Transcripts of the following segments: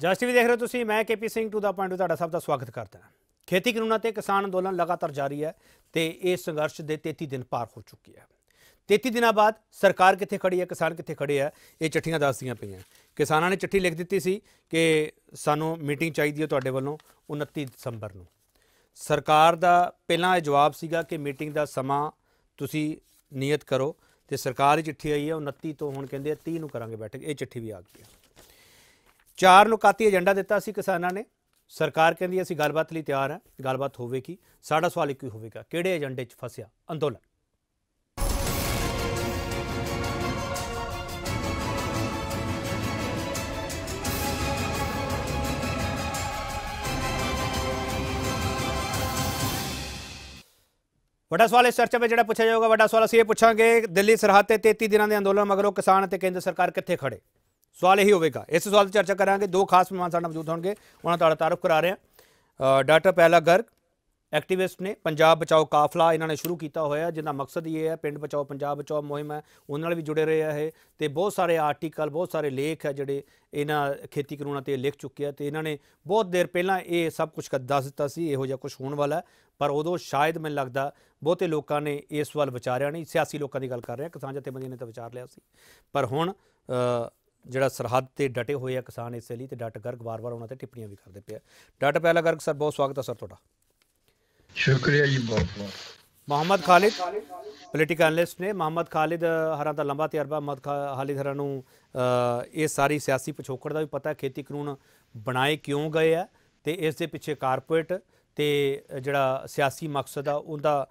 just ਵੀ ਦੇਖ ਰਹੇ ਤੁਸੀਂ ਮੈਂ KP Singh to the point ਤੁਹਾਡਾ ਸਭ ਦਾ ਸਵਾਗਤ ਕਰਦਾ ਹਾਂ ਖੇਤੀ ਕਾਨੂੰਨਾਂ ਤੇ ਕਿਸਾਨ ਅੰਦੋਲਨ ਲਗਾਤਾਰ ਜਾਰੀ ਹੈ ਤੇ ਇਹ ਸੰਘਰਸ਼ ਦੇ 33 ਦਿਨ ਪਾਰ ਹੋ ਚੁੱਕੇ ਆ 33 ਦਿਨਾਂ ਬਾਅਦ ਸਰਕਾਰ ਕਿੱਥੇ ਖੜੀ ਹੈ ਕਿਸਾਨ ਕਿੱਥੇ ਖੜੇ ਆ ਇਹ ਚਿੱਠੀਆਂ ਦੱਸਦੀਆਂ ਪਈਆਂ ਕਿਸਾਨਾਂ ਨੇ ਚਿੱਠੀ ਲਿਖ ਦਿੱਤੀ ਸੀ ਕਿ ਸਾਨੂੰ ਮੀਟਿੰਗ ਚਾਹੀਦੀ ਹੈ ਤੁਹਾਡੇ ਵੱਲੋਂ 29 ਦਸੰਬਰ ਨੂੰ ਸਰਕਾਰ ਦਾ ਪਹਿਲਾਂ ਇਹ ਜਵਾਬ ਸੀਗਾ ਕਿ ਮੀਟਿੰਗ ਦਾ ਸਮਾਂ ਤੁਸੀਂ ਨਿਯਤ ਕਰੋ ਤੇ ਸਰਕਾਰ ਦੀ ਚਿੱਠੀ ਆਈ ਹੈ 29 ਤੋਂ ਹੁਣ ਕਹਿੰਦੇ ਆ 30 ਨੂੰ ਕਰਾਂਗੇ ਬੈਠਕ ਇਹ ਚਿੱਠੀ ਵੀ ਆ ਗਈ ਹੈ ਚਾਰ ਲੋਕਾਤੀ ਏਜੰਡਾ ਦਿੱਤਾ ਸੀ ਕਿਸਾਨਾਂ ਨੇ ਸਰਕਾਰ ਕਹਿੰਦੀ ਅਸੀਂ ਗੱਲਬਾਤ ਲਈ ਤਿਆਰ ਹਾਂ ਗੱਲਬਾਤ ਹੋਵੇਗੀ ਸਾਡਾ ਸਵਾਲ ਇੱਕ ਹੀ ਹੋਵੇਗਾ ਕਿਹੜੇ ਏਜੰਡੇ 'ਚ ਫਸਿਆ ਅੰਦੋਲਨ ਵੱਡਾ ਸਵਾਲ ਇਸ ਚਰਚਾ ਵਿੱਚ ਜਿਹੜਾ ਪੁੱਛਿਆ ਜਾਊਗਾ ਵੱਡਾ ਸਵਾਲ ਅਸੀਂ ਇਹ ਪੁੱਛਾਂਗੇ ਦਿੱਲੀ ਸਰਹੱਦ ਤੇ 33 ਦਿਨਾਂ ਦੇ ਅੰਦੋਲਨ ਮਗਰੋਂ ਕਿਸਾਨ ਅਤੇ ਕੇਂਦਰ ਸਰਕਾਰ ਕਿੱਥੇ ਖੜੇ ਸਵਾਲ ਇਹੀ ਹੋਵੇਗਾ ਇਸ ਸਵਾਲ ਤੇ ਚਰਚਾ ਕਰਾਂਗੇ ਦੋ ਖਾਸ ਮਹਿਮਾਨ ਸਾਡੇ ਨਾਲ ਮੌਜੂਦ ਹੋਣਗੇ ਉਹਨਾਂ ਦਾ ਤਾਰਫ ਕਰਾ ਰਹੇ ਹਾਂ ਡਾਕਟਰ ਪਹਿਲਾ ਗਰਗ ਐਕਟਿਵਿਸਟ ਨੇ ਪੰਜਾਬ ਬਚਾਓ ਕਾਫਲਾ ਇਹਨਾਂ ਨੇ ਸ਼ੁਰੂ ਕੀਤਾ ਹੋਇਆ ਜਿੰਦਾ ਮਕਸਦ ਇਹ ਹੈ ਪਿੰਡ ਬਚਾਓ ਪੰਜਾਬ ਬਚਾਓ ਮੁਹਿੰਮ ਹੈ ਉਹਨਾਂ ਨਾਲ ਵੀ ਜੁੜੇ ਰਹੇ ਆ ਇਹ ਤੇ ਬਹੁਤ ਸਾਰੇ ਆਰਟੀਕਲ ਬਹੁਤ ਸਾਰੇ ਲੇਖ ਹੈ ਜਿਹੜੇ ਇਹਨਾਂ ਖੇਤੀ ਕਰੂਣਾ ਤੇ ਲਿਖ ਚੁੱਕੇ ਆ ਤੇ ਇਹਨਾਂ ਨੇ ਬਹੁਤ ਦੇਰ ਪਹਿਲਾਂ ਇਹ ਸਭ ਕੁਝ ਦੱਸ ਦਿੱਤਾ ਸੀ ਇਹੋ ਜਿਹਾ ਕੁਝ ਹੋਣ ਵਾਲਾ ਪਰ ਉਦੋਂ ਸ਼ਾਇਦ ਮੈਨੂੰ ਲੱਗਦਾ ਬਹੁਤੇ ਲੋਕਾਂ ਨੇ ਇਸ ਵੱਲ ਵਿਚਾਰਿਆ ਨਹੀਂ ਸਿਆਸੀ ਲੋਕਾਂ ਦੀ ਗੱਲ ਕਰ ਆ ਕਿਸਾਨ ਜਥੇਬੰਦੀ ਨੇ ਤਾਂ ਵਿਚਾਰ ਲਿਆ ਸੀ ਪਰ ਹੁਣ ਜਿਹੜਾ ਸਰਹੱਦ ਤੇ ਡਟੇ ਹੋਏ ਆ ਕਿਸਾਨ ਇਸੇ ਲਈ ਤੇ ਡਟ ਗਰਗ ਵਾਰ-ਵਾਰ ਉਹਨਾਂ ਤੇ ਟਿੱਪਣੀਆਂ ਵੀ ਕਰਦੇ ਪਿਆ ਡਟ ਪਹਿਲਾ ਗਰਗ ਸਰ ਬਹੁਤ ਸਵਾਗਤ ਹੈ ਸਰ ਤੁਹਾਡਾ ਸ਼ੁਕਰੀਆ ਜੀ ਬਹੁਤ ਬਹੁਤ ਮੁਹੰਮਦ ਖਾਲਿਦ ਪੋਲੀਟੀਕਲ ਐਨਲਿਸਟ ਨੇ ਮੁਹੰਮਦ ਖਾਲਿਦ ਹਰਾਂ ਦਾ ਲੰਬਾ ਤਜਰਬਾ ਮੁਹੰਮਦ ਖਾਲਿਦ ਹਰਾਂ ਨੂੰ ਇਹ ਸਾਰੀ ਸਿਆਸੀ ਪਿਛੋਕੜ ਦਾ ਵੀ ਪਤਾ ਖੇਤੀ ਕਾਨੂੰਨ ਬਣਾਏ ਕਿਉਂ ਗਏ ਆ ਤੇ ਇਸ ਦੇ ਪਿੱਛੇ ਕਾਰਪੋਰੇਟ ਤੇ ਜਿਹੜਾ ਸਿਆਸੀ ਮਕਸਦ ਆ ਉਹਦਾ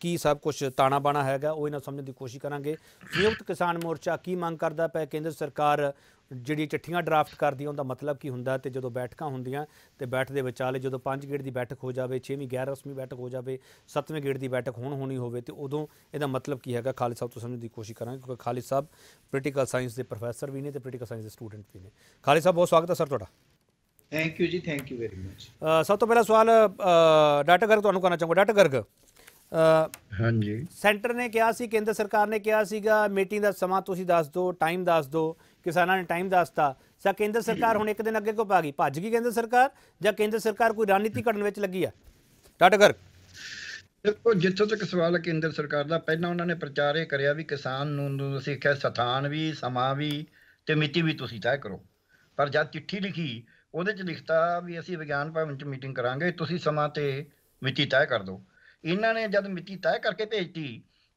ਕੀ ਸਭ ਕੁਝ ਤਾਣਾ ਬਾਣਾ ਹੈਗਾ ਉਹ ਇਹਨਾਂ ਸਮਝਣ ਦੀ ਕੋਸ਼ਿਸ਼ ਕਰਾਂਗੇ ਸੰਯੁਕਤ ਕਿਸਾਨ ਮੋਰਚਾ ਕੀ ਮੰਗ ਕਰਦਾ ਪਿਆ ਕੇਂਦਰ ਸਰਕਾਰ ਜਿਹੜੀ ਚਿੱਠੀਆਂ ਡਰਾਫਟ ਕਰਦੀ ਉਹਦਾ ਮਤਲਬ ਕੀ ਹੁੰਦਾ ਤੇ ਜਦੋਂ ਬੈਠਕਾਂ ਹੁੰਦੀਆਂ ਤੇ ਬੈਠ ਦੇ ਵਿਚਾਲੇ ਜਦੋਂ ਪੰਜ ਗੇੜ ਦੀ ਬੈਠਕ ਹੋ ਜਾਵੇ ਛੇਵੀਂ ਗੈਰ ਰਸਮੀ ਬੈਠਕ ਹੋ ਜਾਵੇ ਸੱਤਵੇਂ ਗੇੜ ਦੀ ਬੈਠਕ ਹੁਣ ਹੋਣੀ ਹੋਵੇ ਤੇ ਉਦੋਂ ਇਹਦਾ ਮਤਲਬ ਕੀ ਹੈਗਾ ਖਾਲਿਦ ਸਾਹਿਬ ਤੋਂ ਸਮਝਣ ਦੀ ਕੋਸ਼ਿਸ਼ ਕਰਾਂਗੇ ਕਿਉਂਕਿ ਖਾਲਿਦ ਸਾਹਿਬ ਪੋਲੀਟੀਕਲ ਸਾਇੰਸ ਦੇ ਪ੍ਰੋਫੈਸਰ ਵੀ ਨੇ ਤੇ ਪੋਲੀਟੀਕਲ ਸਾਇੰਸ ਦੇ ਸਟੂਡੈਂਟ ਵੀ ਨੇ ਖਾਲਿਦ ਸਾਹਿਬ ਬਹੁਤ ਸਵਾਗਤ ਹੈ ਸਰ ਤੁਹਾਡਾ ਥੈਂਕ ਯੂ ਜੀ ਥੈਂਕ ਯੂ ਵੈਰੀ ਮਚ ਸਭ ਤੋਂ ਪਹਿਲਾ ਸਵਾਲ ਡਾਟਾ ਗਰਗ ਤੁਹਾਨੂੰ ਕਰਨਾ ਚਾਹੁੰਗਾ ਡਾਟਾ ਗਰਗ ਹਾਂਜੀ ਸੈਂਟਰ ਨੇ ਕਿਹਾ ਸੀ ਕੇਂਦਰ ਸਰਕਾਰ ਨੇ ਕਿਹਾ ਸੀਗਾ ਮੀਟਿੰਗ ਦਾ ਸਮਾਂ ਤੁਸੀਂ ਦੱਸ ਦਿਓ ਟਾਈਮ ਦੱਸ ਦਿਓ ਕਿਸਾਨਾਂ ਨੇ ਟਾਈਮ ਦੱਸਤਾ ਸਾ ਕੇਂਦਰ ਸਰਕਾਰ ਹੁਣ ਇੱਕ ਦਿਨ ਅੱਗੇ ਕੋ ਪਾ ਗਈ ਭੱਜ ਗਈ ਕੇਂਦਰ ਸਰਕਾਰ ਜਾਂ ਕੇਂਦਰ ਸਰਕਾਰ ਕੋਈ ਰਣਨੀਤੀ ਘੜਨ ਵਿੱਚ ਲੱਗੀ ਆ ਡਾਟਾ ਗਰਗ ਦੇਖੋ ਜਿੱਥੋਂ ਤੱਕ ਸਵਾਲ ਹੈ ਕੇਂਦਰ ਸਰਕਾਰ ਦਾ ਪਹਿਲਾਂ ਉਹਨਾਂ ਨੇ ਪ੍ਰਚਾਰ ਇਹ ਕਰਿਆ ਵੀ ਕਿਸਾਨ ਨੂੰ ਤੁਸੀਂ ਕਿਹਾ ਸਥਾਨ ਵੀ ਸਮਾਂ ਵੀ ਤੇ ਮਿਤੀ ਵੀ ਤੁਸੀਂ ਤੈਅ ਕਰੋ ਪਰ ਜਦ ਚਿੱਠੀ ਲਿਖੀ ਉਹਦੇ 'ਚ ਲਿਖਤਾ ਵੀ ਅਸੀਂ ਵਿਗਿਆਨ ਭਵਨ 'ਚ ਮੀਟਿੰਗ ਕਰਾਂਗੇ ਤੁਸੀਂ ਸਮਾਂ ਤੇ ਮਿਤੀ ਤੈਅ ਕਰ ਦਿਓ ਇਹਨਾਂ ਨੇ ਜਦ ਮਿਤੀ ਤੈਅ ਕਰਕੇ ਭੇਜਤੀ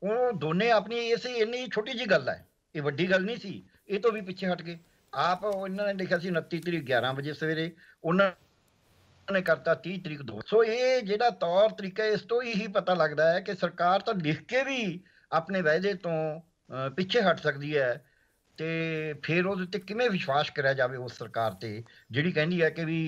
ਉਹ ਦੋਨੇ ਆਪਣੀ ਇਸ ਇੰਨੀ ਛੋਟੀ ਜੀ ਗੱਲ ਹੈ ਇਹ ਵੱਡੀ ਗੱਲ ਨਹੀਂ ਸੀ ਇਹ ਤੋਂ ਵੀ ਪਿੱਛੇ ਹਟ ਗਏ ਆਪ ਇਹਨਾਂ ਨੇ ਲਿਖਿਆ ਸੀ 29 ਤਰੀਕ 11 ਵਜੇ ਸਵੇਰੇ ਉਹਨਾਂ ਨੇ ਕਰਤਾ 30 ਤਰੀਕ 2 ਸੋ ਇਹ ਜਿਹੜਾ ਤੌਰ ਤਰੀਕਾ ਇਸ ਤੋਂ ਹੀ ਪਤਾ ਲੱਗਦਾ ਹੈ ਕਿ ਸਰਕਾਰ ਤਾਂ ਲਿਖ ਕੇ ਵੀ ਆਪਣੇ ਵਾਅਦੇ ਤੋਂ ਪਿੱਛੇ ਹਟ ਸਕਦੀ ਹੈ ਤੇ ਫਿਰ ਉਹਦੇ ਤੇ ਕਿਵੇਂ ਵਿਸ਼ਵਾਸ ਕਰਿਆ ਜਾਵੇ ਉਸ ਸਰਕਾਰ ਤੇ ਜਿਹੜੀ ਕਹਿੰਦੀ ਹੈ ਕਿ ਵੀ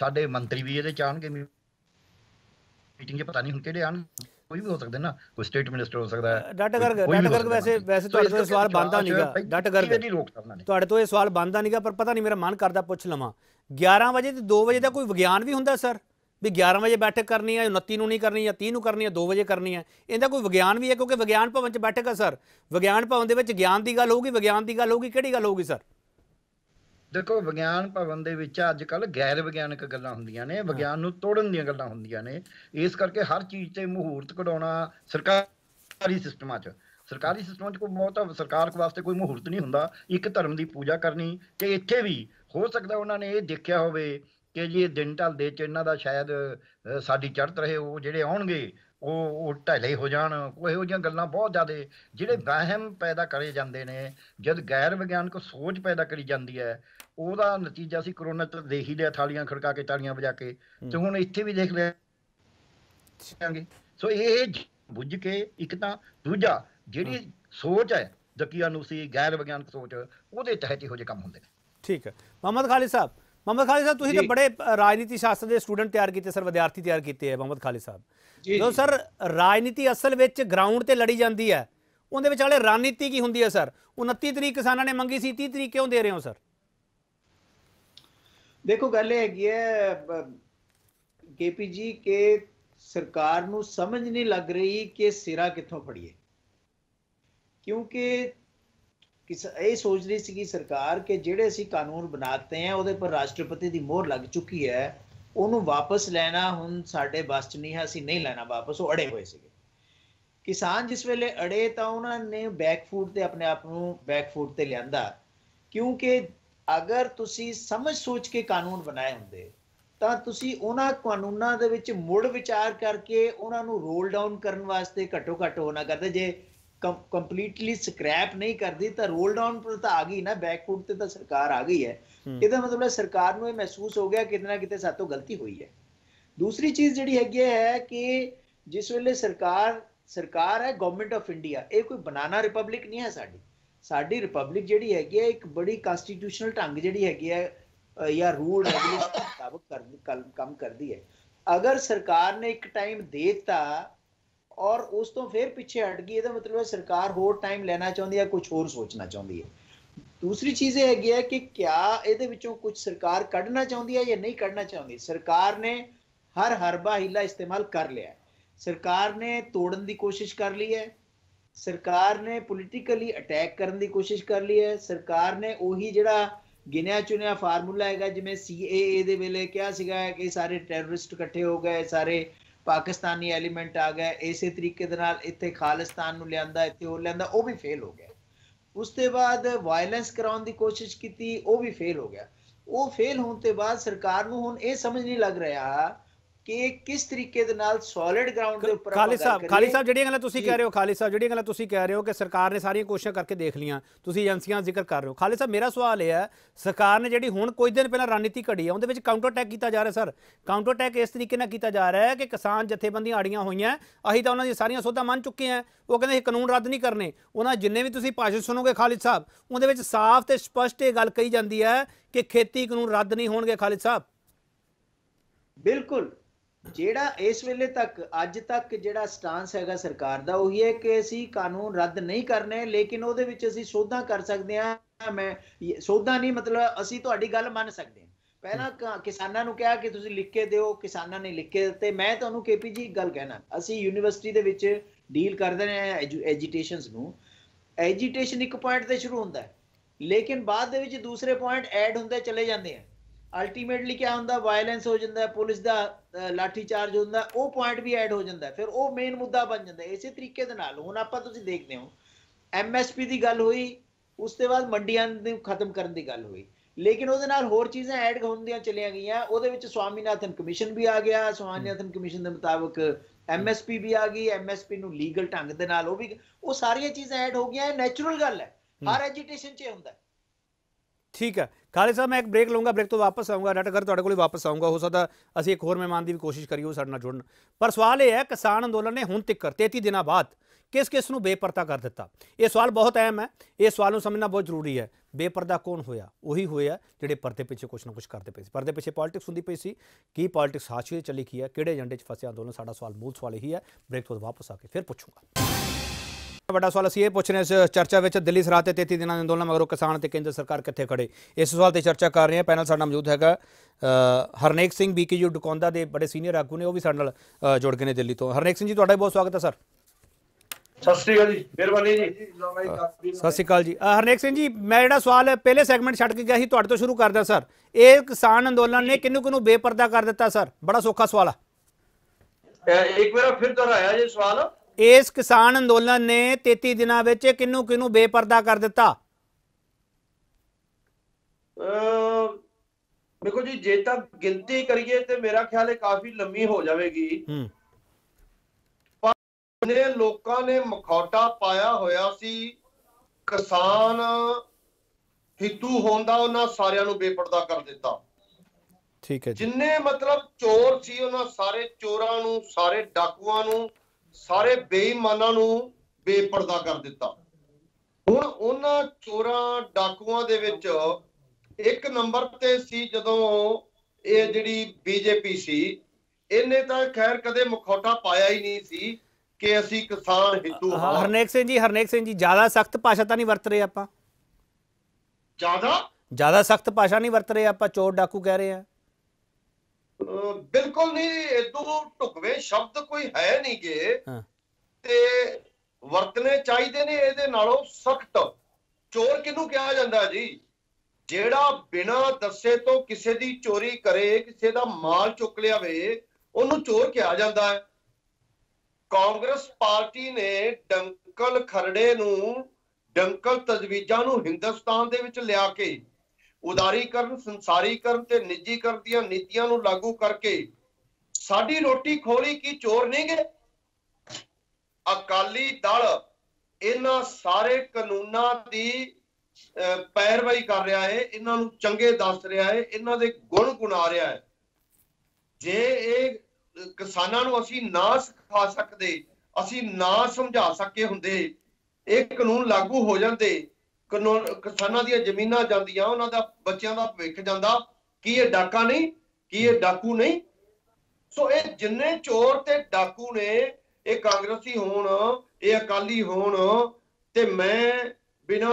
ਸਾਡੇ ਮੰਤਰੀ ਵੀ ਇਹਦੇ ਚਾਹਣਗੇ ਮੀਟਿੰਗ 'ਚ ਪਤਾ ਨਹੀਂ ਹੁਣ ਕਿਹੜੇ ਆਣ ਕੋਈ ਵੀ ਹੋ ਸਕਦਾ ਨਾ ਕੋਈ ਸਟੇਟ ਮਿਨਿਸਟਰ ਹੋ ਸਕਦਾ ਹੈ ਡਾਟਾ ਗਰਗ ਡਾਟਾ ਗਰਗ ਵੈਸੇ ਵੈਸੇ ਤੁਹਾਡੇ ਤੋਂ ਸਵਾਲ ਬੰਦਾ ਨਹੀਂਗਾ ਡਾਟਾ ਗਰਗ ਤੁਹਾਡੇ ਤੋਂ ਇਹ ਸਵਾਲ ਬੰਦਾ ਨਹੀਂਗਾ ਪਰ ਪਤਾ ਨਹੀਂ ਮੇਰਾ ਮਨ ਕਰਦਾ ਪੁੱਛ ਲਵਾਂ 11 ਵਜੇ ਤੇ 2 ਵਜੇ ਦਾ ਕੋਈ ਵਿਗਿਆਨ ਵੀ ਹੁੰਦਾ ਸਰ ਵੀ 11 ਵਜੇ ਬੈਠਕ ਕਰਨੀ ਹੈ 29 ਨੂੰ ਨਹੀਂ ਕਰਨੀ ਜਾਂ 30 ਨੂੰ ਕਰਨੀ ਹੈ 2 ਵਜੇ ਕਰਨੀ ਹੈ ਇਹਦਾ ਕੋਈ ਵਿਗਿਆਨ ਵੀ ਹੈ ਕਿਉਂਕਿ ਵਿਗਿਆਨ ਭਵਨ 'ਚ ਬੈਠਕ ਹੈ ਸਰ ਵਿਗਿਆਨ ਭਵਨ ਦੇ ਵਿੱਚ ਗਿਆਨ ਦੀ ਗੱਲ ਹੋਊਗੀ ਵਿਗਿਆਨ ਦੀ ਗੱਲ ਹੋਊਗੀ ਕਿਹੜੀ ਗੱਲ ਹੋਊਗੀ ਸਰ ਦੇਖੋ ਵਿਗਿਆਨ ਭਵਨ ਦੇ ਵਿੱਚ ਅੱਜ ਕੱਲ ਗੈਰ ਵਿਗਿਆਨਕ ਗੱਲਾਂ ਹੁੰਦੀਆਂ ਨੇ ਵਿਗਿਆਨ ਨੂੰ ਤੋੜਨ ਦੀਆਂ ਗੱਲਾਂ ਹੁੰਦੀਆਂ ਨੇ ਇਸ ਕਰਕੇ ਹਰ ਚੀਜ਼ ਤੇ ਮਹੂਰਤ ਕਢਾਉਣਾ ਸਰਕਾਰੀ ਸਿਸਟਮਾਂ 'ਚ ਸਰਕਾਰੀ ਸਿਸਟਮਾਂ 'ਚ ਕੋਈ ਮੋਤਾ ਸਰਕਾਰ ਕੋ ਵਾਸਤੇ ਕੋਈ ਮਹੂਰਤ ਨਹੀਂ ਹੁੰਦਾ ਇੱਕ ਧਰਮ ਦੀ ਪੂਜਾ ਕਰਨੀ ਤੇ ਇੱਥੇ ਵੀ ਹੋ ਸਕਦਾ ਉਹਨਾਂ ਨੇ ਇਹ ਦੇਖਿਆ ਹੋਵੇ ਕਿ ਜੀ ਦਿਨ ਢਲ ਦੇ ਚ ਇਹਨਾਂ ਦਾ ਸ਼ਾਇਦ ਸਾਡੀ ਚੜਤ ਰਹੇ ਉਹ ਜਿਹੜੇ ਆਉਣਗੇ ਉਹ ਉਹ ਢਲੇ ਹੋ ਜਾਣ ਕੋਈ ਉਹ ਜਿਹੀਆਂ ਗੱਲਾਂ ਬਹੁਤ ਜ਼ਿਆਦੇ ਜਿਹੜੇ ਵਹਿਮ ਪੈਦਾ ਕਰੇ ਜਾਂਦੇ ਨੇ ਜਦ ਗੈਰ ਵਿਗਿਆਨਕ ਸੋਚ ਪੈਦਾ ਕਰੀ ਜਾਂਦੀ ਹੈ ਉਹਦਾ ਨਤੀਜਾ ਸੀ ਕਰੋਨਾ ਤੇ ਦੇਖ ਹੀ ਲਿਆ ਥਾਲੀਆਂ ਖੜਕਾ ਕੇ ਤਾਲੀਆਂ ਵਜਾ ਕੇ ਤੇ ਹੁਣ ਇੱਥੇ ਵੀ ਦੇਖ ਲਿਆਂਗੇ ਸੋ ਇਹ ਬੁੱਝ ਕੇ ਇੱਕ ਤਾਂ ਦੂਜਾ ਜਿਹੜੀ ਸੋਚ ਹੈ ਦਕੀਆਂ ਨੂੰ ਸੀ ਗੈਰ ਵਿਗਿਆਨਕ ਸੋਚ ਉਹਦੇ ਤਹਿਤ ਹੀ ਹੋ ਜੇ ਕੰਮ ਹੁੰਦੇ ਨੇ ਠੀਕ ਹੈ ਮੁਹੰਮਦ ਖਾਲੀ ਸਾਹਿਬ ਮੁਹੰਮਦ ਖਾਲਿਦ ਸਾਹਿਬ ਤੁਸੀਂ ਤਾਂ ਬੜੇ ਰਾਜਨੀਤੀ ਸ਼ਾਸਤਰ ਦੇ ਸਟੂਡੈਂਟ ਤਿਆਰ ਕੀਤੇ ਸਰ ਵਿਦਿਆਰਥੀ ਤਿਆਰ ਕੀਤੇ ਹੈ ਮੁਹੰਮਦ ਖਾਲਿਦ ਸਾਹਿਬ ਜੀ ਸਰ ਰਾਜਨੀਤੀ ਅਸਲ ਵਿੱਚ ਗਰਾਊਂਡ ਤੇ ਲੜੀ ਜਾਂਦੀ ਹੈ ਉਹਦੇ ਵਿੱਚ ਵਾਲੇ ਰਣਨੀਤੀ ਕੀ ਹੁੰਦੀ ਹੈ ਸਰ 29 ਤਰੀਕ ਕਿਸਾਨਾਂ ਨੇ ਮੰਗੀ ਸੀ 30 ਤਰੀਕ ਕਿਉਂ ਦੇ ਰਹੇ ਹੋ ਸਰ ਦੇਖੋ ਗੱਲ ਇਹ ਹੈਗੀ ਹੈ ਕੇਪੀਜੀ ਕੇ ਸਰਕਾਰ ਨੂੰ ਸਮਝ ਨਹੀਂ ਲੱਗ ਰਹੀ ਕਿ ਸਿਰਾ ਕਿੱਥੋਂ ਫੜੀਏ ਕਿਉਂਕਿ ਕਿ ਇਹ ਸੋਚ ਰਹੀ ਸੀ ਕਿ ਸਰਕਾਰ ਕਿ ਜਿਹੜੇ ਅਸੀਂ ਕਾਨੂੰਨ ਬਣਾਤੇ ਆ ਉਹਦੇ ਪਰ ਰਾਸ਼ਟਰਪਤੀ ਦੀ ਮੋਹਰ ਲੱਗ ਚੁੱਕੀ ਹੈ ਉਹਨੂੰ ਵਾਪਸ ਲੈਣਾ ਹੁਣ ਸਾਡੇ ਬਸ ਚ ਨਹੀਂ ਹੈ ਅਸੀਂ ਨਹੀਂ ਲੈਣਾ ਵਾਪਸ ਉਹ ਅੜੇ ਹੋਏ ਸੀਗੇ ਕਿਸਾਨ ਜਿਸ ਵੇਲੇ ਅੜੇ ਤਾਂ ਉਹਨਾਂ ਨੇ ਬੈਕ ਤੇ ਆਪਣੇ ਆਪ ਨੂੰ ਬੈਕ ਤੇ ਲਿਆਂਦਾ ਕਿਉਂਕਿ ਅਗਰ ਤੁਸੀਂ ਸਮਝ ਸੋਚ ਕੇ ਕਾਨੂੰਨ ਬਣਾਏ ਹੁੰਦੇ ਤਾਂ ਤੁਸੀਂ ਉਹਨਾਂ ਕਾਨੂੰਨਾਂ ਦੇ ਵਿੱਚ ਮੁੜ ਵਿਚਾਰ ਕਰਕੇ ਉਹਨਾਂ ਨੂੰ ਰੋਲ ਡਾਊਨ ਕਰਨ ਵਾਸਤੇ ਘੱਟੋ ਘੱਟ ਹੋਣਾ ਕਰਦੇ ਜੇ ਕੰਪਲੀਟਲੀ ਸਕ੍ਰੈਪ ਨਹੀਂ ਕਰਦੀ ਤਾਂ ਰੋਲ ਡਾਊਨ ਪਰ ਤਾਂ ਆ ਗਈ ਨਾ ਬੈਕਫੁੱਟ ਤੇ ਤਾਂ ਸਰਕਾਰ ਆ ਗਈ ਹੈ ਇਹਦਾ ਮਤਲਬ ਹੈ ਸਰਕਾਰ ਨੂੰ ਇਹ ਮਹਿਸੂਸ ਹੋ ਗਿਆ ਕਿਤੇ ਨਾ ਕਿਤੇ ਸਾਤੋਂ ਗਲਤੀ ਹੋਈ ਹੈ ਦੂਸਰੀ ਚੀਜ਼ ਜਿਹੜੀ ਹੈਗੀ ਹੈ ਕਿ ਜਿਸ ਵੇਲੇ ਸਰਕਾਰ ਸਰਕਾਰ ਹੈ ਗਵਰਨਮੈਂਟ ਆਫ ਇੰਡੀਆ ਇਹ ਕੋਈ ਬਨਾਨਾ ਰਿਪਬਲਿਕ ਨਹੀਂ ਹੈ ਸਾਡੀ ਸਾਡੀ ਰਿਪਬਲਿਕ ਜਿਹੜੀ ਹੈਗੀ ਹੈ ਇੱਕ ਬੜੀ ਕਨਸਟੀਟਿਊਸ਼ਨਲ ਢੰਗ ਜਿਹੜੀ ਹੈਗੀ ਹੈ ਜਾਂ ਰੂਲ ਰੈਗੂਲੇਸ਼ਨ ਮੁਤਾਬਕ ਕੰਮ ਕਰਦੀ ਹੈ ਅਗਰ ਸਰਕਾਰ ਨੇ ਇੱਕ ਟਾਈਮ ਦੇ ਦਿੱਤਾ ਔਰ ਉਸ ਤੋਂ ਫਿਰ ਪਿੱਛੇ ਹਟ ਗਈ ਇਹਦਾ ਮਤਲਬ ਹੈ ਸਰਕਾਰ ਹੋਰ ਟਾਈਮ ਲੈਣਾ ਚਾਹੁੰਦੀ ਹੈ ਕੁਝ ਹੋਰ ਸੋਚਣਾ ਚਾਹੁੰਦੀ ਹੈ ਦੂਸਰੀ ਚੀਜ਼ ਇਹ ਹੈਗੀ ਹੈ ਕਿ ਕਿਆ ਇਹਦੇ ਵਿੱਚੋਂ ਕੁਝ ਸਰਕਾਰ ਕੱਢਣਾ ਚਾਹੁੰਦੀ ਹੈ ਜਾਂ ਨਹੀਂ ਕੱਢਣਾ ਚਾਹੁੰਦੀ ਸਰਕਾਰ ਨੇ ਹਰ ਹਰਬਾ ਹਿੱਲਾ ਇਸਤੇਮਾਲ ਕਰ ਲਿਆ ਸਰਕਾਰ ਨੇ ਤੋੜਨ ਦੀ ਕੋਸ਼ਿਸ਼ ਕਰ ਲਈ ਹੈ ਸਰਕਾਰ ਨੇ ਪੋਲੀਟੀਕਲੀ ਅਟੈਕ ਕਰਨ ਦੀ ਕੋਸ਼ਿਸ਼ ਕਰ ਲਈ ਹੈ ਸਰਕਾਰ ਨੇ ਉਹੀ ਜਿਹੜਾ ਗਿਨਿਆ ਚੁਣਿਆ ਫਾਰਮੂਲਾ ਹੈਗਾ ਜਿਵੇਂ ਸੀਏਏ ਦੇ ਵੇਲੇ ਕਿਹਾ ਸੀਗਾ ਕਿ ਸਾਰੇ ਟੈਰਰਿਸਟ ਇਕੱਠੇ ਹੋ ਗਏ ਸਾਰੇ ਪਾਕਿਸਤਾਨੀ ਐਲੀਮੈਂਟ ਆ ਗਿਆ ਇਸੇ ਤਰੀਕੇ ਦੇ ਨਾਲ ਇੱਥੇ ਖਾਲਿਸਤਾਨ ਨੂੰ ਲਿਆਂਦਾ ਇੱਥੇ ਉਹ ਲਿਆਂਦਾ ਉਹ ਵੀ ਫੇਲ ਹੋ ਗਿਆ ਉਸ ਤੋਂ ਬਾਅਦ ਵਾਇਲੈਂਸ ਕਰਾਉਣ ਦੀ ਕੋਸ਼ਿਸ਼ ਕੀਤੀ ਉਹ ਵੀ ਫੇਲ ਹੋ ਗਿਆ ਉਹ ਫੇਲ ਹੋਣ ਤੋਂ ਬਾਅਦ ਸਰਕਾਰ ਨੂੰ ਹੁਣ ਇਹ ਸਮਝ ਨਹੀਂ ਲੱਗ ਰਿਹਾ ਕਿ ਕਿਸ ਤਰੀਕੇ ਦੇ ਨਾਲ ਸੋਲਿਡ ਗਰਾਊਂਡ ਦੇ ਉੱਪਰ ਖਾਲੀ ਸਾਹਿਬ ਖਾਲੀ ਸਾਹਿਬ ਜਿਹੜੀਆਂ ਗੱਲਾਂ ਤੁਸੀਂ ਕਹਿ ਰਹੇ ਹੋ ਖਾਲੀ ਸਾਹਿਬ ਜਿਹੜੀਆਂ ਗੱਲਾਂ ਤੁਸੀਂ ਕਹਿ ਰਹੇ ਹੋ ਕਿ ਸਰਕਾਰ ਨੇ ਸਾਰੀਆਂ ਕੋਸ਼ਿਸ਼ਾਂ ਕਰਕੇ ਦੇਖ ਲੀਆਂ ਤੁਸੀਂ ਏਜੰਸੀਆਂ ਜ਼ਿਕਰ ਕਰ ਰਹੇ ਹੋ ਖਾਲੀ ਸਾਹਿਬ ਮੇਰਾ ਸਵਾਲ ਇਹ ਹੈ ਸਰਕਾਰ ਨੇ ਜਿਹੜੀ ਹੁਣ ਕੁਝ ਦਿਨ ਪਹਿਲਾਂ ਰਣਨੀਤੀ ਘੜੀ ਹੈ ਉਹਦੇ ਵਿੱਚ ਕਾਊਂਟਰ ਅਟੈਕ ਕੀਤਾ ਜਾ ਰਿਹਾ ਸਰ ਕਾਊਂਟਰ ਅਟੈਕ ਇਸ ਤਰੀਕੇ ਨਾਲ ਕੀਤਾ ਜਾ ਰਿਹਾ ਹੈ ਕਿ ਕਿਸਾਨ ਜਥੇਬੰਦੀਆਂ ਆੜੀਆਂ ਹੋਈਆਂ ਅਸੀਂ ਤਾਂ ਉਹਨਾਂ ਦੀਆਂ ਸਾਰੀਆਂ ਸੋਧਾਂ ਮੰਨ ਚੁੱਕੇ ਆ ਉਹ ਕਹਿੰਦੇ ਇਹ ਕਾਨੂੰਨ ਰੱਦ ਨਹੀਂ ਕਰਨੇ ਉਹਨਾਂ ਜਿੰਨੇ ਵੀ ਤੁਸੀਂ ਭਾਸ਼ਣ ਸੁਣੋਗੇ ਖਾਲਿਦ ਸਾਹਿਬ ਉਹਦੇ ਵਿੱਚ ਸਾਫ਼ ਤੇ ਸਪਸ਼ਟ ਇਹ ਗੱਲ ਕਹੀ ਜਾਂਦੀ ਹੈ ਕਿ ਖੇਤੀ ਕਾਨੂੰਨ ਰੱਦ ਨਹੀਂ ਹੋਣਗੇ ਖਾਲਿਦ ਸਾਹਿਬ ਬਿਲਕੁਲ ਜਿਹੜਾ ਇਸ ਵੇਲੇ ਤੱਕ ਅੱਜ ਤੱਕ ਜਿਹੜਾ ਸਟਾਂਸ ਹੈਗਾ ਸਰਕਾਰ ਦਾ ਉਹ ਹੀ ਹੈ ਕਿ ਅਸੀਂ ਕਾਨੂੰਨ ਰੱਦ ਨਹੀਂ ਕਰਨੇ ਲੇਕਿਨ ਉਹਦੇ ਵਿੱਚ ਅਸੀਂ ਸੋਧਾਂ ਕਰ ਸਕਦੇ ਹਾਂ ਮੈਂ ਸੋਧਾਂ ਨਹੀਂ ਮਤਲਬ ਅਸੀਂ ਤੁਹਾਡੀ ਗੱਲ ਮੰਨ ਸਕਦੇ ਹਾਂ ਪਹਿਲਾਂ ਕਿਸਾਨਾਂ ਨੂੰ ਕਿਹਾ ਕਿ ਤੁਸੀਂ ਲਿਖ ਕੇ ਦਿਓ ਕਿਸਾਨਾਂ ਨੇ ਲਿਖ ਕੇ ਦਿੱਤੇ ਮੈਂ ਤੁਹਾਨੂੰ ਕੇਪੀਜੀ ਗੱਲ ਕਹਿਣਾ ਅਸੀਂ ਯੂਨੀਵਰਸਿਟੀ ਦੇ ਵਿੱਚ ਡੀਲ ਕਰਦੇ ਨੇ ਐਜੀਟੇਸ਼ਨਸ ਨੂੰ ਐਜੀਟੇਸ਼ਨ ਇੱਕ ਪੁਆਇੰਟ ਤੇ ਸ਼ੁਰੂ ਹੁੰਦਾ ਹੈ ਲੇਕਿਨ ਬਾਅਦ ਦੇ ਵਿੱਚ ਦੂਸਰੇ ਪੁਆਇੰਟ ਐਡ ਹੁੰਦੇ ਚਲੇ ਜਾਂਦੇ ਆ ਅਲਟੀਮੇਟਲੀ ਕੀ ਹੁੰਦਾ ਵਾਇਲੈਂਸ ਹੋ ਜਾਂਦਾ ਪੁਲਿਸ ਦਾ ਲਾਠੀ ਚਾਰਜ ਹੁੰਦਾ ਉਹ ਪੁਆਇੰਟ ਵੀ ਐਡ ਹੋ ਜਾਂਦਾ ਫਿਰ ਉਹ ਮੇਨ ਮੁੱਦਾ ਬਣ ਜਾਂਦਾ ਇਸੇ ਤਰੀਕੇ ਦੇ ਨਾਲ ਹੁਣ ਆਪਾਂ ਤੁਸੀਂ ਦੇਖਦੇ ਹੋ ਐਮਐਸਪੀ ਦੀ ਗੱਲ ਹੋਈ ਉਸ ਤੋਂ ਬਾਅਦ ਮੰਡੀਆਂ ਨੂੰ ਖਤਮ ਕਰਨ ਦੀ ਗੱਲ ਹੋਈ ਲੇਕਿਨ ਉਹਦੇ ਨਾਲ ਹੋਰ ਚੀਜ਼ਾਂ ਐਡ ਹੁੰਦੀਆਂ ਚਲੀਆਂ ਗਈਆਂ ਉਹਦੇ ਵਿੱਚ ਸਵਾਮੀਨਾਥਨ ਕਮਿਸ਼ਨ ਵੀ ਆ ਗਿਆ ਸਵਾਮੀਨਾਥਨ ਕਮਿਸ਼ਨ ਦੇ ਮੁਤਾਬਕ ਐਮਐਸਪੀ ਵੀ ਆ ਗਈ ਐਮਐਸਪੀ ਨੂੰ ਲੀਗਲ ਢੰਗ ਦੇ ਨਾਲ ਉਹ ਵੀ ਉਹ ਸਾਰੀਆਂ ਚੀਜ਼ਾਂ ਐਡ ਹੋ ਗਈਆਂ ਇਹ ਨੈਚੁਰਲ ਗੱਲ ਹੈ ਹਰ ਐਜੀਟੇਸ਼ਨ 'ਚ ਹੁੰਦਾ ਠੀਕ ਹੈ ਖਾਲੇ ਸਾਹਿਬ ਮੈਂ ਇੱਕ ਬ੍ਰੇਕ ਲਵਾਂਗਾ ਬ੍ਰੇਕ ਤੋਂ ਵਾਪਸ ਆਉਂਗਾ ਡਾਟਾ ਕਰ ਤੁਹਾਡੇ ਕੋਲੇ ਵਾਪਸ ਆਉਂਗਾ ਹੋ ਸਕਦਾ ਅਸੀਂ ਇੱਕ ਹੋਰ ਮਹਿਮਾਨ ਦੀ ਵੀ ਕੋਸ਼ਿਸ਼ ਕਰੀਏ ਉਹ ਸਾਡੇ ਨਾਲ ਜੁੜਨ ਪਰ ਸਵਾਲ ਇਹ ਹੈ ਕਿਸਾਨ ਅੰਦੋਲਨ ਨੇ ਹੁਣ ਤੱਕ 33 ਦਿਨਾਂ ਬਾਅਦ ਕਿਸ ਕਿਸ ਨੂੰ ਬੇਪਰਦਾ ਕਰ ਦਿੱਤਾ ਇਹ ਸਵਾਲ ਬਹੁਤ ਅਹਿਮ ਹੈ ਇਹ ਸਵਾਲ ਨੂੰ ਸਮਝਣਾ ਬਹੁਤ ਜ਼ਰੂਰੀ ਹੈ ਬੇਪਰਦਾ ਕੌਣ ਹੋਇਆ ਉਹੀ ਹੋਇਆ ਜਿਹੜੇ ਪਰਦੇ ਪਿੱਛੇ ਕੁਝ ਨਾ ਕੁਝ ਕਰਦੇ ਪਏ ਸੀ ਪਰਦੇ ਪਿੱਛੇ ਪੋਲਿਟਿਕਸ ਹੁੰਦੀ ਪਈ ਸੀ ਕੀ ਪੋਲਿਟਿਕਸ ਸਾਚੀ ਚੱਲੀ ਕੀ ਹੈ ਕਿਹੜੇ ਏਜੰਡੇ 'ਚ ਫਸਿਆ ਅੰਦੋਲਨ ਸਾਡਾ ਸਵਾਲ ਮੂਲ ਸਵਾਲ ਇਹੀ ਹੈ ਬ੍ਰੇਕ ਤੋਂ ਵਾਪਸ ਆ ਕੇ ਫਿਰ ਪੁੱਛੂਗਾ ਵੱਡਾ ਸਵਾਲ ਅਸੀਂ ਇਹ ਪੁੱਛ ਰਹੇ ਇਸ ਚਰਚਾ ਵਿੱਚ ਦਿੱਲੀ ਸਰਹੱਦ ਤੇ 33 ਦਿਨਾਂ ਦੇ ਅੰਦੋਲਨ ਮਗਰੋਂ ਕਿਸਾਨ ਤੇ ਕੇਂਦਰ ਸਰਕਾਰ ਕਿੱਥੇ ਖੜੇ ਇਸ ਸਵਾਲ ਤੇ ਚਰਚਾ ਕਰ ਰਹੇ ਹਾਂ ਪੈਨਲ ਸਾਡਾ ਮੌਜੂਦ ਹੈਗਾ ਹਰਨੇਕ ਸਿੰਘ ਬੀਕੇਯੂ ਡਕੌਂਦਾ ਦੇ ਬੜੇ ਸੀਨੀਅਰ ਆਗੂ ਨੇ ਉਹ ਵੀ ਸਾਡੇ ਨਾਲ ਜੁੜ ਗਏ ਨੇ ਦਿੱਲੀ ਤੋਂ ਹਰਨੇਕ ਸਿੰਘ ਜੀ ਤੁਹਾਡਾ ਬਹੁਤ ਸਵਾਗਤ ਹੈ ਸਰ ਸਤਿ ਸ਼੍ਰੀ ਅਕਾਲ ਜੀ ਮਿਹਰਬਾਨੀ ਜੀ ਸਤਿ ਸ਼੍ਰੀ ਅਕਾਲ ਜੀ ਹਰਨੇਕ ਸਿੰਘ ਜੀ ਮੈਂ ਜਿਹੜਾ ਸਵਾਲ ਪਹਿਲੇ ਸੈਗਮੈਂਟ ਛੱਡ ਕੇ ਗਿਆ ਸੀ ਤੁਹਾਡੇ ਤੋਂ ਸ਼ੁਰੂ ਕਰਦਾ ਸਰ ਇਹ ਕਿਸਾਨ ਅੰਦੋਲਨ ਨੇ ਕਿੰਨੂ ਕਿੰਨੂ ਬੇਪਰਦਾ ਕਰ ਦਿੱਤਾ ਸਰ ਬੜਾ ਸੌਖਾ ਸਵਾਲ ਆ ਇੱਕ ਵਾਰ ਫਿਰ ਦੁਹਰਾਇਆ ਜੀ ਸਵਾਲ ਇਸ ਕਿਸਾਨ ਅੰਦੋਲਨ ਨੇ 33 ਦਿਨਾਂ ਵਿੱਚ ਕਿੰਨੂ ਕਿੰਨੂ ਬੇਪਰਦਾ ਕਰ ਦਿੱਤਾ ਦੇਖੋ ਜੀ ਜੇ ਤਾਂ ਗਿਣਤੀ ਕਰੀਏ ਤੇ ਮੇਰਾ ਖਿਆਲ ਹੈ ਕਾਫੀ ਲੰਮੀ ਹੋ ਜਾਵੇਗੀ ਹੂੰ ਨੇ ਲੋਕਾਂ ਨੇ ਮਖੌਟਾ ਪਾਇਆ ਹੋਇਆ ਸੀ ਕਿਸਾਨ ਹਿੱਤੂ ਹੁੰਦਾ ਉਹਨਾਂ ਸਾਰਿਆਂ ਨੂੰ ਬੇਪਰਦਾ ਕਰ ਦਿੱਤਾ ਠੀਕ ਹੈ ਜੀ ਜਿੰਨੇ ਮਤਲਬ ਚੋਰ ਸੀ ਉਹਨਾਂ ਸਾਰੇ ਚੋਰਾਂ ਨੂੰ ਸਾਰੇ ਡਾਕੂਆਂ ਨੂੰ ਸਾਰੇ ਬੇਈਮਾਨਾਂ ਨੂੰ ਬੇਪਰਦਾ ਕਰ ਦਿੱਤਾ ਹੁਣ ਉਹਨਾਂ ਚੋਰਾਂ ਡਾਕੂਆਂ ਦੇ ਵਿੱਚ ਇੱਕ ਨੰਬਰ ਤੇ ਸੀ ਜਦੋਂ ਇਹ ਜਿਹੜੀ ਬੀਜੇਪੀ ਸੀ ਇਹਨੇ ਤਾਂ ਖੈਰ ਕਦੇ ਮੁਖੌਟਾ ਪਾਇਆ ਹੀ ਨਹੀਂ ਸੀ ਕਿ ਅਸੀਂ ਕਿਸਾਨ ਹਿੰਦੂ ਹਾਂ ਹਰਨੇਕ ਸਿੰਘ ਜੀ ਹਰਨੇਕ ਸਿੰਘ ਜੀ ਜ਼ਿਆਦਾ ਸਖਤ ਭਾਸ਼ਾ ਤਾਂ ਨਹੀਂ ਵਰਤ ਰਹੇ ਆਪਾਂ ਜ਼ਿਆਦਾ ਜ਼ਿਆਦਾ ਸਖਤ ਭਾਸ਼ਾ ਨਹੀਂ ਵਰਤ ਰਹੇ ਆਪਾਂ ਚੋਰ ਡਾਕੂ ਕਹਿ ਰਹੇ ਆ ਬਿਲਕੁਲ ਨਹੀਂ ਇਦੋਂ ਢੁਕਵੇਂ ਸ਼ਬਦ ਕੋਈ ਹੈ ਨਹੀਂ ਕਿ ਤੇ ਵਰਤਨੇ ਚਾਹੀਦੇ ਨੇ ਇਹਦੇ ਨਾਲੋਂ ਸਖਤ ਚੋਰ ਕਿਹਨੂੰ ਕਿਹਾ ਜਾਂਦਾ ਜੀ ਜਿਹੜਾ ਬਿਨਾ ਦੱਸੇ ਤੋਂ ਕਿਸੇ ਦੀ ਚੋਰੀ ਕਰੇ ਕਿਸੇ ਦਾ ਮਾਲ ਚੁੱਕ ਲਿਆਵੇ ਉਹਨੂੰ ਚੋਰ ਕਿਹਾ ਜਾਂਦਾ ਹੈ ਕਾਂਗਰਸ ਪਾਰਟੀ ਨੇ ਡੰਕਲ ਖਰੜੇ ਨੂੰ ਡੰਕਲ ਤਜਵੀਜ਼ਾਂ ਨੂੰ ਹਿੰਦੁਸਤਾਨ ਦੇ ਵਿੱਚ ਲਿਆ ਕੇ ਉਦਾਰੀਕਰਨ ਸੰਸਾਰੀਕਰਨ ਤੇ ਨਿੱਜੀਕਰਨ ਦੀਆਂ ਨੀਤੀਆਂ ਨੂੰ ਲਾਗੂ ਕਰਕੇ ਸਾਡੀ ਰੋਟੀ ਖੋਲੀ ਕੀ ਚੋਰ ਨਹੀਂਗੇ ਅਕਾਲੀ ਦਲ ਇਹਨਾਂ ਸਾਰੇ ਕਾਨੂੰਨਾਂ ਦੀ ਪੈਰਵਾਈ ਕਰ ਰਿਹਾ ਹੈ ਇਹਨਾਂ ਨੂੰ ਚੰਗੇ ਦੱਸ ਰਿਹਾ ਹੈ ਇਹਨਾਂ ਦੇ ਗੁਣ ਗੁਣਾ ਰਿਹਾ ਹੈ ਜੇ ਇਹ ਕਿਸਾਨਾਂ ਨੂੰ ਅਸੀਂ ਨਾ ਸਿਖਾ ਸਕਦੇ ਅਸੀਂ ਨਾ ਸਮਝਾ ਸਕੇ ਹੁੰਦੇ ਇਹ ਕਾਨੂੰਨ ਲਾਗੂ ਹੋ ਜਾਂਦੇ ਕਿਸਾਨਾਂ ਦੀਆਂ ਜ਼ਮੀਨਾਂ ਜਾਂਦੀਆਂ ਉਹਨਾਂ ਦਾ ਬੱਚਿਆਂ ਦਾ ਭਵਿੱਖ ਜਾਂਦਾ ਕੀ ਇਹ ਡਾਕਾ ਨਹੀਂ ਕੀ ਇਹ ਡਾਕੂ ਨਹੀਂ ਸੋ ਇਹ ਜਿੰਨੇ ਚੋਰ ਤੇ ਡਾਕੂ ਨੇ ਇਹ ਕਾਂਗਰਸੀ ਹੋਣ ਇਹ ਅਕਾਲੀ ਹੋਣ ਤੇ ਮੈਂ ਬਿਨਾ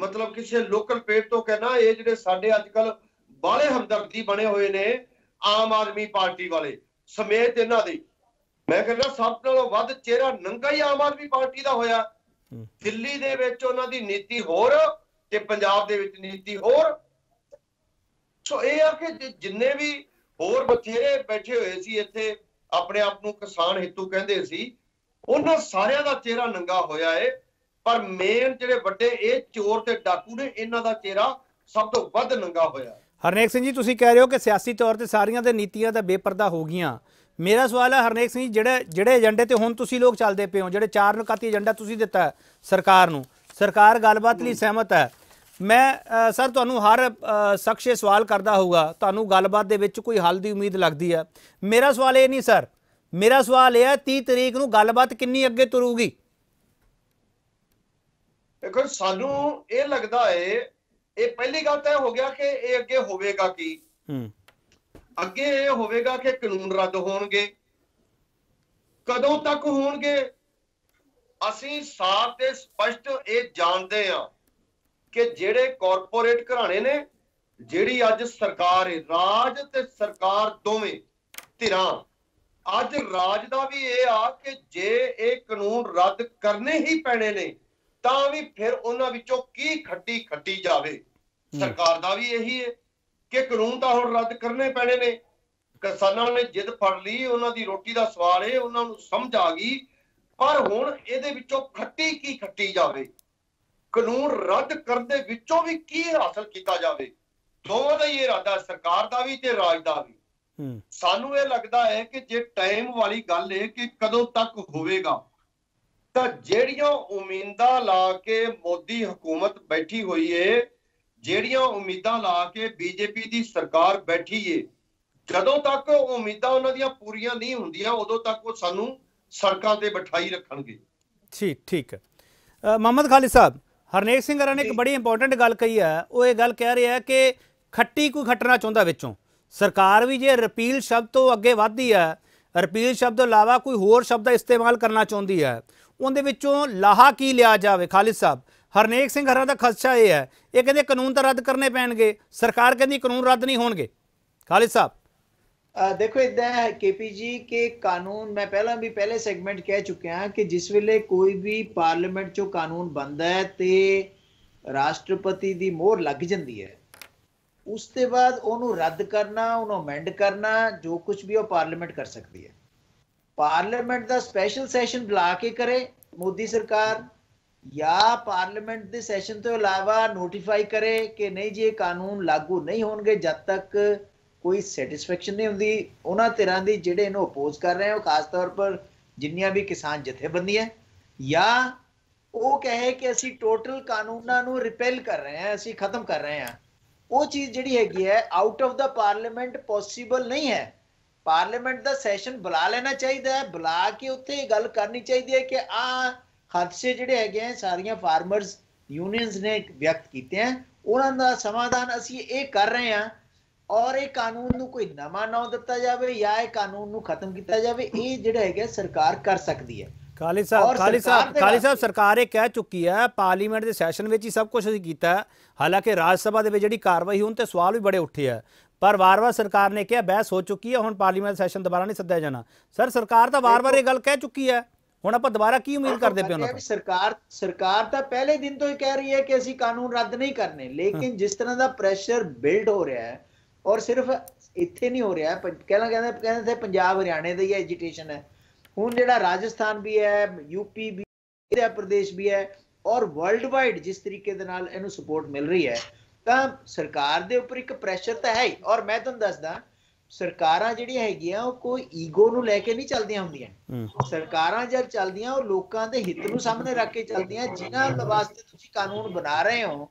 ਮਤਲਬ ਕਿਸੇ ਲੋਕਲ ਪੇਟ ਤੋਂ ਕਹਿਣਾ ਇਹ ਜਿਹੜੇ ਸਾਡੇ ਅੱਜ ਕੱਲ ਬਾਲੇ ਹਮਦਰਦੀ ਬਣੇ ਹੋਏ ਨੇ ਆਮ ਆਦਮੀ ਪਾਰਟੀ ਵਾਲੇ ਸਮੇਤ ਇਹਨਾਂ ਦੇ ਮੈਂ ਕਹਿੰਦਾ ਸਭ ਨਾਲੋਂ ਵੱਧ ਚਿਹਰਾ ਨੰਗਾ ਹੀ ਆਮ ਆਦਮੀ ਪਾਰਟੀ ਦਾ ਹੋਇਆ ਦਿੱਲੀ ਦੇ ਵਿੱਚ ਉਹਨਾਂ ਦੀ ਨੀਤੀ ਹੋਰ ਤੇ ਪੰਜਾਬ ਦੇ ਵਿੱਚ ਨੀਤੀ ਹੋਰ ਸੋ ਇਹ ਆ ਕਿ ਜਿੰਨੇ ਵੀ ਹੋਰ ਬਥੇਰੇ ਬੈਠੇ ਹੋਏ ਸੀ ਇੱਥੇ ਆਪਣੇ ਆਪ ਨੂੰ ਕਿਸਾਨ ਹਿੱਤੂ ਕਹਿੰਦੇ ਸੀ ਉਹਨਾਂ ਸਾਰਿਆਂ ਦਾ ਚਿਹਰਾ ਨੰਗਾ ਹੋਇਆ ਏ ਪਰ ਮੇਨ ਜਿਹੜੇ ਵੱਡੇ ਇਹ ਚੋਰ ਤੇ ਡਾਕੂ ਨੇ ਇਹਨਾਂ ਦਾ ਚਿਹਰਾ ਸਭ ਤੋਂ ਵੱਧ ਨੰਗਾ ਹੋਇਆ ਹਰਨੇਕ ਸਿੰਘ ਜੀ ਤੁਸੀਂ ਕਹਿ ਰਹੇ ਹੋ ਕਿ ਸਿਆਸੀ ਤੌਰ ਤੇ ਸਾਰੀਆਂ ਦੇ ਨੀਤੀਆਂ ਦਾ ਬੇਪਰਦਾ ਹੋ ਗਈਆਂ ਮੇਰਾ ਸਵਾਲ ਹੈ ਹਰਨੇਕ ਸਿੰਘ ਜਿਹੜੇ ਜਿਹੜੇ ਏਜੰਡੇ ਤੇ ਹੁਣ ਤੁਸੀਂ ਲੋਕ ਚੱਲਦੇ ਪਏ ਹੋ ਜਿਹੜੇ ਚਾਰ ਕਾਤੀ ਏਜੰਡਾ ਤੁਸੀਂ ਦਿੱਤਾ ਸਰਕਾਰ ਨੂੰ ਸਰਕਾਰ ਗੱਲਬਾਤ ਲਈ ਸਹਿਮਤ ਹੈ ਮੈਂ ਸਰ ਤੁਹਾਨੂੰ ਹਰ ਸ਼ਖਸ ਇਹ ਸਵਾਲ ਕਰਦਾ ਹੋਊਗਾ ਤੁਹਾਨੂੰ ਗੱਲਬਾਤ ਦੇ ਵਿੱਚ ਕੋਈ ਹੱਲ ਦੀ ਉਮੀਦ ਲੱਗਦੀ ਹੈ ਮੇਰਾ ਸਵਾਲ ਇਹ ਨਹੀਂ ਸਰ ਮੇਰਾ ਸਵਾਲ ਇਹ ਹੈ 30 ਤਰੀਕ ਨੂੰ ਗੱਲਬਾਤ ਕਿੰਨੀ ਅੱਗੇ ਤੁਰੂਗੀ ਦੇਖੋ ਸਾਨੂੰ ਇਹ ਲੱਗਦਾ ਏ ਇਹ ਪਹਿਲੀ ਗੱਲ ਤਾਂ ਹੋ ਗਿਆ ਕਿ ਇਹ ਅੱਗੇ ਹੋਵੇਗਾ ਕੀ ਹੂੰ ਅੱਗੇ ਇਹ ਹੋਵੇਗਾ ਕਿ ਕਾਨੂੰਨ ਰੱਦ ਹੋਣਗੇ ਕਦੋਂ ਤੱਕ ਹੋਣਗੇ ਅਸੀਂ ਸਾਫ਼ ਤੇ ਸਪਸ਼ਟ ਇਹ ਜਾਣਦੇ ਆ ਕਿ ਜਿਹੜੇ ਕਾਰਪੋਰੇਟ ਘਰਾਣੇ ਨੇ ਜਿਹੜੀ ਅੱਜ ਸਰਕਾਰ ਹੈ ਰਾਜ ਤੇ ਸਰਕਾਰ ਦੋਵੇਂ ਧਿਰਾਂ ਅੱਜ ਰਾਜ ਦਾ ਵੀ ਇਹ ਆ ਕਿ ਜੇ ਇਹ ਕਾਨੂੰਨ ਰੱਦ ਕਰਨੇ ਹੀ ਪੈਣੇ ਨੇ ਤਾਂ ਵੀ ਫਿਰ ਉਹਨਾਂ ਵਿੱਚੋਂ ਕੀ ਖੱਟੀ ਖੱਟੀ ਜਾਵੇ ਸਰਕਾਰ ਦਾ ਵੀ ਇਹੀ ਹੈ ਕਿ ਕਾਨੂੰਨ ਤਾਂ ਹੁਣ ਰੱਦ ਕਰਨੇ ਪੈਣੇ ਨੇ ਕਿਸਾਨਾਂ ਨੇ ਜਿੱਦ ਫੜ ਲਈ ਉਹਨਾਂ ਦੀ ਰੋਟੀ ਦਾ ਸਵਾਲ ਏ ਉਹਨਾਂ ਨੂੰ ਸਮਝ ਆ ਗਈ ਪਰ ਹੁਣ ਇਹਦੇ ਵਿੱਚੋਂ ਖੱਟੀ ਕੀ ਖੱਟੀ ਜਾਵੇ ਕਾਨੂੰਨ ਰੱਦ ਕਰਨ ਦੇ ਵਿੱਚੋਂ ਵੀ ਕੀ ਹਾਸਲ ਕੀਤਾ ਜਾਵੇ ਦੋਵਾਂ ਦਾ ਹੀ ਇਰਾਦਾ ਸਰਕਾਰ ਦਾ ਵੀ ਤੇ ਰਾਜ ਦਾ ਵੀ ਸਾਨੂੰ ਇਹ ਲੱਗਦਾ ਹੈ ਕਿ ਜੇ ਟਾਈਮ ਵਾਲੀ ਗੱਲ ਹੈ ਕਿ ਕਦੋਂ ਤੱਕ ਹੋਵੇਗਾ ਤਾਂ ਜਿਹੜੀਆਂ ਉਮੀਦਾਂ ਲਾ ਕੇ ਮੋਦੀ ਹਕੂਮਤ ਬੈਠੀ ਹੋਈ ਏ ਜਿਹੜੀਆਂ ਉਮੀਦਾਂ ਲਾ ਕੇ ਬੀਜੇਪੀ ਦੀ ਸਰਕਾਰ ਬੈਠੀ ਏ ਜਦੋਂ ਤੱਕ ਉਮੀਦਾਂ ਉਹਨਾਂ ਦੀਆਂ ਪੂਰੀਆਂ ਨਹੀਂ ਹੁੰਦੀਆਂ ਉਦੋਂ ਤੱਕ ਉਹ ਸਾਨੂੰ ਸੜਕਾਂ ਤੇ ਬਿਠਾਈ ਰੱਖਣਗੇ ਠੀਕ ਠੀਕ ਮੁਹੰਮਦ ਖਾਲਿਦ ਸਾਹਿਬ ਹਰਨੇਕ ਸਿੰਘ ਹਰਾਂ ਨੇ ਇੱਕ ਬੜੀ ਇੰਪੋਰਟੈਂਟ ਗੱਲ ਕਹੀ ਹੈ ਉਹ ਇਹ ਗੱਲ ਕਹਿ ਰਿਹਾ ਕਿ ਖੱਟੀ ਕੋਈ ਖੱਟਣਾ ਚਾਹੁੰਦਾ ਵਿੱਚੋਂ ਸਰਕਾਰ ਵੀ ਜੇ ਰਪੀਲ ਸ਼ਬਦ ਤੋਂ ਅੱਗੇ ਵਧਦੀ ਹੈ ਰਪੀਲ ਸ਼ਬਦ ਤੋਂ ਇਲਾਵਾ ਕੋਈ ਹੋਰ ਸ਼ਬਦ ਦਾ ਇਸਤੇਮਾਲ ਕਰਨਾ ਚਾਹੁੰਦੀ ਹੈ ਉਹਦੇ ਵਿੱਚੋਂ ਲਾਹਾ ਕੀ ਲਿਆ ਜਾਵੇ ਖਾਲਿਦ ਸਾਹਿਬ ਹਰਨੇਕ ਸਿੰਘ ਹਰਾ ਦਾ ਖਸਚਾ ਇਹ ਹੈ ਇਹ ਕਹਿੰਦੇ ਕਾਨੂੰਨ ਤਾਂ ਰੱਦ ਕਰਨੇ ਪੈਣਗੇ ਸਰਕਾਰ ਕਹਿੰਦੀ ਕਾਨੂੰਨ ਰੱਦ ਨਹੀਂ ਹੋਣਗੇ ਖਾਲਿਦ ਸਾਹਿਬ ਦੇਖੋ ਇਦਾਂ ਹੈ ਕੇਪੀਜੀ ਕੇ ਕਾਨੂੰਨ ਮੈਂ ਪਹਿਲਾਂ ਵੀ ਪਹਿਲੇ ਸੈਗਮੈਂਟ ਕਹਿ ਚੁੱਕਿਆ ਹਾਂ ਕਿ ਜਿਸ ਵੇਲੇ ਕੋਈ ਵੀ ਪਾਰਲੀਮੈਂਟ ਚੋਂ ਕਾਨੂੰਨ ਬਣਦਾ ਹੈ ਤੇ ਰਾਸ਼ਟਰਪਤੀ ਦੀ ਮੋਹਰ ਲੱਗ ਜਾਂਦੀ ਹੈ ਉਸ ਤੋਂ ਬਾਅਦ ਉਹਨੂੰ ਰੱਦ ਕਰਨਾ ਉਹਨੂੰ ਅਮੈਂਡ ਕਰਨਾ ਜੋ ਕੁਝ ਵੀ ਉਹ ਪਾਰਲੀਮੈਂਟ ਕਰ ਸਕਦੀ ਹੈ ਪਾਰਲੀਮੈਂਟ ਦਾ ਸਪੈਸ਼ਲ ਸੈਸ਼ਨ ਬੁਲਾ ਕੇ ਕਰੇ ਮੋਦੀ ਸਰਕਾਰ ਜਾਂ ਪਾਰਲੀਮੈਂਟ ਦੇ ਸੈਸ਼ਨ ਤੋਂ ਇਲਾਵਾ ਨੋਟੀਫਾਈ ਕਰੇ ਕਿ ਨਹੀਂ ਜੀ ਇਹ ਕਾਨੂੰਨ ਲਾਗੂ ਨਹੀਂ ਹੋਣਗੇ ਜਦ ਤੱਕ ਕੋਈ ਸੈਟੀਸਫੈਕਸ਼ਨ ਨਹੀਂ ਹੁੰਦੀ ਉਹਨਾਂ ਧਿਰਾਂ ਦੀ ਜਿਹੜੇ ਇਹਨੂੰ ਅਪੋਜ਼ ਕਰ ਰਹੇ ਹੋ ਖਾਸ ਤੌਰ ਪਰ ਜਿੰਨੀਆਂ ਵੀ ਕਿਸਾਨ ਜਥੇਬੰਦੀਆਂ ਜਾਂ ਉਹ ਕਹੇ ਕਿ ਅਸੀਂ ਟੋਟਲ ਕਾਨੂੰਨਾਂ ਨੂੰ ਰਿਪੈਲ ਕਰ ਰਹੇ ਹਾਂ ਅਸੀਂ ਖਤਮ ਕਰ ਰਹੇ ਹਾਂ ਉਹ ਚੀਜ਼ ਜਿਹੜੀ ਹੈਗੀ ਹੈ out of the parliament possible ਨਹੀਂ ਹੈ ਪਾਰਲੀਮੈਂਟ ਦਾ ਸੈਸ਼ਨ ਬੁਲਾ ਲੈਣਾ ਚਾਹੀਦਾ ਹੈ ਬੁਲਾ ਕੇ ਉੱਥੇ ਇਹ ਗੱਲ ਕਰਨੀ ਚਾਹੀਦੀ ਹੈ ਕਿ ਆ ਹਾਦਸੇ ਜਿਹੜੇ ਹੈਗੇ ਆ ਸਾਰੀਆਂ ਫਾਰਮਰਸ ਯੂਨੀਅਨਸ ਨੇ ਵਿਅਕਤ ਕੀਤੇ ਆ ਉਹਨਾਂ ਦਾ ਸਮਾਧਾਨ ਅਸੀਂ ਇਹ ਕਰ ਰਹੇ ਆ ਔਰ ਇਹ ਕਾਨੂੰਨ ਨੂੰ ਕੋਈ ਨਵਾਂ ਨਾਮ ਦਿੱਤਾ ਜਾਵੇ ਜਾਂ ਇਹ ਕਾਨੂੰਨ ਨੂੰ ਖਤਮ ਕੀਤਾ ਜਾਵੇ ਇਹ ਜਿਹੜਾ ਹੈਗਾ ਸਰਕਾਰ ਕਰ ਸਕਦੀ ਹੈ ਖਾਲੀ ਸਾਹਿਬ ਖਾਲੀ ਸਾਹਿਬ ਖਾਲੀ ਸਾਹਿਬ ਸਰਕਾਰ ਇਹ ਕਹਿ ਚੁੱਕੀ ਹੈ ਪਾਰਲੀਮੈਂਟ ਦੇ ਸੈਸ਼ਨ ਵਿੱਚ ਹੀ ਸਭ ਕੁਝ ਅਸੀਂ ਕੀਤਾ ਹਾਲਾਂਕਿ ਰਾਜ ਸਭਾ ਦੇ ਵਿੱਚ ਜਿਹੜੀ ਕਾਰਵਾਈ ਹੁਣ ਤੇ ਸਵਾਲ ਵੀ ਬੜੇ ਉੱਠੇ ਆ ਪਰ ਵਾਰ-ਵਾਰ ਸਰਕਾਰ ਨੇ ਕਿਹਾ ਬਹਿਸ ਹੋ ਚੁੱਕੀ ਹੈ ਹੁਣ ਪਾਰਲੀਮੈਂਟ ਸੈਸ਼ਨ ਦੁਬਾਰਾ ਨਹੀਂ ਸੱਦਿਆ ਜਾਣਾ ਸਰ ਸਰਕਾਰ ਤਾਂ ਵਾਰ-ਵਾਰ ਇਹ ਗੱਲ ਕਹਿ ਚੁੱਕੀ ਹੈ ਹੁਣ ਆਪਾਂ ਦੁਬਾਰਾ ਕੀ ਉਮੀਦ ਕਰਦੇ ਪਏ ਉਹਨਾਂ ਤੋਂ ਸਰਕਾਰ ਸਰਕਾਰ ਤਾਂ ਪਹਿਲੇ ਦਿਨ ਤੋਂ ਹੀ ਕਹਿ ਰਹੀ ਹੈ ਕਿ ਅਸੀਂ ਕਾਨੂੰਨ ਰੱਦ ਨਹੀਂ ਕਰਨੇ ਲੇਕਿਨ ਜਿਸ ਤਰ੍ਹਾਂ ਦਾ ਪ੍ਰੈਸ਼ਰ ਬਿਲਡ ਹੋ ਰਿਹਾ ਹੈ ਔਰ ਸਿਰਫ ਇੱਥੇ ਨਹੀਂ ਹੋ ਰਿਹਾ ਕਹਿੰਦਾ ਕਹਿੰਦਾ ਕਹਿੰਦੇ ਸੇ ਪੰਜਾਬ ਹਰਿਆਣੇ ਹੀ ਐਜੀਟੇਸ਼ਨ ਹੈ ਹੁਣ ਜਿਹੜਾ ਰਾਜਸਥਾਨ ਵੀ ਹੈ ਯੂਪੀ ਵੀ ਹੈ ਪ੍ਰਦੇਸ਼ ਵੀ ਹੈ ਔਰ ਵਰਲਡ ਵਾਈਡ ਜਿਸ ਤਰੀਕੇ ਦੇ ਨਾਲ ਇਹਨੂੰ ਸਪੋਰਟ ਮਿਲ ਰਹੀ ਹੈ ਤਾਂ ਸਰਕਾਰ ਦੇ ਉੱਪਰ ਇੱਕ ਪ੍ਰੈਸ਼ਰ ਤਾਂ ਹੈ ਹੀ ਔਰ ਮੈਂ ਤੁਹਾਨੂੰ ਦੱਸਦਾ ਸਰਕਾਰਾਂ ਜਿਹੜੀਆਂ ਹੈਗੀਆਂ ਉਹ ਕੋਈ ਈਗੋ ਨੂੰ ਲੈ ਕੇ ਨਹੀਂ ਚੱਲਦੀਆਂ ਹੁੰਦੀਆਂ ਸਰਕਾਰਾਂ ਜਦ ਚੱਲਦੀਆਂ ਉਹ ਲੋਕਾਂ ਦੇ ਹਿੱਤ ਨੂੰ ਸਾਹਮਣੇ ਰੱਖ ਕੇ ਚੱਲਦੀਆਂ ਜਿਨ੍ਹਾਂ ਵਾਸਤੇ ਤੁਸੀਂ ਕਾਨੂੰਨ ਬਣਾ ਰਹੇ ਹੋ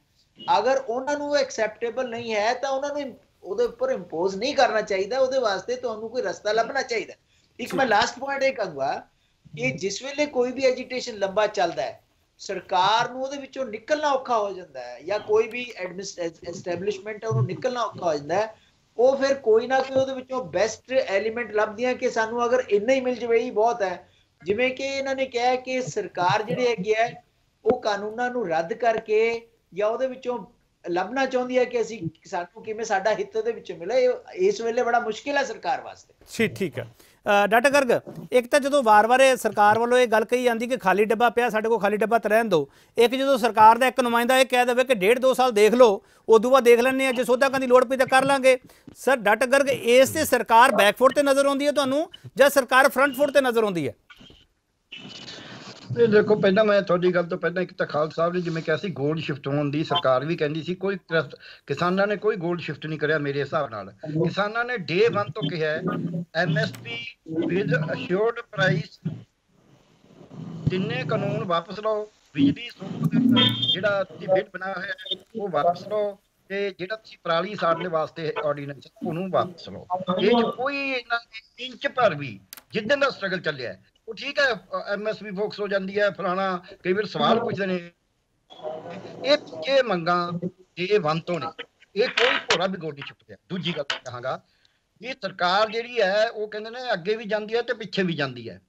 ਅਗਰ ਉਹਨਾਂ ਨੂੰ ਐਕਸੈਪਟੇਬਲ ਨਹੀਂ ਹੈ ਤਾਂ ਉਹਨਾਂ ਨੂੰ ਉਹਦੇ ਉੱਪਰ ਇੰਪੋਜ਼ ਨਹੀਂ ਕਰਨਾ ਚਾਹੀਦਾ ਉਹਦੇ ਵਾਸਤੇ ਤੁਹਾਨੂੰ ਕੋਈ ਰਸਤਾ ਲੱਭਣਾ ਚਾਹੀਦਾ ਇੱਕ ਮੈਂ ਲਾਸਟ ਪੁਆਇੰਟ ਇਹ ਕਹੂੰਗਾ ਕਿ ਜਿਸ ਵੇਲੇ ਕੋਈ ਵੀ ਐਜੀਟੇਸ਼ਨ ਲੰਬਾ ਚੱਲਦਾ ਹੈ ਸਰਕਾਰ ਨੂੰ ਉਹਦੇ ਵਿੱਚੋਂ ਨਿਕਲਣਾ ਔਖਾ ਹੋ ਜਾਂਦਾ ਹੈ ਜਾਂ ਕੋਈ ਵੀ ਐਡਮਿਨਿਸਟ੍ਰੇਸ਼ਨ ਐਸਟੈਬਲਿਸ਼ਮੈਂਟ ਉਹਨੂੰ ਨਿਕਲਣਾ ਔਖਾ ਹੋ ਜਾਂਦਾ ਹੈ ਉਹ ਫਿਰ ਕੋਈ ਨਾ ਕੋਈ ਉਹਦੇ ਵਿੱਚੋਂ ਬੈਸਟ ਐਲੀਮੈਂਟ ਲੱਭਦੀਆਂ ਕਿ ਸਾਨੂੰ ਅਗਰ ਇੰਨਾ ਹੀ ਮਿਲ ਜਵੇ ਹੀ ਬਹੁਤ ਹੈ ਜਿਵੇਂ ਕਿ ਇਹਨਾਂ ਨੇ ਕਿਹਾ ਕਿ ਸਰਕਾਰ ਜਿਹੜੀ ਹੈਗੇ ਹੈ ਉਹ ਕਾਨੂੰਨਾਂ ਨੂੰ ਰੱਦ ਕਰਕੇ ਜਾਂ ਉਹਦੇ ਵਿੱਚੋਂ ਲੱਭਣਾ ਚਾਹੁੰਦੀ ਹੈ ਕਿ ਅਸੀਂ ਸਾਨੂੰ ਕਿਵੇਂ ਸਾਡਾ ਹਿੱਤ ਦੇ ਵਿੱਚ ਮਿਲੇ ਇਸ ਵੇਲੇ ਬੜਾ ਮੁਸ਼ਕਿਲ ਹੈ ਸਰਕਾਰ ਵਾਸਤੇ ਠੀਕ ਠੀਕ ਹੈ ਡਾਟਾ ਗਰਗ ਇੱਕ ਤਾਂ ਜਦੋਂ ਵਾਰ-ਵਾਰ ਇਹ ਸਰਕਾਰ ਵੱਲੋਂ ਇਹ ਗੱਲ ਕਹੀ ਜਾਂਦੀ ਕਿ ਖਾਲੀ ਡੱਬਾ ਪਿਆ ਸਾਡੇ ਕੋਲ ਖਾਲੀ ਡੱਬਾ ਤਰਹਿਣ ਦੋ ਇੱਕ ਜਦੋਂ ਸਰਕਾਰ ਦਾ ਇੱਕ ਨੁਮਾਇੰਦਾ ਇਹ ਕਹਿ ਦੇਵੇ ਕਿ ਡੇਢ ਦੋ ਸਾਲ ਦੇਖ ਲਓ ਉਦੋਂ ਬਾਅਦ ਦੇਖ ਲੈਣੇ ਆ ਜੇ ਸੋਧਾ ਕੰਦੀ ਲੋੜ ਪਈ ਤਾਂ ਕਰ ਲਾਂਗੇ ਸਰ ਡਾਟਾ ਗਰਗ ਇਸ ਤੇ ਸਰਕਾਰ ਬੈਕਫੁੱਟ ਤੇ ਨਜ਼ਰ ਆਉਂਦੀ ਹੈ ਤੁਹਾਨੂੰ ਜਾਂ ਸਰਕਾਰ ਫਰੰਟਫੁੱਟ ਤੇ ਨਜ਼ਰ ਆਉਂਦੀ ਹੈ ਇਹ ਦੇਖੋ ਪਹਿਲਾਂ ਮੈਂ ਤੁਹਾਡੀ ਗੱਲ ਤੋਂ ਪਹਿਲਾਂ ਇੱਕ ਤਾਂ ਖਾਲਸਾ ਸਾਹਿਬ ਨੇ ਜਿਵੇਂ ਕਿਹਾ ਸੀ ਗੋਲਡ ਸ਼ਿਫਟ ਹੋਣ ਦੀ ਸਰਕਾਰ ਵੀ ਕਹਿੰਦੀ ਸੀ ਕੋਈ ਕਿਸਾਨਾਂ ਨੇ ਕੋਈ ਗੋਲਡ ਸ਼ਿਫਟ ਨਹੀਂ ਕਰਿਆ ਮੇਰੇ ਹਿਸਾਬ ਨਾਲ ਕਿਸਾਨਾਂ ਨੇ ਡੇ 1 ਤੋਂ ਕਿਹਾ ਐਮਐਸਪੀ ਵਿਦ ਅਸ਼ੂਰਡ ਪ੍ਰਾਈਸ ਜਿੰਨੇ ਕਾਨੂੰਨ ਵਾਪਸ ਲਓ ਬਿਜਲੀ ਸੋਧ ਜਿਹੜਾ ਤੁਸੀਂ ਬਿੱਲ ਬਣਾਇਆ ਹੈ ਉਹ ਵਾਪਸ ਲਓ ਤੇ ਜਿਹੜਾ ਤੁਸੀਂ ਪ੍ਰਾਲੀ ਸਾੜਨ ਵਾਸਤੇ ਆਰਡੀਨੈਂਸ ਉਹਨੂੰ ਵਾਪਸ ਲਓ ਇਹ ਕੋਈ ਇੰਚ ਪਰ ਵੀ ਜਿੱਦਨ ਦਾ ਸਟਰਗਲ ਚੱਲਿਆ ਉਹ ਠੀਕ ਹੈ ਐਮਐਸਪੀ ਫੋਕਸ ਹੋ ਜਾਂਦੀ ਹੈ ਫਲਾਣਾ ਕਈ ਵਾਰ ਸਵਾਲ ਪੁੱਛਦੇ ਨੇ ਇਹ ਇਹ ਮੰਗਾ ਜੇ ਵੰਤੋਂ ਨੇ ਇਹ ਕੋਈ ਭੋਰਾ ਗੋਡੀ ਛੁਪ ਆ ਦੂਜੀ ਗੱਲ ਕਹਾਂਗਾ ਇਹ ਸਰਕਾਰ ਜਿਹੜੀ ਹੈ ਉਹ ਕਹਿੰਦੇ ਨੇ ਅੱਗੇ ਵੀ ਜਾਂਦੀ ਹੈ ਤੇ ਪਿੱਛੇ ਵੀ ਜਾਂਦੀ ਹੈ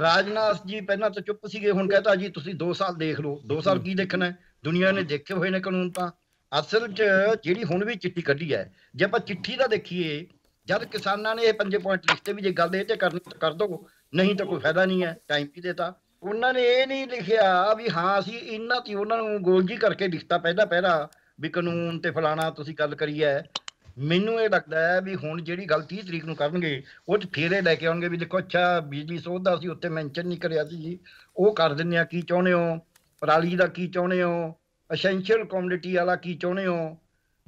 ਰਾਜਨਾਥ ਜੀ ਪਹਿਲਾਂ ਤਾਂ ਚੁੱਪ ਸੀਗੇ ਹੁਣ ਕਹਤਾ ਜੀ ਤੁਸੀਂ 2 ਸਾਲ ਦੇਖ ਲਓ 2 ਸਾਲ ਕੀ ਦੇਖਣਾ ਹੈ ਦੁਨੀਆ ਨੇ ਦੇਖੇ ਹੋਏ ਨੇ ਕਾਨੂੰਨ ਤਾਂ ਅਸਲ 'ਚ ਜਿਹੜੀ ਹੁਣ ਵੀ ਚਿੱਠੀ ਕੱਢੀ ਹੈ ਜੇ ਆਪਾਂ ਚਿੱਠੀ ਦਾ ਦੇਖੀਏ ਜਦ ਕਿਸਾਨਾਂ ਨੇ ਇਹ ਪੰਜੇ ਪੁਆਇੰਟ ਲਿਖਤੇ ਵੀ ਜੇ ਗੱਲ ਇਹ ਤੇ ਕਰਨੀ ਕਰ ਦੋ ਨਹੀਂ ਤਾਂ ਕੋਈ ਫਾਇਦਾ ਨਹੀਂ ਹੈ ਟਾਈਮ ਕੀ ਦੇਤਾ ਉਹਨਾਂ ਨੇ ਇਹ ਨਹੀਂ ਲਿਖਿਆ ਵੀ ਹਾਂ ਸੀ ਇੰਨਾ ਤੇ ਉਹਨਾਂ ਨੂੰ ਗੋਲਜੀ ਕਰਕੇ ਲਿਖਤਾ ਪਹਿਲਾਂ ਪਹਿਰਾ ਵੀ ਕਾਨੂੰਨ ਤੇ ਫਲਾਣਾ ਤੁਸੀਂ ਗੱਲ ਕਰੀ ਹੈ ਮੈਨੂੰ ਇਹ ਲੱਗਦਾ ਹੈ ਵੀ ਹੁਣ ਜਿਹੜੀ ਗੱਲ 30 ਤਰੀਕ ਨੂੰ ਕਰਨਗੇ ਉਹ ਚ ਫੇਰੇ ਲੈ ਕੇ ਆਉਣਗੇ ਵੀ ਦੇਖੋ ਅੱਛਾ ਬਿਜਲੀ ਸੋਧਦਾ ਸੀ ਉੱਤੇ ਮੈਂਸ਼ਨ ਨਹੀਂ ਕਰਿਆ ਸੀ ਜੀ ਉਹ ਕਰ ਦਿੰਨੇ ਆ ਕੀ ਚਾਹੁੰਦੇ ਹੋ ਪਰਾਲੀ ਦਾ ਕੀ ਚਾਹੁੰਦੇ ਹੋ ਐਸੈਂਸ਼ੀਅਲ ਕਮੋਡਿਟੀ ਵਾਲਾ ਕੀ ਚਾਹੁੰਦੇ ਹੋ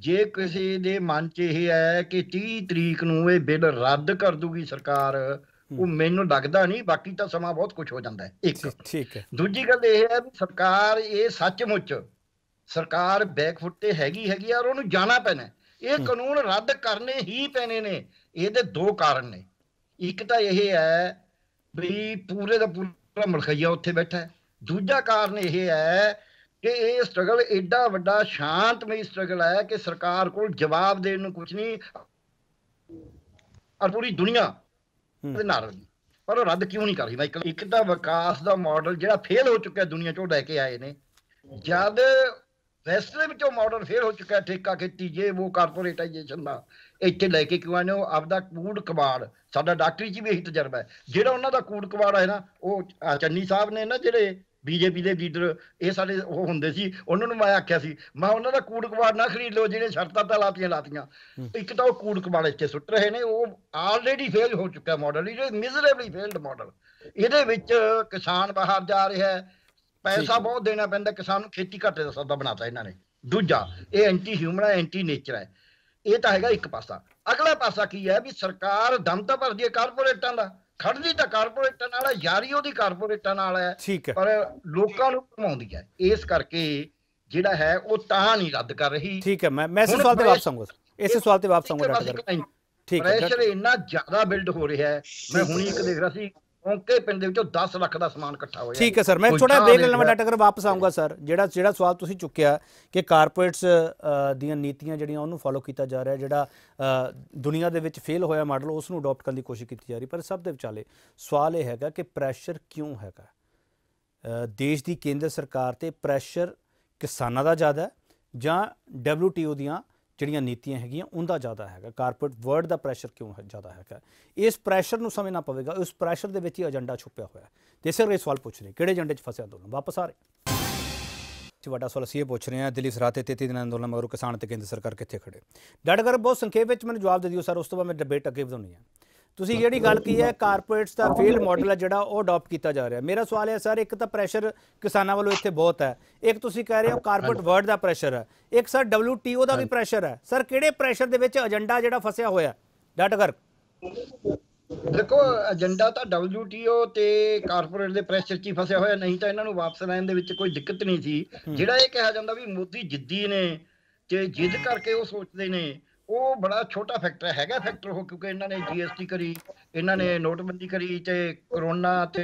ਜੇ ਕਿਸੇ ਦੇ ਮਨ 'ਚ ਇਹ ਹੈ ਕਿ 30 ਤਰੀਕ ਨੂੰ ਇਹ ਬਿੱਲ ਰੱਦ ਕਰ ਦੂਗੀ ਸਰਕਾਰ ਉਹ ਮੈਨੂੰ ਲੱਗਦਾ ਨਹੀਂ ਬਾਕੀ ਤਾਂ ਸਮਾਂ ਬਹੁਤ ਕੁਝ ਹੋ ਜਾਂਦਾ ਹੈ ਇੱਕ ਠੀਕ ਹੈ ਦੂਜੀ ਗੱਲ ਇਹ ਹੈ ਵੀ ਸਰਕਾਰ ਇਹ ਸੱਚਮੁੱਚ ਸਰਕਾਰ ਬੈਕਫੁੱਟ ਤੇ ਹੈਗੀ ਹੈਗੀ ਆ ਔਰ ਉਹਨੂੰ ਜਾਣਾ ਪੈਣਾ ਇਹ ਕਾਨੂੰਨ ਰੱਦ ਕਰਨੇ ਹੀ ਪੈਣੇ ਨੇ ਇਹਦੇ ਦੋ ਕਾਰਨ ਨੇ ਇੱਕ ਤਾਂ ਇਹ ਹੈ ਵੀ ਪੂਰੇ ਦਾ ਪੂਰਾ ਮਲਖਈਆ ਉੱਥੇ ਬੈਠਾ ਹੈ ਦੂਜਾ ਕਾਰਨ ਇਹ ਹੈ ਕਿ ਇਹ ਸਟਰਗਲ ਐਡਾ ਵੱਡਾ ਸ਼ਾਂਤਮਈ ਸਟਰਗਲ ਹੈ ਕਿ ਸਰਕਾਰ ਕੋਲ ਜਵਾਬ ਦੇਣ ਨੂੰ ਕੁਝ ਨਹੀਂ ਔਰ ਪੂਰੀ ਦੁਨੀਆ ਉਹਦੇ ਨਾਰਾਜ਼ ਪਰ ਉਹ ਰੱਦ ਕਿਉਂ ਨਹੀਂ ਕਰ ਰਹੀ ਮੈਂ ਇੱਕ ਤਾਂ ਵਿਕਾਸ ਦਾ ਮਾਡਲ ਜਿਹੜਾ ਫੇਲ ਹੋ ਚੁੱਕਿਆ ਦੁਨੀਆ ਚੋਂ ਲੈ ਕੇ ਆਏ ਨੇ ਜਦ ਵੈਸਟ ਦੇ ਵਿੱਚੋਂ ਮਾਡਲ ਫੇਲ ਹੋ ਚੁੱਕਾ ਠੇਕਾ ਖੇਤੀ ਜੇ ਉਹ ਕਾਰਪੋਰੇਟਾਈਜੇਸ਼ਨ ਦਾ ਇੱਥੇ ਲੈ ਕੇ ਕਿਉਂ ਆਨੇ ਉਹ ਆਪਦਾ ਕੂੜ ਕਬਾੜ ਸਾਡਾ ਡਾਕਟਰੀ ਚ ਵੀ ਇਹੀ ਤਜਰਬਾ ਹੈ ਜਿਹੜਾ ਉਹਨਾਂ ਦਾ ਕੂੜ ਕਬਾੜ ਹੈ ਨਾ ਉਹ ਚੰਨੀ ਸਾਹਿਬ ਨੇ ਨਾ ਜਿਹੜੇ ਬੀਜੇਪੀ ਦੇ ਲੀਡਰ ਇਹ ਸਾਡੇ ਉਹ ਹੁੰਦੇ ਸੀ ਉਹਨਾਂ ਨੂੰ ਮੈਂ ਆਖਿਆ ਸੀ ਮੈਂ ਉਹਨਾਂ ਦਾ ਕੂੜ ਕਬਾੜ ਨਾ ਖਰੀਦ ਲਓ ਜਿਹੜੇ ਸ਼ਰਤਾਂ ਤਾਂ ਲਾਤੀਆਂ ਲਾਤੀਆਂ ਇੱਕ ਤਾਂ ਉਹ ਕੂੜ ਕਬਾੜ ਇੱਥੇ ਸੁੱਟ ਰਹੇ ਨੇ ਉਹ ਆਲਰੇਡੀ ਫੇਲ ਹੋ ਚੁੱਕਾ ਮਾਡਲ ਇਹ ਮਿਜ਼ਰੇਬਲੀ ਫੇਲਡ ਮਾਡਲ ਇਹਦੇ ਵਿੱਚ ਕਿਸਾਨ ਬਾਹਰ ਜਾ ਰਿਹਾ ਹੈ ਪੈਸਾ ਬਹੁਤ ਦੇਣਾ ਪੈਂਦਾ ਕਿਸਾਨ ਨੂੰ ਖੇਤੀ ਘਾਟੇ ਦਾ ਸੌਦਾ ਬਣਾਤਾ ਇਹਨਾਂ ਨੇ ਦੂਜਾ ਇਹ ਐਂਟੀ ਹਿਊਮਨ ਹੈ ਐਂਟੀ ਨੇਚਰ ਹੈ ਇਹ ਤਾਂ ਹੈਗਾ ਇੱਕ ਪਾਸਾ ਅਗਲਾ ਪਾਸਾ ਕੀ ਹੈ ਵੀ ਸਰਕਾਰ ਦਮ ਤਾਂ ਭਰਦੀ ਹੈ ਕਾਰਪੋਰੇਟਾਂ ਦਾ ਖੜਦੀ ਤਾਂ ਕਾਰਪੋਰੇਟਾਂ ਨਾਲ ਹੈ ਯਾਰੀ ਉਹਦੀ ਕਾਰਪੋਰੇਟਾਂ ਨਾਲ ਹੈ ਪਰ ਲੋਕਾਂ ਨੂੰ ਘਮਾਉਂਦੀ ਹੈ ਇਸ ਕਰਕੇ ਜਿਹੜਾ ਹੈ ਉਹ ਤਾਂ ਨਹੀਂ ਰੱਦ ਕਰ ਰਹੀ ਠੀਕ ਹੈ ਮੈਂ ਮੈਂ ਇਸ ਸਵਾਲ ਤੇ ਵਾਪਸ ਆਉਂਗਾ ਇਸ ਸਵਾਲ ਤੇ ਵਾਪਸ ਆਉਂਗਾ ਠੀਕ ਹੈ ਪ੍ਰੈਸ਼ਰ ਇੰਨਾ ਜ਼ਿਆਦਾ ਬਿਲਡ ਹੋ ਰਿਹਾ ਹੈ ਮੈਂ ਹੁਣੀ ਇੱਕ ਦੇਖ ਰਿਹਾ ਸੀ ਓਕੇ ਪਿੰਡ ਦੇ ਵਿੱਚੋਂ 10 ਲੱਖ ਦਾ ਸਮਾਨ ਇਕੱਠਾ ਹੋਇਆ ਠੀਕ ਹੈ ਸਰ ਮੈਂ ਛੋਟਾ ਦੇਖ ਲੈਣਾ ਮੈਂ ਡਾਟਾ ਕਰ ਵਾਪਸ ਆਉਂਗਾ ਸਰ ਜਿਹੜਾ ਜਿਹੜਾ ਸਵਾਲ ਤੁਸੀਂ ਚੁੱਕਿਆ ਕਿ ਕਾਰਪੋਰੇਟਸ ਦੀਆਂ ਨੀਤੀਆਂ ਜਿਹੜੀਆਂ ਉਹਨੂੰ ਫਾਲੋ ਕੀਤਾ ਜਾ ਰਿਹਾ ਜਿਹੜਾ ਦੁਨੀਆ ਦੇ ਵਿੱਚ ਫੇਲ ਹੋਇਆ ਮਾਡਲ ਉਸ ਨੂੰ ਅਡਾਪਟ ਕਰਨ ਦੀ ਕੋਸ਼ਿਸ਼ ਕੀਤੀ ਜਾ ਰਹੀ ਪਰ ਸਭ ਦੇ ਵਿਚਾਲੇ ਸਵਾਲ ਇਹ ਹੈਗਾ ਕਿ ਪ੍ਰੈਸ਼ਰ ਕਿਉਂ ਹੈਗਾ ਦੇਸ਼ ਦੀ ਕੇਂਦਰ ਸਰਕਾਰ ਤੇ ਪ੍ਰੈਸ਼ਰ ਕਿਸਾਨਾਂ ਦਾ ਜ਼ਿਆਦਾ ਜਾਂ ਡਬਲਯੂਟੀਓ ਦੀਆਂ ਜਿਹੜੀਆਂ ਨੀਤੀਆਂ ਹੈਗੀਆਂ ਉਹਦਾ ਜ਼ਿਆਦਾ ਹੈਗਾ ਕਾਰਪੋਰੇਟ ਵਰਡ ਦਾ ਪ੍ਰੈਸ਼ਰ ਕਿਉਂ ਜ਼ਿਆਦਾ ਹੈਗਾ ਇਸ ਪ੍ਰੈਸ਼ਰ ਨੂੰ ਸਮਝਣਾ ਪਵੇਗਾ ਉਸ ਪ੍ਰੈਸ਼ਰ ਦੇ ਵਿੱਚ ਹੀ ਏਜੰਡਾ ਛੁਪਿਆ ਹੋਇਆ ਹੈ ਤੇ ਇਸੇ ਇਹ ਸਵਾਲ ਪੁੱਛ ਰਹੇ ਕਿਹੜੇ ਏਜੰਡੇ 'ਚ ਫਸਿਆ ਦੋਨੋਂ ਵਾਪਸ ਆ ਰਹੇ ਜੀ ਵੱਡਾ ਸਵਾਲ ਅਸੀਂ ਇਹ ਪੁੱਛ ਰਹੇ ਹਾਂ ਦਿੱਲੀ ਸਰਾਤੇ 33 ਦਿਨਾਂ ਅੰਦੋਲਨ ਮਗਰੋਂ ਕਿਸਾਨ ਤੇ ਕੇਂਦਰ ਸਰਕਾਰ ਕਿੱਥੇ ਖੜੇ ਡਾਡਗਰ ਬਹੁਤ ਸੰਖੇਪ ਵਿੱਚ ਮੈਨੂੰ ਜਵਾਬ ਦੇ ਦਿਓ ਸਰ ਉਸ ਤੋਂ ਬਾਅਦ ਮੈਂ ਡਿਬੇਟ ਅੱਗੇ ਵਧਾਉਣੀ ਹੈ ਤੁਸੀਂ ਜਿਹੜੀ ਗੱਲ ਕੀ ਹੈ ਕਾਰਪੋਰੇਟਸ ਦਾ ਫੇਲ ਮਾਡਲ ਹੈ ਜਿਹੜਾ ਉਹ ਅਡਾਪਟ ਕੀਤਾ ਜਾ ਰਿਹਾ ਮੇਰਾ ਸਵਾਲ ਹੈ ਸਰ ਇੱਕ ਤਾਂ ਪ੍ਰੈਸ਼ਰ ਕਿਸਾਨਾਂ ਵੱਲੋਂ ਇੱਥੇ ਬਹੁਤ ਹੈ ਇੱਕ ਤੁਸੀਂ ਕਹਿ ਰਹੇ ਹੋ ਕਾਰਪੋਰੇਟ ਵਰਡ ਦਾ ਪ੍ਰੈਸ਼ਰ ਹੈ ਇੱਕ ਸਰ WTO ਦਾ ਵੀ ਪ੍ਰੈਸ਼ਰ ਹੈ ਸਰ ਕਿਹੜੇ ਪ੍ਰੈਸ਼ਰ ਦੇ ਵਿੱਚ ਏਜੰਡਾ ਜਿਹੜਾ ਫਸਿਆ ਹੋਇਆ ਡਾਟ ਕਰ ਦੇਖੋ ਏਜੰਡਾ ਤਾਂ WTO ਤੇ ਕਾਰਪੋਰੇਟ ਦੇ ਪ੍ਰੈਸ਼ਰ 'ਚ ਹੀ ਫਸਿਆ ਹੋਇਆ ਨਹੀਂ ਤਾਂ ਇਹਨਾਂ ਨੂੰ ਵਾਪਸ ਲੈਣ ਦੇ ਵਿੱਚ ਕੋਈ ਦਿੱਕਤ ਨਹੀਂ ਸੀ ਜਿਹੜਾ ਇਹ ਕਿਹਾ ਜਾਂਦਾ ਵੀ ਮੋਦੀ ਜਿੱਦੀ ਨੇ ਤੇ ਜਿੱਦ ਕਰਕੇ ਉਹ ਸੋਚਦੇ ਨੇ ਉਹ ਬੜਾ ਛੋਟਾ ਫੈਕਟਰ ਹੈਗਾ ਫੈਕਟਰ ਉਹ ਕਿਉਂਕਿ ਇਹਨਾਂ ਨੇ ਜੀਐਸਟੀ ਕਰੀ ਇਹਨਾਂ ਨੇ ਨੋਟਬੰਦੀ ਕਰੀ ਤੇ ਕਰੋਨਾ ਤੇ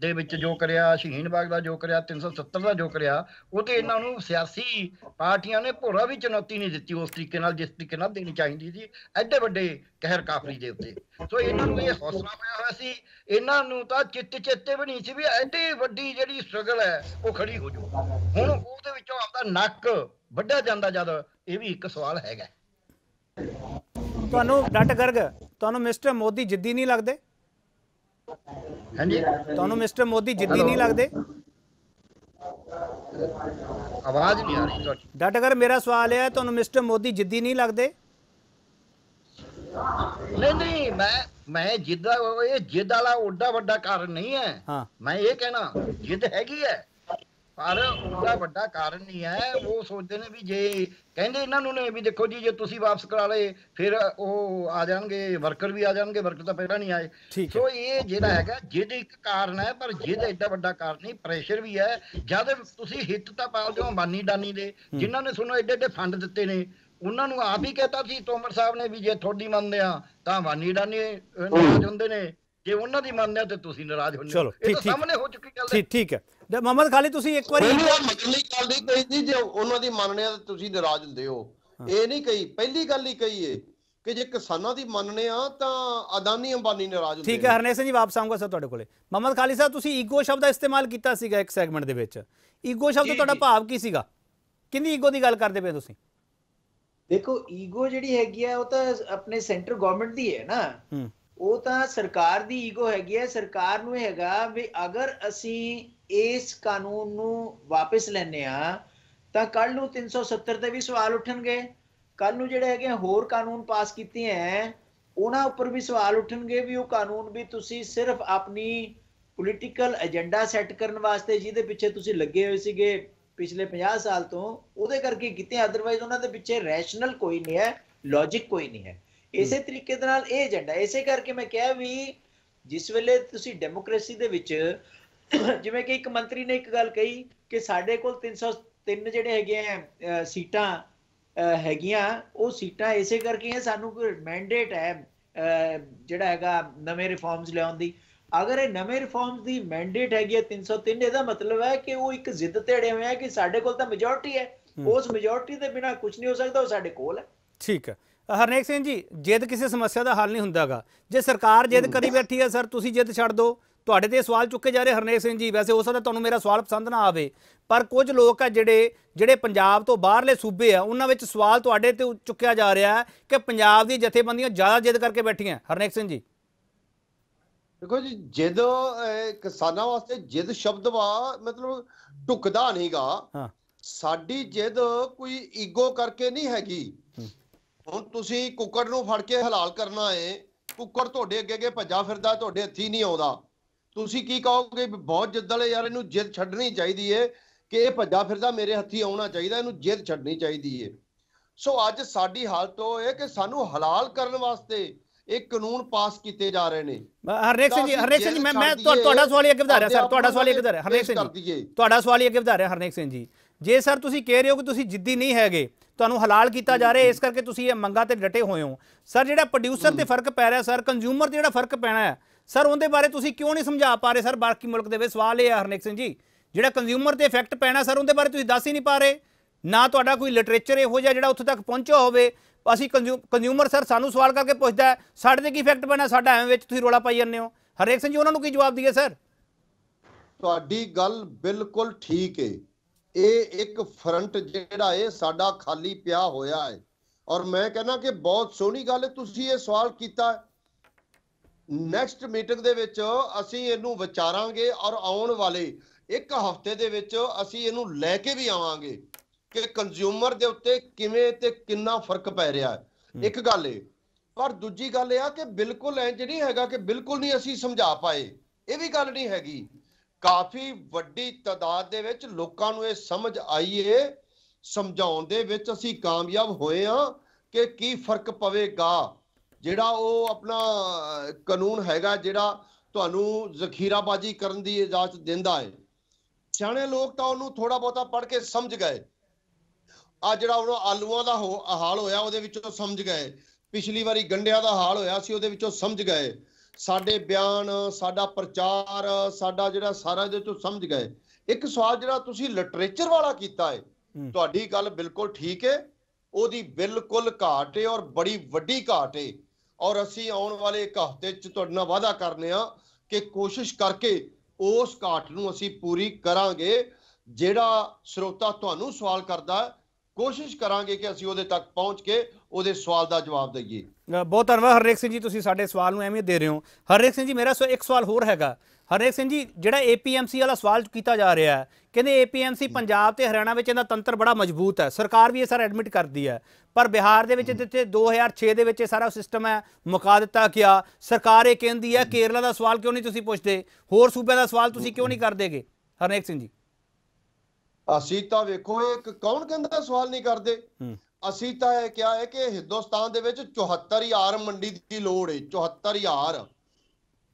ਦੇ ਵਿੱਚ ਜੋ ਕਰਿਆ ਸ਼ਹੀਨ ਬਾਗ ਦਾ ਜੋ ਕਰਿਆ 370 ਦਾ ਜੋ ਕਰਿਆ ਉਹ ਤੇ ਇਹਨਾਂ ਨੂੰ ਸਿਆਸੀ ਪਾਰਟੀਆਂ ਨੇ ਭੋਰਾ ਵੀ ਚੁਣੌਤੀ ਨਹੀਂ ਦਿੱਤੀ ਉਸ ਤਰੀਕੇ ਨਾਲ ਜਿਸ ਤਰੀਕੇ ਨਾਲ ਦੇਣੀ ਚਾਹੀਦੀ ਸੀ ਐਡੇ ਵੱਡੇ ਕਹਿਰ ਕਾਫਰੀ ਦੇ ਉੱਤੇ ਸੋ ਇਹਨਾਂ ਨੂੰ ਇਹ ਹੌਸਲਾ ਪਿਆ ਹੋਇਆ ਸੀ ਇਹਨਾਂ ਨੂੰ ਤਾਂ ਚਿੱਤ ਚੇਤੇ ਵੀ ਨਹੀਂ ਸੀ ਵੀ ਐਡੀ ਵੱਡੀ ਜਿਹੜੀ ਸਟਰਗਲ ਹੈ ਉਹ ਖੜੀ ਹੋ ਜੂ ਹੁਣ ਉਹਦੇ ਵਿੱਚੋਂ ਆਪਦਾ ਨੱਕ ਵੱਡਾ ਜਾਂਦਾ ਜਦ ਇਹ ਵੀ ਇੱਕ ਸਵਾਲ ਹੈਗਾ ਤੁਹਾਨੂੰ ਡਟ ਗਰਗ ਤੁਹਾਨੂੰ ਮਿਸਟਰ ਮੋਦੀ ਜਿੱਦੀ ਨਹੀਂ ਲੱਗਦੇ ਹਾਂਜੀ ਤੁਹਾਨੂੰ ਮਿਸਟਰ ਮੋਦੀ ਜਿੱਦੀ ਨਹੀਂ ਲੱਗਦੇ ਆਵਾਜ਼ ਨਹੀਂ ਆ ਰਹੀ ਤੁਹਾਡੀ ਡਟ ਗਰ ਮੇਰਾ ਸਵਾਲ ਹੈ ਤੁਹਾਨੂੰ ਮਿਸਟਰ ਮੋਦੀ ਜਿੱਦੀ ਨਹੀਂ ਲੱਗਦੇ ਨਹੀਂ ਨਹੀਂ ਮੈਂ ਮੈਂ ਜਿੱਦ ਇਹ ਜਿੱਦ ਵਾਲਾ ਓਡਾ ਵੱਡਾ ਕਾਰਨ ਨਹੀਂ ਹੈ ਮੈਂ ਇਹ ਕਹਿਣਾ ਜਿੱਦ ਹੈਗੀ ਹੈ ਪਰ ਉਹਦਾ ਵੱਡਾ ਕਾਰਨ ਹੀ ਹੈ ਉਹ ਸੋਚਦੇ ਨੇ ਵੀ ਜੇ ਕਹਿੰਦੇ ਇਹਨਾਂ ਨੂੰ ਨੇ ਵੀ ਦੇਖੋ ਜੀ ਜੇ ਤੁਸੀਂ ਵਾਪਸ ਕਰਾ ਲਏ ਫਿਰ ਉਹ ਆ ਜਾਣਗੇ ਵਰਕਰ ਵੀ ਆ ਜਾਣਗੇ ਵਰਕਰ ਤਾਂ ਪਹਿਲਾਂ ਨਹੀਂ ਆਏ ਸੋ ਇਹ ਜਿਹੜਾ ਹੈਗਾ ਜਿਹਦੇ ਇੱਕ ਕਾਰਨ ਹੈ ਪਰ ਜਿਹਦੇ ਇੱਡਾ ਵੱਡਾ ਕਾਰਨ ਨਹੀਂ ਪ੍ਰੈਸ਼ਰ ਵੀ ਹੈ ਜਦ ਤੁਸੀਂ ਹਿੱਤ ਤਾਂ ਪਾਲਦੇ ਹੋ ਮਾਨੀ ਡਾਨੀ ਦੇ ਜਿਨ੍ਹਾਂ ਨੇ ਸੁਣੋ ਐਡੇ ਐਡੇ ਫੰਡ ਦਿੱਤੇ ਨੇ ਉਹਨਾਂ ਨੂੰ ਆਪ ਹੀ ਕਹਤਾ ਸੀ ਤੋਮਰ ਸਾਹਿਬ ਨੇ ਵੀ ਜੇ ਥੋੜੀ ਮੰਨਦੇ ਆ ਤਾਂ ਮਾਨੀ ਡਾਨੀ ਨਾਰਾਜ਼ ਹੁੰਦੇ ਨੇ ਜੇ ਉਹਨਾਂ ਦੀ ਮੰਨਦੇ ਆ ਤੇ ਤੁਸੀਂ ਨਾਰਾਜ਼ ਹੁੰਦੇ ਹੋ ਇਹ ਤਾਂ ਸਾਹਮਣੇ ਹੋ ਚੁੱਕੀ ਗੱਲ ਹੈ ਠੀਕ ਠੀਕ ਹੈ ਮੁਹੰਮਦ ਖਾਲੀ ਤੁਸੀਂ ਇੱਕ ਵਾਰੀ ਮਤਲਬ ਗੱਲ ਨਹੀਂ ਕਹੀ ਨਹੀਂ ਜੇ ਉਹਨਾਂ ਦੀ ਮੰਨਣੇ ਆ ਤੁਸੀਂ ਨਾਰਾਜ਼ ਹੁੰਦੇ ਹੋ ਇਹ ਨਹੀਂ ਕਹੀ ਪਹਿਲੀ ਗੱਲ ਹੀ ਕਹੀ ਏ ਕਿ ਜੇ ਕਿਸਾਨਾਂ ਦੀ ਮੰਨਣੇ ਆ ਤਾਂ ਅਦਾਨੀ ਅੰਬਾਨੀ ਨਾਰਾਜ਼ ਹੁੰਦੇ ਠੀਕ ਹੈ ਹਰਨੇਸ਼ ਸਿੰਘ ਜੀ ਵਾਪਸ ਆਉਂਗਾ ਸਰ ਤੁਹਾਡੇ ਕੋਲੇ ਮੁਹੰਮਦ ਖਾਲੀ ਸਾਹਿਬ ਤੁਸੀਂ ਈਗੋ ਸ਼ਬਦ ਦਾ ਇਸਤੇਮਾਲ ਕੀਤਾ ਸੀਗਾ ਇੱਕ ਸੈਗਮੈਂਟ ਦੇ ਵਿੱਚ ਈਗੋ ਸ਼ਬਦ ਤੁਹਾਡਾ ਭਾਵ ਕੀ ਸੀਗਾ ਕਿੰਨੀ ਈਗੋ ਦੀ ਗੱਲ ਕਰਦੇ ਪਏ ਤੁਸੀਂ ਦੇਖੋ ਈਗੋ ਜਿਹੜੀ ਹੈਗੀ ਆ ਉਹ ਤਾਂ ਆਪਣੇ ਸੈਂਟਰ ਗਵਰਨਮੈਂਟ ਦੀ ਹੈ ਨਾ ਉਹ ਤਾਂ ਸਰਕਾਰ ਦੀ ਈਗੋ ਹੈਗੀ ਆ ਸਰਕਾਰ ਨੂੰ ਹੈਗਾ ਵੀ ਅਗਰ ਅਸੀਂ ਇਸ ਕਾਨੂੰਨ ਨੂੰ ਵਾਪਸ ਲੈਨੇ ਆ ਤਾਂ ਕੱਲ ਨੂੰ 370 ਤੇ ਵੀ ਸਵਾਲ ਉੱਠਣਗੇ ਕੱਲ ਨੂੰ ਜਿਹੜੇ ਹੈਗੇ ਹੋਰ ਕਾਨੂੰਨ ਪਾਸ ਕੀਤੇ ਐ ਉਹਨਾਂ ਉੱਪਰ ਵੀ ਸਵਾਲ ਉੱਠਣਗੇ ਵੀ ਉਹ ਕਾਨੂੰਨ ਵੀ ਤੁਸੀਂ ਸਿਰਫ ਆਪਣੀ ਪੋਲੀਟੀਕਲ ਏਜੰਡਾ ਸੈੱਟ ਕਰਨ ਵਾਸਤੇ ਜਿਹਦੇ ਪਿੱਛੇ ਤੁਸੀਂ ਲੱਗੇ ਹੋਏ ਸੀਗੇ ਪਿਛਲੇ 50 ਸਾਲ ਤੋਂ ਉਹਦੇ ਕਰਕੇ ਕੀਤੇ ਆਦਰਵਾਈਜ਼ ਉਹਨਾਂ ਦੇ ਪਿੱਛੇ ਰੈਸ਼ਨਲ ਕੋਈ ਨਹੀਂ ਹੈ ਲੌਜੀਕ ਕੋਈ ਨਹੀਂ ਹੈ ਇਸੇ ਤਰੀਕੇ ਦੇ ਨਾਲ ਇਹ ਏਜੰਡਾ ਇਸੇ ਕਰਕੇ ਮੈਂ ਕਿਹਾ ਵੀ ਜਿਸ ਵੇਲੇ ਤੁਸੀਂ ਡੈਮੋਕ੍ਰੇਸੀ ਦੇ ਵਿੱਚ ਜਿਵੇਂ ਕਿ ਇੱਕ ਮੰਤਰੀ ਨੇ ਇੱਕ ਗੱਲ ਕਹੀ ਕਿ ਸਾਡੇ ਕੋਲ 303 ਜਿਹੜੇ ਹੈਗੇ ਆ ਸੀਟਾਂ ਹੈਗੀਆਂ ਉਹ ਸੀਟਾਂ ਇਸੇ ਕਰਕੇ ਹੈ ਸਾਨੂੰ ਕੋਈ ਮੈਂਡੇਟ ਹੈ ਜਿਹੜਾ ਹੈਗਾ ਨਵੇਂ ਰਿਫਾਰਮਸ ਲਿਆਉਣ ਦੀ ਅਗਰ ਇਹ ਨਵੇਂ ਰਿਫਾਰਮਸ ਦੀ ਮੈਂਡੇਟ ਹੈਗੀ ਹੈ 303 ਇਹਦਾ ਮਤਲਬ ਹੈ ਕਿ ਉਹ ਇੱਕ ਜ਼ਿੱਦ ਤੇੜੇ ਹੋਏ ਆ ਕਿ ਸਾਡੇ ਕੋਲ ਤਾਂ ਮੈਜੋਰਟੀ ਹੈ ਉਸ ਮੈਜੋਰਟੀ ਦੇ ਬਿਨਾ ਕੁਝ ਨਹੀਂ ਹੋ ਸਕਦਾ ਉਹ ਸਾਡੇ ਕੋਲ ਹੈ ਠੀਕ ਹੈ ਹਰਨੇਕ ਸਿੰਘ ਜੀ ਜਿੱਦ ਕਿਸੇ ਸਮੱਸਿਆ ਦਾ ਹੱਲ ਨਹੀਂ ਹੁੰਦਾਗਾ ਜੇ ਸਰਕਾਰ ਜਿੱਦ ਕਰੀ ਬੈਠੀ ਹੈ ਸਰ ਤੁਸੀਂ ਜਿੱਦ ਛੱਡ ਦਿਓ ਤੁਹਾਡੇ ਤੇ ਸਵਾਲ ਚੁੱਕੇ ਜਾ ਰਹੇ ਹਰਨੇਕ ਸਿੰਘ ਜੀ ਵੈਸੇ ਹੋ ਸਕਦਾ ਤੁਹਾਨੂੰ ਮੇਰਾ ਸਵਾਲ ਪਸੰਦ ਨਾ ਆਵੇ ਪਰ ਕੁਝ ਲੋਕ ਆ ਜਿਹੜੇ ਜਿਹੜੇ ਪੰਜਾਬ ਤੋਂ ਬਾਹਰਲੇ ਸੂਬੇ ਆ ਉਹਨਾਂ ਵਿੱਚ ਸਵਾਲ ਤੁਹਾਡੇ ਤੇ ਚੁੱਕਿਆ ਜਾ ਰਿਹਾ ਹੈ ਕਿ ਪੰਜਾਬ ਦੀ ਜਥੇਬੰਦੀਆਂ ਜ਼ਿਆਦਾ ਜਿੱਦ ਕਰਕੇ ਬੈਠੀਆਂ ਹਰਨੇਕ ਸਿੰਘ ਜੀ ਦੇਖੋ ਜੀ ਜਦੋਂ ਕਿਸਾਨਾਂ ਵਾਸਤੇ ਜਿੱਦ ਸ਼ਬਦ ਵਾ ਮਤਲਬ ਟੁਕਦਾ ਨਹੀਂਗਾ ਸਾਡੀ ਜਿੱਦ ਕੋਈ ਈਗੋ ਕਰਕੇ ਨਹੀਂ ਹੈਗੀ ਹੁਣ ਤੁਸੀਂ ਕੁੱਕੜ ਨੂੰ ਫੜ ਕੇ ਹਲਾਲ ਕਰਨਾ ਏ ਕੁੱਕੜ ਤੁਹਾਡੇ ਅੱਗੇ ਅੱਗੇ ਭੱਜਾ ਫਿਰਦਾ ਤੁਹਾਡੇ ਹੱਥੀ ਨਹੀਂ ਆਉਂਦਾ ਤੁਸੀਂ ਕੀ ਕਹੋਗੇ ਬਹੁਤ ਜਿੱਦ ਵਾਲੇ ਯਾਰ ਇਹਨੂੰ ਜਿੱਦ ਛੱਡਣੀ ਚਾਹੀਦੀ ਏ ਕਿ ਇਹ ਭੱਜਾ ਫਿਰਦਾ ਮੇਰੇ ਹੱਥੀ ਆਉਣਾ ਚਾਹੀਦਾ ਇਹਨੂੰ ਜਿੱਦ ਛੱਡਣੀ ਚਾਹੀਦੀ ਏ ਸੋ ਅੱਜ ਸਾਡੀ ਹਾਲਤ ਉਹ ਹੈ ਕਿ ਸਾਨੂੰ ਹਲਾਲ ਕਰਨ ਵਾਸਤੇ ਇਹ ਕਾਨੂੰਨ ਪਾਸ ਕੀਤੇ ਜਾ ਰਹੇ ਨੇ ਹਰਨੇਕ ਸਿੰਘ ਜੀ ਹਰਨੇਕ ਸਿੰਘ ਜੀ ਮੈਂ ਮੈਂ ਤੁਹਾਡਾ ਸਵਾਲ ਹੀ ਅੱਗੇ ਵਧਾ ਰਿਹਾ ਸਰ ਤੁਹਾਡਾ ਸਵਾਲ ਹੀ ਅੱਗੇ ਵਧਾ ਰਿਹਾ ਹਰਨੇਕ ਸਿੰਘ ਜੀ ਤੁਹਾਡਾ ਸਵਾਲ ਹੀ ਅੱਗੇ ਵਧਾ ਰਿਹਾ ਹਰਨੇਕ ਸਿੰਘ ਜੀ ਜੇ ਸਰ ਤੁਸੀਂ ਕਹਿ ਰਹੇ ਹੋ ਕਿ ਤੁਸੀਂ ਜਿੱਦੀ ਨਹੀਂ ਹੈਗੇ ਤੁਹਾਨੂੰ ਹਲਾਲ ਕੀਤਾ ਜਾ ਰਿਹਾ ਇਸ ਕਰਕੇ ਤੁਸੀਂ ਇਹ ਮੰਗਾ ਤੇ ਡਟੇ ਹੋਏ ਹੋ ਸਰ ਜਿਹੜਾ ਪ੍ਰੋਡਿਊਸਰ ਤੇ ਫਰਕ ਪੈ ਰਿਹਾ ਸਰ ਕੰਜ਼ਿਊਮਰ ਤੇ ਜਿਹੜਾ ਫਰਕ ਪੈਣਾ ਹੈ ਸਰ ਉਹਦੇ ਬਾਰੇ ਤੁਸੀਂ ਕਿਉਂ ਨਹੀਂ ਸਮਝਾ ਪਾ ਰਹੇ ਸਰ ਬਾਕੀ ਮੁਲਕ ਦੇ ਵਿੱਚ ਸਵਾਲ ਇਹ ਆ ਹਰਨੇਕ ਸਿੰਘ ਜੀ ਜਿਹੜਾ ਕੰਜ਼ਿਊਮਰ ਤੇ ਇਫੈਕਟ ਪੈਣਾ ਸਰ ਉਹਦੇ ਬਾਰੇ ਤੁਸੀਂ ਦੱਸ ਹੀ ਨਹੀਂ ਪਾ ਰਹੇ ਨਾ ਤੁਹਾਡਾ ਕੋਈ ਲਿਟਰੇਚਰ ਇਹੋ ਜਿਹਾ ਜਿਹੜਾ ਉੱਥੇ ਤੱਕ ਪਹੁੰਚਿਆ ਹੋਵੇ ਅਸੀਂ ਕੰਜ਼ਿਊਮਰ ਸਰ ਸਾਨੂੰ ਸਵਾਲ ਕਰਕੇ ਪੁੱਛਦਾ ਸਾਡੇ ਤੇ ਕੀ ਇਫੈਕਟ ਪੈਣਾ ਸਾਡਾ ਐਵੇਂ ਵਿੱਚ ਤੁਸੀਂ ਰੋਲਾ ਪਾਈ ਜਾਂਦੇ ਹੋ ਹਰਨੇਕ ਸਿੰਘ ਜੀ ਉਹਨਾਂ ਨੂੰ ਕੀ ਜਵਾਬ ਦਈਏ ਸਰ ਤੁਹਾਡੀ ਗੱਲ ਬਿਲਕੁਲ ਠੀਕ ਹੈ ਇਹ ਇੱਕ ਫਰੰਟ ਜਿਹੜਾ ਇਹ ਸਾਡਾ ਖਾਲੀ ਪਿਆ ਹੋਇਆ ਹੈ ਔਰ ਮੈਂ ਕਹਿੰਦਾ ਕਿ ਬਹੁਤ ਸੋਹਣੀ ਗੱਲ ਤੁਸੀਂ ਇਹ ਸਵਾਲ ਕੀਤਾ ਹੈ ਨੈਕਸਟ ਮੀਟਿੰਗ ਦੇ ਵਿੱਚ ਅਸੀਂ ਇਹਨੂੰ ਵਿਚਾਰਾਂਗੇ ਔਰ ਆਉਣ ਵਾਲੇ ਇੱਕ ਹਫ਼ਤੇ ਦੇ ਵਿੱਚ ਅਸੀਂ ਇਹਨੂੰ ਲੈ ਕੇ ਵੀ ਆਵਾਂਗੇ ਕਿ ਕੰਜ਼ਿਊਮਰ ਦੇ ਉੱਤੇ ਕਿਵੇਂ ਤੇ ਕਿੰਨਾ ਫਰਕ ਪੈ ਰਿਹਾ ਹੈ ਇੱਕ ਗੱਲ ਏ ਪਰ ਦੂਜੀ ਗੱਲ ਇਹ ਆ ਕਿ ਬਿਲਕੁਲ ਇੰਜ ਨਹੀਂ ਹੈਗਾ ਕਿ ਬਿਲਕੁਲ ਨਹੀਂ ਅਸੀਂ ਸਮਝਾ ਪਾਏ ਇਹ ਵੀ ਗੱਲ ਨਹੀਂ ਹੈਗੀ ਕਾਫੀ ਵੱਡੀ ਤਦਾਦ ਦੇ ਵਿੱਚ ਲੋਕਾਂ ਨੂੰ ਇਹ ਸਮਝ ਆਈ ਏ ਸਮਝਾਉਣ ਦੇ ਵਿੱਚ ਅਸੀਂ ਕਾਮਯਾਬ ਹੋਏ ਆ ਕਿ ਕੀ ਫਰਕ ਪਵੇਗਾ ਜਿਹੜਾ ਉਹ ਆਪਣਾ ਕਾਨੂੰਨ ਹੈਗਾ ਜਿਹੜਾ ਤੁਹਾਨੂੰ ਜ਼ਖੀਰਾਬਾਜੀ ਕਰਨ ਦੀ ਇਜਾਜ਼ਤ ਦਿੰਦਾ ਹੈ ਸਿਆਣੇ ਲੋਕ ਤਾਂ ਉਹਨੂੰ ਥੋੜਾ ਬਹੁਤਾ ਪੜ੍ਹ ਕੇ ਸਮਝ ਗਏ ਆ ਜਿਹੜਾ ਉਹਨਾਂ ਆਲੂਆਂ ਦਾ ਹਾਲ ਹੋਇਆ ਉਹਦੇ ਵਿੱਚੋਂ ਸਮਝ ਗਏ ਪਿਛਲੀ ਵਾਰੀ ਗੰਡਿਆਂ ਦਾ ਹਾਲ ਹੋਇਆ ਸੀ ਉਹਦੇ ਵਿੱਚੋਂ ਸਮਝ ਗਏ ਸਾਡੇ ਬਿਆਨ ਸਾਡਾ ਪ੍ਰਚਾਰ ਸਾਡਾ ਜਿਹੜਾ ਸਾਰਾ ਦੇ ਤੋਂ ਸਮਝ ਗਏ ਇੱਕ ਸਵਾਲ ਜਿਹੜਾ ਤੁਸੀਂ ਲਿਟਰੇਚਰ ਵਾਲਾ ਕੀਤਾ ਹੈ ਤੁਹਾਡੀ ਗੱਲ ਬਿਲਕੁਲ ਠੀਕ ਹੈ ਉਹਦੀ ਬਿਲਕੁਲ ਘਾਟ ਹੈ ਔਰ ਬੜੀ ਵੱਡੀ ਘਾਟ ਹੈ ਔਰ ਅਸੀਂ ਆਉਣ ਵਾਲੇ ਇੱਕ ਹਫ਼ਤੇ 'ਚ ਤੁਹਾਡੇ ਨਾਲ ਵਾਅਦਾ ਕਰਨੇ ਆ ਕਿ ਕੋਸ਼ਿਸ਼ ਕਰਕੇ ਉਸ ਘਾਟ ਨੂੰ ਅਸੀਂ ਪੂਰੀ ਕਰਾਂਗੇ ਜਿਹੜਾ ਸਰੋਤਾ ਤੁਹਾਨੂੰ ਸਵਾਲ ਕਰਦਾ ਕੋਸ਼ਿਸ਼ ਕਰਾਂਗੇ ਕਿ ਅਸੀਂ ਉਹਦੇ ਤੱਕ ਪਹੁੰਚ ਕੇ ਉਹਦੇ ਸਵਾਲ ਦਾ ਜਵਾਬ ਦਈਏ ਬਹੁਤ ਧੰਨਵਾਦ ਹਰਨੇਕ ਸਿੰਘ ਜੀ ਤੁਸੀਂ ਸਾਡੇ ਸਵਾਲ ਨੂੰ ਐਵੇਂ ਦੇ ਰਹੇ ਹੋ ਹਰਨੇਕ ਸਿੰਘ ਜੀ ਮੇਰਾ ਸੋ ਇੱਕ ਸਵਾਲ ਹੋਰ ਹੈਗਾ ਹਰਨੇਕ ਸਿੰਘ ਜੀ ਜਿਹੜਾ ਏਪੀਐਮਸੀ ਵਾਲਾ ਸਵਾਲ ਕੀਤਾ ਜਾ ਰਿਹਾ ਹੈ ਕਹਿੰਦੇ ਏਪੀਐਮਸੀ ਪੰਜਾਬ ਤੇ ਹਰਿਆਣਾ ਵਿੱਚ ਇਹਦਾ ਤੰਤਰ ਬੜਾ ਮਜ਼ਬੂਤ ਹੈ ਸਰਕਾਰ ਵੀ ਇਹ ਸਾਰਾ ਐਡਮਿਟ ਕਰਦੀ ਹੈ ਪਰ ਬਿਹਾਰ ਦੇ ਵਿੱਚ ਜਿੱਥੇ 2006 ਦੇ ਵਿੱਚ ਇਹ ਸਾਰਾ ਸਿਸਟਮ ਹੈ ਮੁਕਾ ਦਿੱਤਾ ਗਿਆ ਸਰਕਾਰ ਇਹ ਕਹਿੰਦੀ ਹੈ ਕੇਰਲਾ ਦਾ ਸਵਾਲ ਕਿਉਂ ਨਹੀਂ ਤੁਸੀਂ ਪੁੱਛਦੇ ਹੋਰ ਸੂਬਿਆਂ ਦਾ ਸਵਾਲ ਤੁਸੀਂ ਕਿਉਂ ਨਹੀਂ ਕਰਦੇਗੇ ਹਰਨੇਕ ਸਿੰਘ ਜੀ ਅਸੀਂ ਤਾਂ ਵੇਖੋ ਇਹ ਕੌਣ ਕਹਿੰਦਾ ਸਵਾਲ ਨਹੀਂ ਕਰਦੇ ਅਸੀਂ ਤਾਂ ਇਹ ਕਿਹਾ ਹੈ ਕਿ ਹਿੰਦੁਸਤਾਨ ਦੇ ਵਿੱਚ 74 ਹਜ਼ਾਰ ਮੰਡੀ ਦੀ ਲੋੜ ਹੈ 74 ਹਜ਼ਾਰ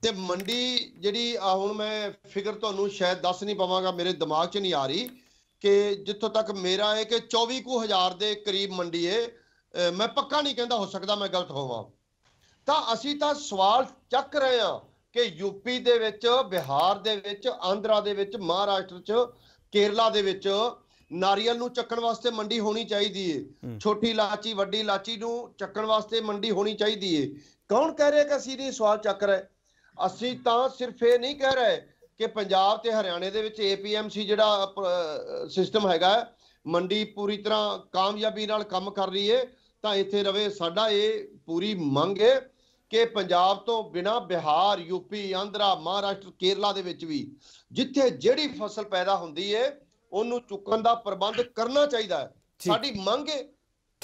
ਤੇ ਮੰਡੀ ਜਿਹੜੀ ਆ ਹੁਣ ਮੈਂ ਫਿਗਰ ਤੁਹਾਨੂੰ ਸ਼ਾਇਦ ਦੱਸ ਨਹੀਂ ਪਾਵਾਂਗਾ ਮੇਰੇ ਦਿਮਾਗ 'ਚ ਨਹੀਂ ਆ ਰਹੀ ਕਿ ਜਿੱਥੋਂ ਤੱਕ ਮੇਰਾ ਹੈ ਕਿ 24 ਕੁ ਹਜ਼ਾਰ ਦੇ ਕਰੀਬ ਮੰਡੀ ਹੈ ਮੈਂ ਪੱਕਾ ਨਹੀਂ ਕਹਿੰਦਾ ਹੋ ਸਕਦਾ ਮੈਂ ਗਲਤ ਹੋਵਾਂ ਤਾਂ ਅਸੀਂ ਤਾਂ ਸਵਾਲ ਚੱਕ ਰਹੇ ਹਾਂ ਕਿ ਯੂਪੀ ਦੇ ਵਿੱਚ ਬਿਹਾਰ ਦੇ ਵਿੱਚ ਆਂਧਰਾ ਦੇ ਵਿੱਚ ਮਹਾਰਾਸ਼ਟਰ 'ਚ ਕੇਰਲਾ ਦੇ ਵਿੱਚ ਨਾਰੀਅਲ ਨੂੰ ਚੱਕਣ ਵਾਸਤੇ ਮੰਡੀ ਹੋਣੀ ਚਾਹੀਦੀ ਏ ਛੋਟੀ ਇਲਾਚੀ ਵੱਡੀ ਇਲਾਚੀ ਨੂੰ ਚੱਕਣ ਵਾਸਤੇ ਮੰਡੀ ਹੋਣੀ ਚਾਹੀਦੀ ਏ ਕੌਣ ਕਹਿ ਰਿਹਾ ਕਿ ਅਸੀਂ ਇਹ ਸਵਾਲ ਚੱਕ ਰਹੇ ਅਸੀਂ ਤਾਂ ਸਿਰਫ ਇਹ ਨਹੀਂ ਕਹਿ ਰਹੇ ਕਿ ਪੰਜਾਬ ਤੇ ਹਰਿਆਣੇ ਦੇ ਵਿੱਚ ਏਪੀਐਮਸੀ ਜਿਹੜਾ ਸਿਸਟਮ ਹੈਗਾ ਮੰਡੀ ਪੂਰੀ ਤਰ੍ਹਾਂ ਕਾਮਯਾਬੀ ਨਾਲ ਕੰਮ ਕਰ ਰਹੀ ਏ ਤਾਂ ਇੱਥੇ ਰਵੇ ਸਾਡਾ ਇਹ ਪੂਰੀ ਮੰਗ ਹੈ ਕਿ ਪੰਜਾਬ ਤੋਂ ਬਿਨਾ ਬਿਹਾਰ ਯੂਪੀ ਆਂਧਰਾ ਮਹਾਰਾਸ਼ਟਰ ਕੇਰਲਾ ਦੇ ਵਿੱਚ ਵੀ ਜਿੱਥੇ ਜਿਹੜੀ ਫਸਲ ਪੈਦਾ ਹੁੰਦੀ ਏ ਉਹਨੂੰ ਚੁੱਕਣ ਦਾ ਪ੍ਰਬੰਧ ਕਰਨਾ ਚਾਹੀਦਾ ਸਾਡੀ ਮੰਗ ਹੈ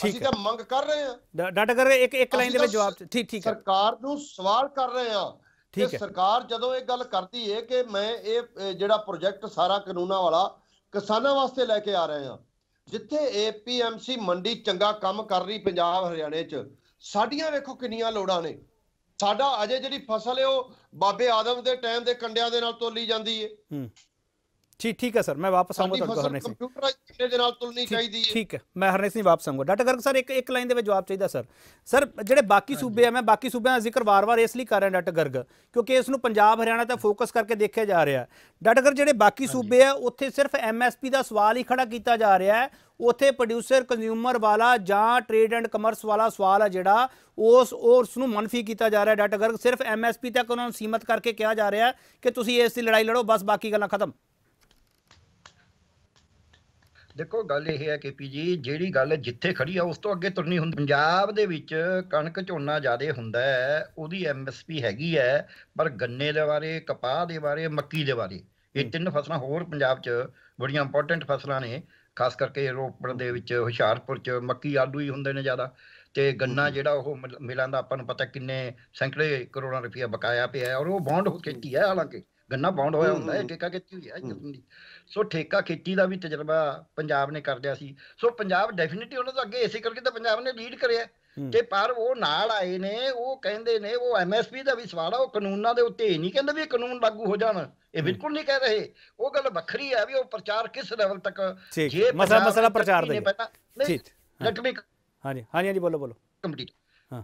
ਅਸੀਂ ਤਾਂ ਮੰਗ ਕਰ ਰਹੇ ਹਾਂ ਡਾਟਾ ਕਰ ਰਹੇ ਇੱਕ ਇੱਕ ਲਾਈਨ ਦੇ ਵਿੱਚ ਜਵਾਬ ਠੀਕ ਠੀਕ ਸਰਕਾਰ ਨੂੰ ਸਵਾਲ ਕਰ ਰਹੇ ਹਾਂ ਠੀਕ ਹੈ ਸਰਕਾਰ ਜਦੋਂ ਇਹ ਗੱਲ ਕਰਦੀ ਏ ਕਿ ਮੈਂ ਇਹ ਜਿਹੜਾ ਪ੍ਰੋਜੈਕਟ ਸਾਰਾ ਕਾਨੂੰਨਾ ਵਾਲਾ ਕਿਸਾਨਾਂ ਵਾਸਤੇ ਲੈ ਕੇ ਆ ਰਹੇ ਆ ਜਿੱਥੇ ਏਪੀਐਮਸੀ ਮੰਡੀ ਚੰਗਾ ਕੰਮ ਕਰ ਰਹੀ ਪੰਜਾਬ ਹਰਿਆਣੇ 'ਚ ਸਾਡੀਆਂ ਵੇਖੋ ਕਿੰਨੀਆਂ ਲੋੜਾਂ ਨੇ ਸਾਡਾ ਅਜੇ ਜਿਹੜੀ ਫਸਲ ਹੈ ਉਹ ਬਾਬੇ ਆਦਮ ਦੇ ਟਾਈਮ ਦੇ ਕੰਡਿਆਂ ਦੇ ਨਾਲ ਤੋਲੀ ਜਾਂਦੀ ਏ ਜੀ ਠੀਕ ਹੈ ਸਰ ਮੈਂ ਵਾਪਸ ਆਉਂਗਾ ਤੁਹਾਡੇ ਕੋਲ ਹਰਨੇ ਕੰਪਿਊਟਰਾਈਜ਼ ਕਿੰਨੇ ਦੇ ਨਾਲ ਤੁਲਨੀ ਚਾਹੀਦੀ ਹੈ ਠੀਕ ਹੈ ਮੈਂ ਹਰਨੇ ਸਿੰਘ ਵਾਪਸ ਆਉਂਗਾ ਡਾਟਾ ਗਰਗ ਸਰ ਇੱਕ ਇੱਕ ਲਾਈਨ ਦੇ ਵਿੱਚ ਜਵਾਬ ਚਾਹੀਦਾ ਸਰ ਸਰ ਜਿਹੜੇ ਬਾਕੀ ਸੂਬੇ ਆ ਮੈਂ ਬਾਕੀ ਸੂਬਿਆਂ ਦਾ ਜ਼ਿਕਰ ਵਾਰ-ਵਾਰ ਇਸ ਲਈ ਕਰ ਰਿਹਾ ਡਾਟਾ ਗਰਗ ਕਿਉਂਕਿ ਇਸ ਨੂੰ ਪੰਜਾਬ ਹਰਿਆਣਾ ਤੇ ਫੋਕਸ ਕਰਕੇ ਦੇਖਿਆ ਜਾ ਰਿਹਾ ਡਾਟਾ ਗਰ ਜਿਹੜੇ ਬਾਕੀ ਸੂਬੇ ਆ ਉੱਥੇ ਸਿਰਫ ਐਮਐਸਪੀ ਦਾ ਸਵਾਲ ਹੀ ਖੜਾ ਕੀਤਾ ਜਾ ਰਿਹਾ ਹੈ ਉਥੇ ਪ੍ਰੋਡਿਊਸਰ ਕੰਜ਼ਿਊਮਰ ਵਾਲਾ ਜਾਂ ਟ੍ਰੇਡ ਐਂਡ ਕਮਰਸ ਵਾਲਾ ਸਵਾਲ ਆ ਜਿਹੜਾ ਉਸ ਉਸ ਨੂੰ ਮਨਫੀ ਕੀਤਾ ਜਾ ਰਿਹਾ ਡਾਟਾ ਗਰਗ ਸਿਰਫ ਐਮਐਸਪੀ ਤੱਕ ਉਹਨਾਂ ਨੂੰ ਸੀਮਤ ਕਰਕੇ ਕਿਹਾ ਜਾ ਰਿਹਾ ਕਿ ਤੁਸੀਂ ਇਸ ਦੀ ਲੜਾਈ ਲੜੋ ਬਸ ਬਾਕੀ ਗੱਲਾਂ ਖਤਮ ਦੇਖੋ ਗੱਲ ਇਹ ਹੈ ਕਿ ਪੀਜੀ ਜਿਹੜੀ ਗੱਲ ਜਿੱਥੇ ਖੜੀ ਆ ਉਸ ਤੋਂ ਅੱਗੇ ਤੁਰਨੀ ਹੁੰਦੀ ਪੰਜਾਬ ਦੇ ਵਿੱਚ ਕਣਕ ਝੋਨਾ ਜ਼ਿਆਦਾ ਹੁੰਦਾ ਹੈ ਉਹਦੀ ਐਮਐਸਪੀ ਹੈਗੀ ਹੈ ਪਰ ਗੰਨੇ ਦੇ ਬਾਰੇ ਕਪਾਹ ਦੇ ਬਾਰੇ ਮੱਕੀ ਦੇ ਬਾਰੇ ਇਹ ਤਿੰਨ ਫਸਲਾਂ ਹੋਰ ਪੰਜਾਬ 'ਚ ਬੜੀਆਂ ਇੰਪੋਰਟੈਂਟ ਫਸਲਾਂ ਨੇ ਖਾਸ ਕਰਕੇ ਰੋਪੜ ਦੇ ਵਿੱਚ ਹੁਸ਼ਿਆਰਪੁਰ 'ਚ ਮੱਕੀ ਆਲੂ ਹੀ ਹੁੰਦੇ ਨੇ ਜ਼ਿਆਦਾ ਤੇ ਗੰਨਾ ਜਿਹੜਾ ਉਹ ਮਿਲਾਂ ਦਾ ਆਪਾਂ ਨੂੰ ਪਤਾ ਕਿੰਨੇ ਸੈਂਕੜੇ ਕਰੋੜਾਂ ਰੁਪਇਆ ਬਕਾਇਆ ਪਿਆ ਹੈ ਔਰ ਉਹ ਬੌਂਡ ਹੋ ਕੇ ਕੀ ਹੈ ਹਾਲਾਂਕਿ ਗੰਨਾ ਬੌਂਡ ਹੋਇਆ ਹੁੰਦਾ ਹੈ ਠੇਕਾ ਖੇਤੀ ਹੋਈ ਹੈ ਕਿਸਮ ਦੀ ਸੋ ਠੇਕਾ ਖੇਤੀ ਦਾ ਵੀ ਤਜਰਬਾ ਪੰਜਾਬ ਨੇ ਕਰ ਲਿਆ ਸੀ ਸੋ ਪੰਜਾਬ ਡੈਫੀਨਿਟਲੀ ਉਹਨਾਂ ਤੋਂ ਅੱਗੇ ਇਸੇ ਕਰਕੇ ਤਾਂ ਪੰਜਾਬ ਨੇ ਲੀਡ ਕਰਿਆ ਤੇ ਪਰ ਉਹ ਨਾਲ ਆਏ ਨੇ ਉਹ ਕਹਿੰਦੇ ਨੇ ਉਹ ਐਮਐਸਪੀ ਦਾ ਵੀ ਸਵਾਲ ਆ ਉਹ ਕਾਨੂੰਨਾਂ ਦੇ ਉੱਤੇ ਹੀ ਨਹੀਂ ਕਹਿੰਦੇ ਵੀ ਕਾਨੂੰਨ ਲਾਗੂ ਹੋ ਜਾਣ ਇਹ ਬਿਲਕੁਲ ਨਹੀਂ ਕਹਿ ਰਹੇ ਉਹ ਗੱਲ ਵੱਖਰੀ ਹੈ ਵੀ ਉਹ ਪ੍ਰਚਾਰ ਕਿਸ ਲੈਵਲ ਤੱਕ ਜੇ ਮਸਲਾ ਮਸਲਾ ਪ੍ਰਚਾਰ ਦੇ ਠੀਕ ਲਟਮੀ ਹਾਂਜੀ ਹਾਂਜੀ ਹਾਂਜੀ ਬੋਲੋ ਬੋਲੋ ਕੰਪਲੀਟ ਹਾਂ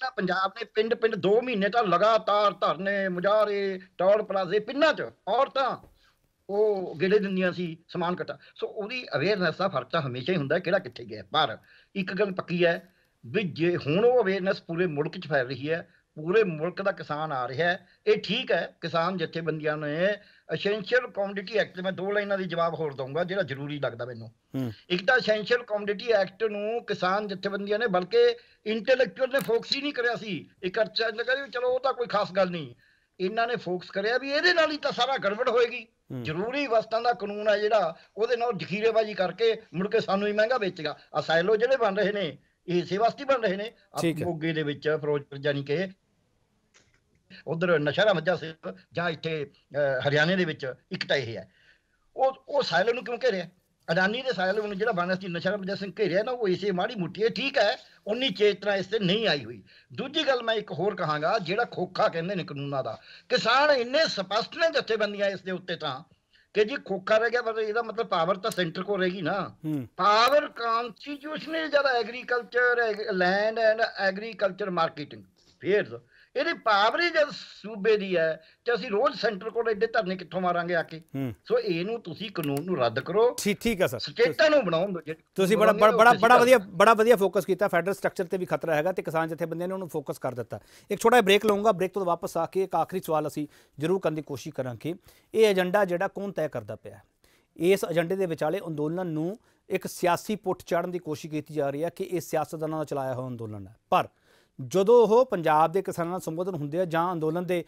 ਤਾਂ ਪੰਜਾਬ ਨੇ ਪਿੰਡ ਪਿੰਡ 2 ਮਹੀਨੇ ਤਾਂ ਲਗਾਤਾਰ ਧਰਨੇ ਮੁਜਾਰੇ ਟੌਲ ਪਲਾਜ਼ੇ ਪਿੰਨਾ 'ਚ ਔਰਤਾਂ ਉਹ ਗੇੜੇ ਦਿੰਦੀਆਂ ਸੀ ਸਮਾਨ ਕਟਾ ਸੋ ਉਹਦੀ ਅਵੇਅਰਨੈਸ ਦਾ ਫਰਕ ਤਾਂ ਹਮੇਸ਼ਾ ਹੀ ਹੁੰਦਾ ਕਿਹੜਾ ਕਿੱਥੇ ਗਿਆ ਪਰ ਇੱਕ ਗੱਲ ਪੱਕੀ ਹੈ ਵੀ ਜੇ ਹੁਣ ਉਹ ਅਵੇਅਰਨੈਸ ਪੂਰੇ ਮੁਲਕ 'ਚ ਫੈਲ ਰਹੀ ਹੈ ਪੂਰੇ ਮੁਲਕ ਦਾ ਕਿਸਾਨ ਆ ਰਿਹਾ ਹੈ ਇਹ ਠੀਕ ਹੈ ਕਿਸਾਨ ਜਥੇਬੰਦੀਆਂ ਨੇ ਐਸੈਂਸ਼ੀਅਲ ਕਮੋਡਿਟੀ ਐਕਟ ਮੈਂ ਦੋ ਲਾਈਨਾਂ ਦੀ ਜਵਾਬ ਹੋਰ ਦਊਂਗਾ ਜਿਹੜਾ ਜ਼ਰੂਰੀ ਲੱਗਦਾ ਮੈਨੂੰ ਇੱਕ ਤਾਂ ਐਸੈਂਸ਼ੀਅਲ ਕਮੋਡਿਟੀ ਐਕਟ ਨੂੰ ਕਿਸਾਨ ਜਥੇਬੰਦੀਆਂ ਨੇ ਬਲਕਿ ਇੰਟੈਲੈਕਚੁਅਲ ਨੇ ਫੋਕਸ ਹੀ ਨਹੀਂ ਕਰਿਆ ਸੀ ਇੱਕ ਅਰਚਾ ਲੱਗਾ ਵੀ ਚਲੋ ਉਹ ਤਾਂ ਕੋਈ ਖਾਸ ਗੱਲ ਨਹੀਂ ਇਹਨਾਂ ਨੇ ਫੋਕਸ ਕਰਿਆ ਵੀ ਇਹਦੇ ਨਾਲ ਹੀ ਤਾਂ ਸਾਰਾ ਗੜਬੜ ਹੋਏਗੀ ਜ਼ਰੂਰੀ ਵਸਤਾਂ ਦਾ ਕਾਨੂੰਨ ਆ ਜਿਹੜਾ ਉਹਦੇ ਨਾਲ ਜ਼ਖੀਰੇਬਾਜ਼ੀ ਕਰਕੇ ਮੁੜ ਕੇ ਸਾਨੂੰ ਹੀ ਮਹਿੰਗਾ ਵੇਚੇਗਾ ਆ ਸਾਇਲੋ ਜਿਹੜੇ ਬਣ ਰਹੇ ਨੇ ਇਹ ਸੇਵਾਸਤੀ ਬਣ ਰਹੇ ਨੇ ਆ ਮੋਗੇ ਦੇ ਵਿੱਚ ਫਰੋਜ਼ਪੁਰ ਜਾਨੀ ਕਿ ਉਧਰ ਨਸ਼ਰਾ ਮੱਝਾ ਸੀ ਜਾਂ ਇੱਥੇ ਹਰਿਆਣੇ ਦੇ ਵਿੱਚ ਇੱਕ ਤਾਂ ਇਹ ਹੈ ਉਹ ਉਹ ਸਾਇਲੋ ਨੂੰ ਕਿਉਂ ਘੇਰਿਆ ਅਡਾਨੀ ਦੇ ਸਾਇਲੋ ਨੂੰ ਜਿਹੜਾ ਬਾਨਸਤੀ ਨਸ਼ਰਾ ਮੱਝਾ ਸਿੰਘ ਘੇਰਿਆ ਨਾ ਉਹ ਇਸੇ ਮਾੜੀ ਮੁੱਠੀ ਹੈ ਠੀਕ ਹੈ ਉਨੀ ਚੇਤਨਾ ਇਸ ਤੇ ਨਹੀਂ ਆਈ ਹੋਈ ਦੂਜੀ ਗੱਲ ਮੈਂ ਇੱਕ ਹੋਰ ਕਹਾਂਗਾ ਜਿਹੜਾ ਖੋਖਾ ਕਹਿੰਦੇ ਨੇ ਕਾਨੂੰਨਾਂ ਦਾ ਕਿਸਾਨ ਇੰਨੇ ਸਪਸ਼ਟ ਨੇ ਬੰਦੀਆਂ ਇਸ ਦੇ ਉੱਤੇ ਤਾਂ ਕਿ ਜੀ ਖੋਖਾ ਰਹਿ ਗਿਆ ਪਰ ਇਹਦਾ ਮਤਲਬ ਪਾਵਰ ਤਾਂ ਸੈਂਟਰ ਕੋ ਰਹੇਗੀ ਨਾ ਪਾਵਰ ਕਨਸਟੀਟਿਊਸ਼ਨਲ ਜਿਹੜਾ agriculture land and agriculture marketing ਫੇਰ ਇਹਦੀ ਪਾਵਰ ਹੀ ਜਦ ਸੂਬੇ ਦੀ ਹੈ ਤੇ ਅਸੀਂ ਰੋਜ਼ ਸੈਂਟਰ ਕੋਲ ਐਡੇ ਧਰਨੇ ਕਿੱਥੋਂ ਮਾਰਾਂਗੇ ਆ ਕੇ ਸੋ ਇਹਨੂੰ ਤੁਸੀਂ ਕਾਨੂੰਨ ਨੂੰ ਰੱਦ ਕਰੋ ਠੀਕ ਠੀਕ ਹੈ ਸਰ ਸਟੇਟਾਂ ਨੂੰ ਬਣਾਉਣ ਬਣਾਉਂਦੋ ਤੁਸੀਂ ਬੜਾ ਬੜਾ ਬੜਾ ਵਧੀਆ ਬੜਾ ਵਧੀਆ ਫੋਕਸ ਕੀਤਾ ਫੈਡਰਲ ਸਟਰਕਚਰ ਤੇ ਵੀ ਖਤਰਾ ਹੈਗਾ ਤੇ ਕਿਸਾਨ ਜਿੱਥੇ ਬੰਦੇ ਨੇ ਉਹਨੂੰ ਫੋਕਸ ਕਰ ਦਿੱਤਾ ਇੱਕ ਛੋਟਾ ਬ੍ਰੇਕ ਲਵਾਂਗਾ ਬ੍ਰੇਕ ਤੋਂ ਵਾਪਸ ਆ ਕੇ ਇੱਕ ਆਖਰੀ ਸਵਾਲ ਅਸੀਂ ਜ਼ਰੂਰ ਕਰਨ ਦੀ ਕੋਸ਼ਿਸ਼ ਕਰਾਂਗੇ ਇਹ ਏਜੰਡਾ ਜਿਹੜਾ ਕੌਣ ਤੈਅ ਕਰਦਾ ਪਿਆ ਇਸ ਏਜੰਡੇ ਦੇ ਵਿਚਾਲੇ ਅੰਦੋਲਨ ਨੂੰ ਇੱਕ ਸਿਆਸੀ ਪੁੱਠ ਚੜਨ ਦੀ ਕੋਸ਼ਿਸ਼ ਕੀਤੀ ਜਾ ਰਹੀ ਹੈ ਕਿ ਇਹ ਸਿਆਸਤਦਾਨਾਂ ਦਾ ਚਲਾਇਆ ਹੋਇਆ ਅੰਦੋਲਨ ਹੈ ਪਰ ਜਦੋਂ ਉਹ ਪੰਜਾਬ ਦੇ ਕਿਸਾਨਾਂ ਨਾਲ ਸੰਬੋਧਨ ਹੁੰਦੇ ਆ ਜਾਂ ਅੰਦੋਲਨ ਦੇ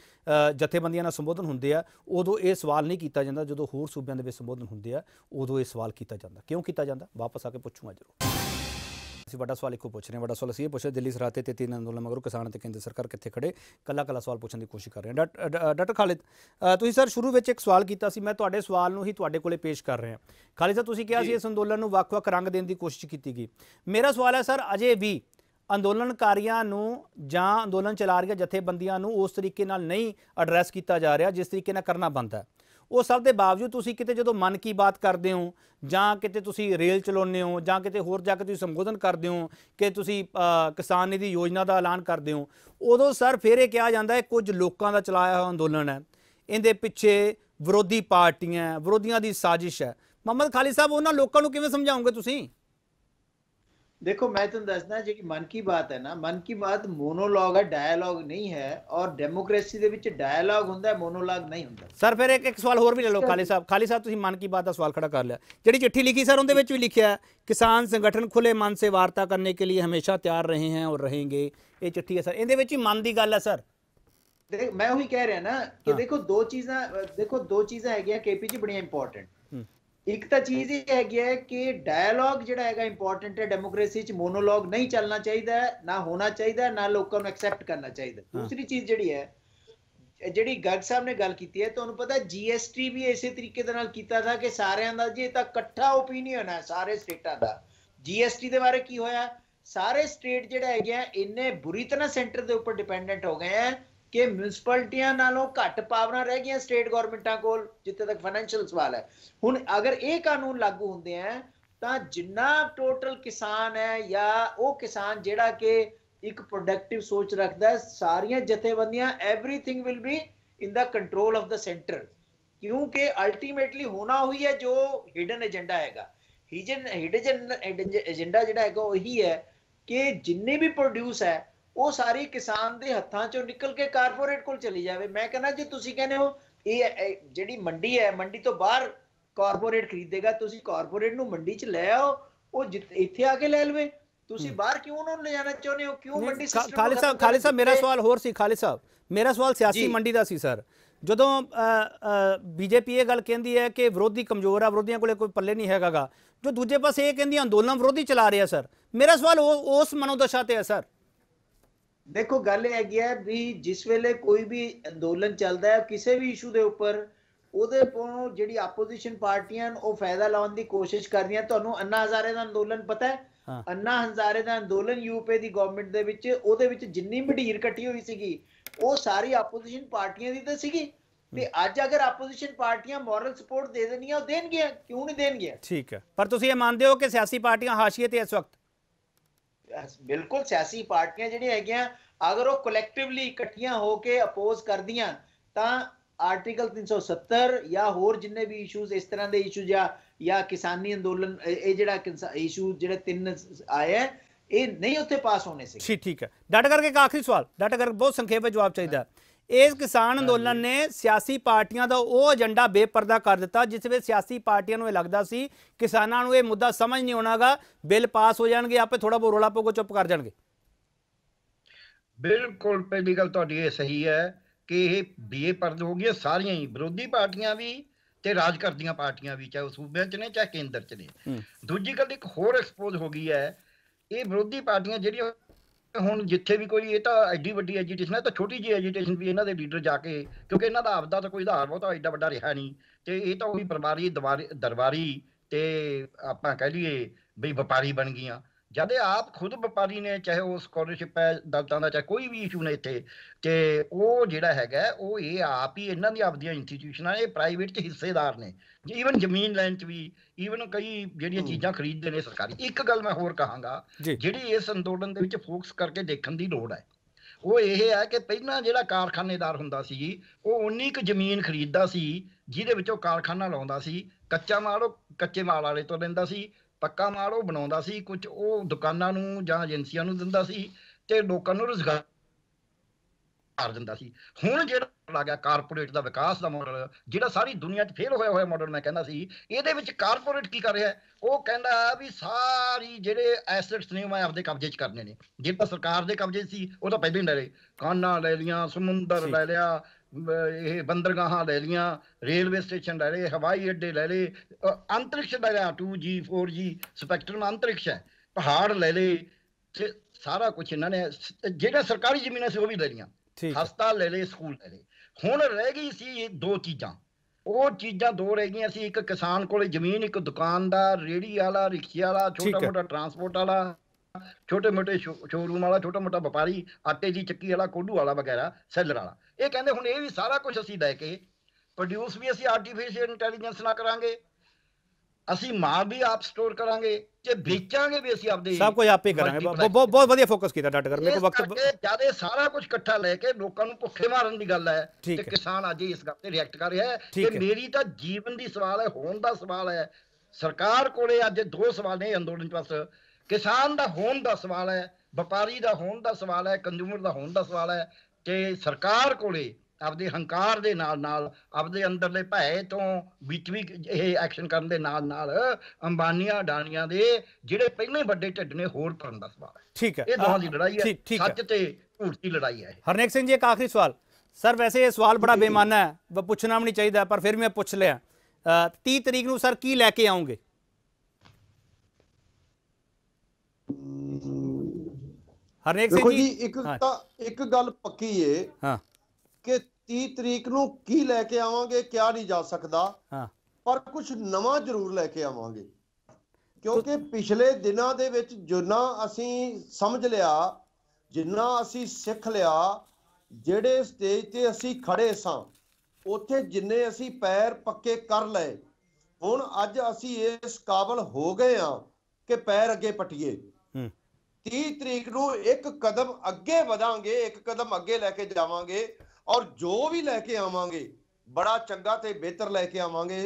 ਜਥੇਬੰਦੀਆਂ ਨਾਲ ਸੰਬੋਧਨ ਹੁੰਦੇ ਆ ਉਦੋਂ ਇਹ ਸਵਾਲ ਨਹੀਂ ਕੀਤਾ ਜਾਂਦਾ ਜਦੋਂ ਹੋਰ ਸੂਬਿਆਂ ਦੇ ਵਿੱਚ ਸੰਬੋਧਨ ਹੁੰਦੇ ਆ ਉਦੋਂ ਇਹ ਸਵਾਲ ਕੀਤਾ ਜਾਂਦਾ ਕਿਉਂ ਕੀਤਾ ਜਾਂਦਾ ਵਾਪਸ ਆ ਕੇ ਪੁੱਛੂਗਾ ਜਰੂਰ ਅਸੀਂ ਵੱਡਾ ਸਵਾਲ ਇੱਕੋ ਪੁੱਛ ਰਹੇ ਹਾਂ ਵੱਡਾ ਸਵਾਲ ਅਸੀਂ ਇਹ ਪੁੱਛਿਆ ਦਿੱਲੀ ਸਰਹੱਦ ਤੇ ਤਿੰਨ ਅੰਦੋਲਨ ਮਗਰੋਂ ਕਿਸਾਨ ਤੇ ਕੇਂਦਰ ਸਰਕਾਰ ਕਿੱਥੇ ਖੜੇ ਕੱਲਾ ਕੱਲਾ ਸਵਾਲ ਪੁੱਛਣ ਦੀ ਕੋਸ਼ਿਸ਼ ਕਰ ਰਹੇ ਹਾਂ ਡਾਕਟਰ ਖਾਲਿਦ ਤੁਸੀਂ ਸਰ ਸ਼ੁਰੂ ਵਿੱਚ ਇੱਕ ਸਵਾਲ ਕੀਤਾ ਸੀ ਮੈਂ ਤੁਹਾਡੇ ਸਵਾਲ ਨੂੰ ਹੀ ਤੁਹਾਡੇ ਕੋਲੇ ਪੇਸ਼ ਕਰ ਰਹੇ ਹਾਂ ਖਾਲਿਦ ਸਰ ਤੁਸੀਂ ਕਿਹਾ ਸੀ ਇਸ ਅੰਦੋਲਨ ਨੂੰ ਵੱਖ-ਵੱਖ ਰੰਗ ਦੇਣ ਦੀ ਕੋਸ਼ਿਸ਼ ਕੀਤੀ ਗਈ ਮੇਰਾ ਸਵਾਲ ਹੈ ਸਰ ਅਜੇ ਵੀ ਅੰਦੋਲਨਕਾਰੀਆਂ ਨੂੰ ਜਾਂ ਅੰਦੋਲਨ ਚਲਾ ਰਹੀਆਂ ਜਥੇਬੰਦੀਆਂ ਨੂੰ ਉਸ ਤਰੀਕੇ ਨਾਲ ਨਹੀਂ ਐਡਰੈਸ ਕੀਤਾ ਜਾ ਰਿਹਾ ਜਿਸ ਤਰੀਕੇ ਨਾਲ ਕਰਨਾ ਹੈ ਉਹ ਸਭ ਦੇ ਬਾਵਜੂਦ ਤੁਸੀਂ ਕਿਤੇ ਜਦੋਂ ਮਨ ਕੀ ਬਾਤ ਕਰਦੇ ਹੋ ਜਾਂ ਕਿਤੇ ਤੁਸੀਂ ਰੇਲ ਚਲਾਉਂਦੇ ਹੋ ਜਾਂ ਕਿਤੇ ਹੋਰ ਜਾ ਕੇ ਤੁਸੀਂ ਸੰਬੋਧਨ ਕਰਦੇ ਹੋ ਕਿ ਤੁਸੀਂ ਕਿਸਾਨ ਨਿਧੀ ਯੋਜਨਾ ਦਾ ਐਲਾਨ ਕਰਦੇ ਹੋ ਉਦੋਂ ਸਰ ਫਿਰ ਇਹ ਕਿਹਾ ਜਾਂਦਾ ਹੈ ਕੁਝ ਲੋਕਾਂ ਦਾ ਚਲਾਇਆ ਹੋਇਆ ਅੰਦੋਲਨ ਹੈ ਇਹਦੇ ਪਿੱਛੇ ਵਿਰੋਧੀ ਪਾਰਟੀਆਂ ਵਿਰੋਧੀਆਂ ਦੀ ਸਾਜ਼ਿਸ਼ ਹੈ ਮੁਹੰਮਦ ਖਾਲੀ ਸਾਹਿਬ ਉਹਨਾਂ ਲੋਕਾਂ ਨੂੰ ਕਿਵੇਂ ਸਮਝਾਉਂਗੇ ਤੁਸੀਂ ਦੇਖੋ ਮੈਂ ਤੁਹਾਨੂੰ ਦੱਸਣਾ ਕਿ ਮਨ ਕੀ ਬਾਤ ਹੈ ਨਾ ਮਨ ਕੀ ਬਾਤ ਮੋਨੋਲੌਗ ਹੈ ਡਾਇਲੌਗ ਨਹੀਂ ਹੈ ਔਰ ਡੈਮੋਕ੍ਰੇਸੀ ਦੇ ਵਿੱਚ ਡਾਇਲੌਗ ਹੁੰਦਾ ਹੈ ਮੋਨੋਲੌਗ ਨਹੀਂ ਹੁੰਦਾ ਸਰ ਫਿਰ ਇੱਕ ਇੱਕ ਸਵਾਲ ਹੋਰ ਵੀ ਲੈ ਲਓ ਖਾਲੀ ਸਾਹਿਬ ਖਾਲੀ ਸਾਹਿਬ ਤੁਸੀਂ ਮਨ ਕੀ ਬਾਤ ਦਾ ਸਵਾਲ ਖੜਾ ਕਰ ਲਿਆ ਜਿਹੜੀ ਚਿੱਠੀ ਲਿਖੀ ਸਰ ਉਹਦੇ ਵਿੱਚ ਵੀ ਲਿਖਿਆ ਕਿਸਾਨ ਸੰਗਠਨ ਖੁੱਲੇ ਮਨ ਸੇ ਵਾਰਤਾ ਕਰਨੇ ਕੇ ਲਈ ਹਮੇਸ਼ਾ ਤਿਆਰ ਰਹੇ ਹਨ ਔਰ ਰਹੇਗੇ ਇਹ ਚਿੱਠੀ ਹੈ ਸਰ ਇਹਦੇ ਵਿੱਚ ਹੀ ਮਨ ਦੀ ਗੱਲ ਹੈ ਸਰ ਦੇਖ ਮੈਂ ਉਹੀ ਕਹਿ ਰਿਹਾ ਨਾ ਕਿ ਦੇਖੋ ਦੋ ਚੀਜ਼ਾਂ ਦੇਖੋ ਦੋ ਚੀਜ਼ਾਂ ਹੈਗੀਆਂ ਕੇਪੀ ਜੀ ਬੜੀਆਂ ਇੰਪੋਰਟੈਂਟ ਇੱਕ ਤਾਂ ਚੀਜ਼ ਇਹ ਹੈਗੀ ਹੈ ਕਿ ਡਾਇਲੌਗ ਜਿਹੜਾ ਹੈਗਾ ਇੰਪੋਰਟੈਂਟ ਹੈ ਡੈਮੋਕ੍ਰੇਸੀ 'ਚ ਮੋਨੋਲੌਗ ਨਹੀਂ ਚੱਲਣਾ ਚਾਹੀਦਾ ਨਾ ਹੋਣਾ ਚਾਹੀਦਾ ਨਾ ਲੋਕਾਂ ਨੂੰ ਐਕਸੈਪਟ ਕਰਨਾ ਚਾਹੀਦਾ ਦੂਸਰੀ ਚੀਜ਼ ਜਿਹੜੀ ਹੈ ਜਿਹੜੀ ਗੱਗ ਸਾਹਿਬ ਨੇ ਗੱਲ ਕੀਤੀ ਹੈ ਤੁਹਾਨੂੰ ਪਤਾ ਜੀਐਸਟੀ ਵੀ ਇਸੇ ਤਰੀਕੇ ਦੇ ਨਾਲ ਕੀਤਾ ਥਾ ਕਿ ਸਾਰਿਆਂ ਦਾ ਜੇ ਤਾਂ ਇਕੱਠਾ opinion ਹੈ ਸਾਰੇ ਸਟੇਟਾਂ ਦਾ ਜੀਐਸਟੀ ਦੇ ਬਾਰੇ ਕੀ ਹੋਇਆ ਸਾਰੇ ਸਟੇਟ ਜਿਹੜਾ ਹੈਗੇ ਆ ਇੰਨੇ ਬੁਰੀ ਤਰ੍ਹਾਂ ਸੈਂਟਰ ਦੇ ਉੱਪਰ ਡਿਪੈਂਡੈਂਟ ਹੋ ਗਏ ਆ ਕਿ ਮਿਊਨਿਸਪੈਲਟੀਆਂ ਨਾਲੋਂ ਘੱਟ ਪਾਵਰਾਂ ਰਹਿ ਗਈਆਂ ਸਟੇਟ ਗਵਰਨਮੈਂਟਾਂ ਕੋਲ ਜਿੱਥੇ ਤੱਕ ਫਾਈਨੈਂਸ਼ੀਅਲ ਸਵਾਲ ਹੈ ਹੁਣ ਅਗਰ ਇਹ ਕਾਨੂੰਨ ਲਾਗੂ ਹੁੰਦੇ ਆ ਤਾਂ ਜਿੰਨਾ ਟੋਟਲ ਕਿਸਾਨ ਹੈ ਜਾਂ ਉਹ ਕਿਸਾਨ ਜਿਹੜਾ ਕਿ ਇੱਕ ਪ੍ਰੋਡਕਟਿਵ ਸੋਚ ਰੱਖਦਾ ਸਾਰੀਆਂ ਜਥੇਬੰਦੀਆਂ everything will be in the control of the centre ਕਿਉਂਕਿ ਅਲਟੀਮੇਟਲੀ ਹੋਣਾ ਹੋਈ ਹੈ ਜੋ ਹਿਡਨ ਏਜੰਡਾ ਹੈਗਾ ਹਿਡਨ ਹਿਡਨ ਏਜੰਡਾ ਜਿਹੜਾ ਹੈਗਾ ਉਹੀ ਹੈ ਕਿ ਜਿੰਨੇ ਵੀ ਪ੍ਰੋਡਿਊਸ ਹੈ ਉਹ ਸਾਰੀ ਕਿਸਾਨ ਦੇ ਹੱਥਾਂ ਚੋਂ ਨਿਕਲ ਕੇ ਕਾਰਪੋਰੇਟ ਕੋਲ ਚਲੀ ਜਾਵੇ ਮੈਂ ਕਹਿੰਦਾ ਜੇ ਤੁਸੀਂ ਕਹਿੰਦੇ ਹੋ ਇਹ ਜਿਹੜੀ ਮੰਡੀ ਹੈ ਮੰਡੀ ਤੋਂ ਬਾਹਰ ਕਾਰਪੋਰੇਟ ਖਰੀਦੇਗਾ ਤੁਸੀਂ ਕਾਰਪੋਰੇਟ ਨੂੰ ਮੰਡੀ 'ਚ ਲੈ ਆਓ ਉਹ ਇੱਥੇ ਆ ਕੇ ਲੈ ਲਵੇ ਤੁਸੀਂ ਬਾਹਰ ਕਿਉਂ ਉਹਨਾਂ ਨੂੰ ਲਿਜਾਣਾ ਚਾਹੁੰਦੇ ਹੋ ਕਿਉਂ ਮੰਡੀ ਸਿਸਟਮ ਖਾਲਿਦ ਸਾਹਿਬ ਖਾਲੀ ਸਾਹਿਬ ਮੇਰਾ ਸਵਾਲ ਹੋਰ ਸੀ ਖਾਲੀ ਸਾਹਿਬ ਮੇਰਾ ਸਵਾਲ ਸਿਆਸੀ ਮੰਡੀ ਦਾ ਸੀ ਸਰ ਜਦੋਂ ਬੀਜੇਪੀ ਇਹ ਗੱਲ ਕਹਿੰਦੀ ਹੈ ਕਿ ਵਿਰੋਧੀ ਕਮਜ਼ੋਰ ਆ ਵਿਰੋਧੀਆਂ ਕੋਲੇ ਕੋਈ ਪੱਲੇ ਨਹੀਂ ਹੈਗਾਗਾ ਜੋ ਦੂਜੇ ਪਾਸੇ ਇਹ ਕਹਿੰਦੀ ਅੰਦੋਲਨ ਵਿਰੋਧੀ ਚਲਾ ਰਿਹਾ ਸਰ ਮੇਰਾ ਸਵਾਲ ਉਸ ਮਨੋਦਸ਼ਾ ਤੇ ਹੈ ਸਰ ਦੇਖੋ ਗੱਲ ਇਹ ਹੈਗੀ ਹੈ ਵੀ ਜਿਸ ਵੇਲੇ ਕੋਈ ਵੀ ਅੰਦੋਲਨ ਚੱਲਦਾ ਹੈ ਕਿਸੇ ਵੀ ਇਸ਼ੂ ਦੇ ਉੱਪਰ ਉਹਦੇ ਤੋਂ ਜਿਹੜੀ ਆਪੋਜੀਸ਼ਨ ਪਾਰਟੀਆਂ ਉਹ ਫਾਇਦਾ ਲਾਉਣ ਦੀ ਕੋਸ਼ਿਸ਼ ਕਰਦੀਆਂ ਤੁਹਾਨੂੰ ਅੰਨਾ ਹਜ਼ਾਰੇ ਦਾ ਅੰਦੋਲਨ ਪਤਾ ਹੈ ਅੰਨਾ ਹਜ਼ਾਰੇ ਦਾ ਅੰਦੋਲਨ ਯੂਪੀ ਦੀ ਗਵਰਨਮੈਂਟ ਦੇ ਵਿੱਚ ਉਹਦੇ ਵਿੱਚ ਜਿੰਨੀ ਭੀੜ ਇਕੱਠੀ ਹੋਈ ਸੀਗੀ ਉਹ ਸਾਰੀ ਆਪੋਜੀਸ਼ਨ ਪਾਰਟੀਆਂ ਦੀ ਤਾਂ ਸੀਗੀ ਤੇ ਅੱਜ ਅਗਰ ਆਪੋਜੀਸ਼ਨ ਪਾਰਟੀਆਂ ਮੋਰਲ ਸਪੋਰਟ ਦੇ ਦੇਣੀਆਂ ਉਹ ਦੇਣਗੀਆਂ ਕਿਉਂ ਨਹੀਂ ਦੇਣਗੀਆਂ ਠੀਕ ਹੈ ਪਰ ਤੁਸੀਂ ਇਹ ਮੰਨਦੇ ਹੋ ਕਿ ਸਿਆਸੀ ਪਾਰਟੀਆਂ ਹਾਸ਼ੀਏ ਤੇ ਇਸ ਵਕਤ ਬਿਲਕੁਲ ਸਿਆਸੀ ਪਾਰਟੀਆਂ ਜਿਹੜੀਆਂ ਹੈਗੀਆਂ ਅਗਰ ਉਹ ਕਲੈਕਟਿਵਲੀ ਇਕੱਠੀਆਂ ਹੋ ਕੇ ਅਪੋਜ਼ ਕਰਦੀਆਂ ਤਾਂ ਆਰਟੀਕਲ 370 ਜਾਂ ਹੋਰ ਜਿੰਨੇ ਵੀ ਇਸ਼ੂਜ਼ ਇਸ ਤਰ੍ਹਾਂ ਦੇ ਇਸ਼ੂ ਜਾਂ ਜਾਂ ਕਿਸਾਨੀ ਅੰਦੋਲਨ ਇਹ ਜਿਹੜਾ ਇਸ਼ੂ ਜਿਹੜੇ ਤਿੰਨ ਆਇਆ ਇਹ ਨਹੀਂ ਉੱਥੇ ਪਾਸ ਹੋਣੇ ਸੀ ਠੀਕ ਠੀਕ ਹੈ ਡਾਟਾ ਕਰਕੇ ਇੱਕ ਆਖਰੀ ਸਵਾਲ ਡਾਟਾ ਕਰਕੇ ਬਹੁਤ ਸੰਖੇਪ ਵਿੱਚ ਜਵਾਬ ਚਾਹੀਦਾ ਇਸ ਕਿਸਾਨ ਅੰਦੋਲਨ ਨੇ ਸਿਆਸੀ ਪਾਰਟੀਆਂ ਦਾ ਉਹ ਏਜੰਡਾ ਬੇਪਰਦਾ ਕਰ ਦਿੱਤਾ ਜਿਸ ਵਿੱਚ ਸਿਆਸੀ ਪਾਰਟੀਆਂ ਨੂੰ ਇਹ ਲੱਗਦਾ ਸੀ ਕਿਸਾਨਾਂ ਨੂੰ ਇਹ ਮੁੱਦਾ ਸਮਝ ਨਹੀਂ ਆਉਣਾਗਾ ਬਿੱਲ ਪਾਸ ਹੋ ਜਾਣਗੇ ਆਪੇ ਥੋੜਾ ਬੋ ਰੋਲਾ ਪੋਗੋ ਚੁੱਪ ਕਰ ਜਾਣਗੇ ਬਿਲਕੁਲ ਪਹਿਲੀ ਗੱਲ ਤੁਹਾਡੀ ਇਹ ਸਹੀ ਹੈ ਕਿ ਇਹ ਬੀਏ ਪਰਦ ਹੋ ਗਈਆਂ ਸਾਰੀਆਂ ਹੀ ਵਿਰੋਧੀ ਪਾਰਟੀਆਂ ਵੀ ਤੇ ਰਾਜ ਕਰਦੀਆਂ ਪਾਰਟੀਆਂ ਵੀ ਚਾਹੇ ਸੂਬਿਆਂ 'ਚ ਨੇ ਚਾਹੇ ਕੇਂਦਰ 'ਚ ਨੇ ਦੂਜੀ ਗੱਲ ਇੱਕ ਹੋਰ ਐਕਸਪੋਜ਼ ਹੋ ਗਈ ਹੈ ਇਹ ਵਿਰੋਧੀ ਪਾਰਟੀਆਂ ਜਿਹੜੀਆਂ ਹੁਣ ਜਿੱਥੇ ਵੀ ਕੋਈ ਇਹ ਤਾਂ ਐਡੀ ਵੱਡੀ ਐਜੀਟੇਸ਼ਨ ਹੈ ਤਾਂ ਛੋਟੀ ਜੀ ਐਜੀਟੇਸ਼ਨ ਵੀ ਇਹਨਾਂ ਦੇ ਲੀਡਰ ਜਾ ਕੇ ਕਿਉਂਕਿ ਇਹਨਾਂ ਦਾ ਆਪਦਾ ਤਾਂ ਕੋਈ ਆਧਾਰ ਬਹੁਤਾ ਐਡਾ ਵੱਡਾ ਰਿਹਾ ਨਹੀਂ ਤੇ ਇਹ ਤਾਂ ਉਹੀ ਪਰਿਵਾਰੀ ਦਰਬਾਰੀ ਤੇ ਆਪਾਂ ਕਹਿ ਲਈਏ ਵੀ ਵਪਾਰੀ ਬਣ ਗਈਆਂ ਜਦ ਆਪ ਖੁਦ ਵਪਾਰੀ ਨੇ ਚਾਹੇ ਉਹ ਸਕਾਲਰਸ਼ਿਪ ਹੈ ਦਲਤਾਂ ਦਾ ਚਾਹੇ ਕੋਈ ਵੀ ਇਸ਼ੂ ਨੇ ਇੱਥੇ ਤੇ ਉਹ ਜਿਹੜਾ ਹੈਗਾ ਉਹ ਇਹ ਆਪ ਹੀ ਇਹਨਾਂ ਦੀ ਆਪਦੀਆਂ ਇੰਸਟੀਟਿਊਸ਼ਨਾਂ ਇਹ ਪ੍ਰਾਈਵੇਟ ਚ ਹਿੱਸੇਦਾਰ ਨੇ ਈਵਨ ਜ਼ਮੀਨ ਲੈਣ ਚ ਵੀ ਈਵਨ ਕਈ ਜਿਹੜੀਆਂ ਚੀਜ਼ਾਂ ਖਰੀਦਦੇ ਨੇ ਸਰਕਾਰੀ ਇੱਕ ਗੱਲ ਮੈਂ ਹੋਰ ਕਹਾਂਗਾ ਜਿਹੜੀ ਇਸ ਅੰਦੋਲਨ ਦੇ ਵਿੱਚ ਫੋਕਸ ਕਰਕੇ ਦੇਖਣ ਦੀ ਲੋੜ ਹੈ ਉਹ ਇਹ ਹੈ ਕਿ ਪਹਿਲਾਂ ਜਿਹੜਾ ਕਾਰਖਾਨੇਦਾਰ ਹੁੰਦਾ ਸੀ ਉਹ ਉਨੀ ਕੁ ਜ਼ਮੀਨ ਖਰੀਦਦਾ ਸੀ ਜਿਹਦੇ ਵਿੱਚੋਂ ਕਾਰਖਾਨਾ ਲਾਉਂਦਾ ਸੀ ਕੱਚਾ ਮਾਲ ਉਹ ਕੱਚੇ ਮਾਲ ਵਾਲੇ ਤੋਂ ਲੈਂਦਾ ਸੀ ਪੱਕਾ ਮਾਲ ਉਹ ਬਣਾਉਂਦਾ ਸੀ ਕੁਝ ਉਹ ਦੁਕਾਨਾਂ ਨੂੰ ਜਾਂ ਏਜੰਸੀਆਂ ਨੂੰ ਦਿੰਦਾ ਸੀ ਤੇ ਲੋਕਾਂ ਨੂੰ ਰੋਜ਼ਗਾਰ ਆਰ ਦਿੰਦਾ ਸੀ ਹੁਣ ਜਿਹੜਾ ਆ ਗਿਆ ਕਾਰਪੋਰੇਟ ਦਾ ਵਿਕਾਸ ਦਾ ਮਾਡਲ ਜਿਹੜਾ ਸਾਰੀ ਦੁਨੀਆ 'ਚ ਫੇਲ ਹੋਇਆ ਹੋਇਆ ਮਾਡਲ ਮੈਂ ਕਹਿੰਦਾ ਸੀ ਇਹਦੇ ਵਿੱਚ ਕਾਰਪੋਰੇਟ ਕੀ ਕਰ ਰਿਹਾ ਉਹ ਕਹਿੰਦਾ ਵੀ ਸਾਰੀ ਜਿਹੜੇ ਐਸੈਟਸ ਨੇ ਮੈਂ ਆਪਦੇ ਕਬਜ਼ੇ 'ਚ ਕਰਨੇ ਨੇ ਜੇ ਤਾਂ ਸਰਕਾਰ ਦੇ ਕਬਜ਼ੇ ਸੀ ਉਹ ਤਾਂ ਪਹਿਲਾਂ ਹੀ ਲੈ ਲਈ ਕਾਨਾ ਲੈ ਲੀਆਂ ਸਮੁੰਦਰ ਲੈ ਲਿਆ ਇਹ ਬੰਦਰਗਾਹਾਂ ਲੈ ਲੀਆਂ ਰੇਲਵੇ ਸਟੇਸ਼ਨ ਲੈ ਲਏ ਹਵਾਈ ਅੱਡੇ ਲੈ ਲਏ ਅੰਤਰਿਕਸ਼ ਲੈ ਲਿਆ 2G 4G ਸਪੈਕਟਰਮ ਅੰਤਰਿਕਸ਼ ਹੈ ਪਹਾੜ ਲੈ ਲਏ ਤੇ ਸਾਰਾ ਕੁਝ ਇਹਨਾਂ ਨੇ ਜਿਹੜਾ ਸਰਕਾਰੀ ਜ਼ਮੀਨਾਂ ਸੀ ਉਹ ਵੀ ਲੈ ਲੀਆਂ ਹਸਪਤਾਲ ਲੈ ਲਏ ਸਕੂਲ ਲੈ ਲਏ ਹੁਣ ਰਹਿ ਗਈ ਸੀ ਦੋ ਚੀਜ਼ਾਂ ਉਹ ਚੀਜ਼ਾਂ ਦੋ ਰਹਿ ਗਈਆਂ ਸੀ ਇੱਕ ਕਿਸਾਨ ਕੋਲੇ ਜ਼ਮੀਨ ਇੱਕ ਦੁਕਾਨਦਾਰ ਰੇੜੀ ਵਾਲਾ ਰਿਕਸ਼ੇ ਵਾਲਾ ਛੋਟਾ ਮੋਟਾ ਟਰਾਂਸਪੋਰਟ ਵਾਲਾ ਛੋਟੇ ਮੋਟੇ ਸ਼ੋਰੂਮ ਵਾਲਾ ਛੋਟਾ ਮੋਟਾ ਵਪਾਰੀ ਆਟੇ ਦੀ ਚੱਕੀ ਵਾਲਾ ਕੋਡੂ ਵਾਲਾ ਵਗੈਰਾ ਸੈਲਰ ਵਾਲਾ ਇਹ ਕਹਿੰਦੇ ਹੁਣ ਇਹ ਵੀ ਸਾਰਾ ਕੁਝ ਅਸੀਂ ਲੈ ਕੇ ਪ੍ਰੋਡਿਊਸ ਵੀ ਅਸੀਂ ਆਰਟੀਫੀਸ਼ੀਅਲ ਇੰਟੈਲੀਜੈਂਸ ਨਾਲ ਕਰਾਂਗੇ ਅਸੀਂ ਮਾਲ ਵੀ ਆਪ ਸਟੋਰ ਕਰਾਂਗੇ ਜੇ ਵੇਚਾਂਗੇ ਵੀ ਅਸੀਂ ਆਪਦੇ ਸਭ ਕੁਝ ਆਪੇ ਕਰਾਂਗੇ ਬਹੁਤ ਬਹੁਤ ਵਧੀਆ ਫੋਕਸ ਕੀਤਾ ਡਾਟ ਕਰਨੇ ਕੋ ਵਕਤ ਜਿਆਦਾ ਸਾਰਾ ਕੁਝ ਇਕੱਠਾ ਲੈ ਕੇ ਲੋਕਾਂ ਨੂੰ ਭੁੱਖੇ ਮਾਰਨ ਦੀ ਗੱਲ ਹੈ ਤੇ ਕਿਸਾਨ ਅੱਜ ਇਸ ਗੱਲ ਤੇ ਰਿਐਕਟ ਕਰ ਰਿਹਾ ਹੈ ਕਿ ਮੇਰੀ ਤਾਂ ਜੀਵਨ ਦੀ ਸਵਾਲ ਹੈ ਹੋਣ ਦਾ ਸਵਾਲ ਹੈ ਸਰਕਾਰ ਕੋਲੇ ਅੱਜ ਦੋ ਸਵਾਲ ਨੇ ਅੰਦੋਲਨ ਚ ਬਸ ਕਿਸਾਨ ਦਾ ਹੋਣ ਦਾ ਸਵਾਲ ਹੈ ਵਪਾਰੀ ਦਾ ਹੋਣ ਦਾ ਸਵਾਲ ਹੈ ਕੰਜ਼ੂਮਰ ਦਾ ਹੋਣ ਦਾ ਸਵਾਲ ਹੈ ਕਿ ਸਰਕਾਰ ਕੋਲੇ ਆਪਦੇ ਹੰਕਾਰ ਦੇ ਨਾਲ ਨਾਲ ਆਪਦੇ ਅੰਦਰਲੇ ਭੈ ਤੋਂ ਵਿੱਚ ਵੀ ਇਹ ਐਕਸ਼ਨ ਕਰਨ ਦੇ ਨਾਲ ਨਾਲ ਅੰਬਾਨੀਆਂ ਡਾਨੀਆਂ ਦੇ ਜਿਹੜੇ ਪਹਿਲੇ ਵੱਡੇ ਢਿੱਡ ਨੇ ਹੋਰ ਕਰਨ ਦਾ ਸਵਾਲ ਹੈ ਠੀਕ ਹੈ ਇਹ ਦੋਹਾਂ ਦੀ ਲੜਾਈ ਹੈ ਸੱਚ ਤੇ ਝੂਠ ਦੀ ਲੜਾਈ ਹੈ ਹਰਨੇਕ ਸਿੰਘ ਜੀ ਇੱਕ ਆਖਰੀ ਸਵਾਲ ਸਰ ਵੈਸੇ ਇਹ ਸਵਾਲ ਬੜਾ ਬੇਮਾਨਾ ਹੈ ਪੁੱਛਣਾ ਵੀ ਨਹੀਂ ਚਾਹੀਦਾ ਪਰ ਫਿਰ ਮੈਂ ਪੁੱਛ ਲਿਆ 30 ਤਰੀਕ ਨੂੰ ਸਰ ਕੀ ਲੈ ਕੇ ਆਉਂਗੇ ਹਰਨੇਕ ਸਿੰਘ ਜੀ ਇੱਕ ਤਾਂ ਇੱਕ ਗੱਲ ਪੱਕੀ ਏ ਹਾਂ ਕਿ 30 ਤਰੀਕ ਨੂੰ ਕੀ ਲੈ ਕੇ ਆਵਾਂਗੇ ਕਿਆ ਨਹੀਂ ਜਾ ਸਕਦਾ ਹਾਂ ਪਰ ਕੁਝ ਨਵਾਂ ਜ਼ਰੂਰ ਲੈ ਕੇ ਆਵਾਂਗੇ ਕਿਉਂਕਿ ਪਿਛਲੇ ਦਿਨਾਂ ਦੇ ਵਿੱਚ ਜਿੰਨਾ ਅਸੀਂ ਸਮਝ ਲਿਆ ਜਿੰਨਾ ਅਸੀਂ ਸਿੱਖ ਲਿਆ ਜਿਹੜੇ ਸਟੇਜ ਤੇ ਅਸੀਂ ਖੜੇ ਸਾਂ ਉੱਥੇ ਜਿੰਨੇ ਅਸੀਂ ਪੈਰ ਪੱਕੇ ਕਰ ਲਏ ਹੁਣ ਅੱਜ ਅਸੀਂ ਇਸ ਕਾਬਲ ਹੋ ਗਏ ਆ ਕਿ ਪੈਰ ਅੱਗੇ ਪਟੀਏ 30 ਤਰੀਕ ਨੂੰ ਇੱਕ ਕਦਮ ਅੱਗੇ ਵਧਾਂਗੇ ਇੱਕ ਕਦਮ ਅੱਗੇ ਲੈ ਕੇ ਜਾਵਾਂਗੇ ਔਰ ਜੋ ਵੀ ਲੈ ਕੇ ਆਵਾਂਗੇ ਬੜਾ ਚੰਗਾ ਤੇ ਬਿਹਤਰ ਲੈ ਕੇ ਆਵਾਂਗੇ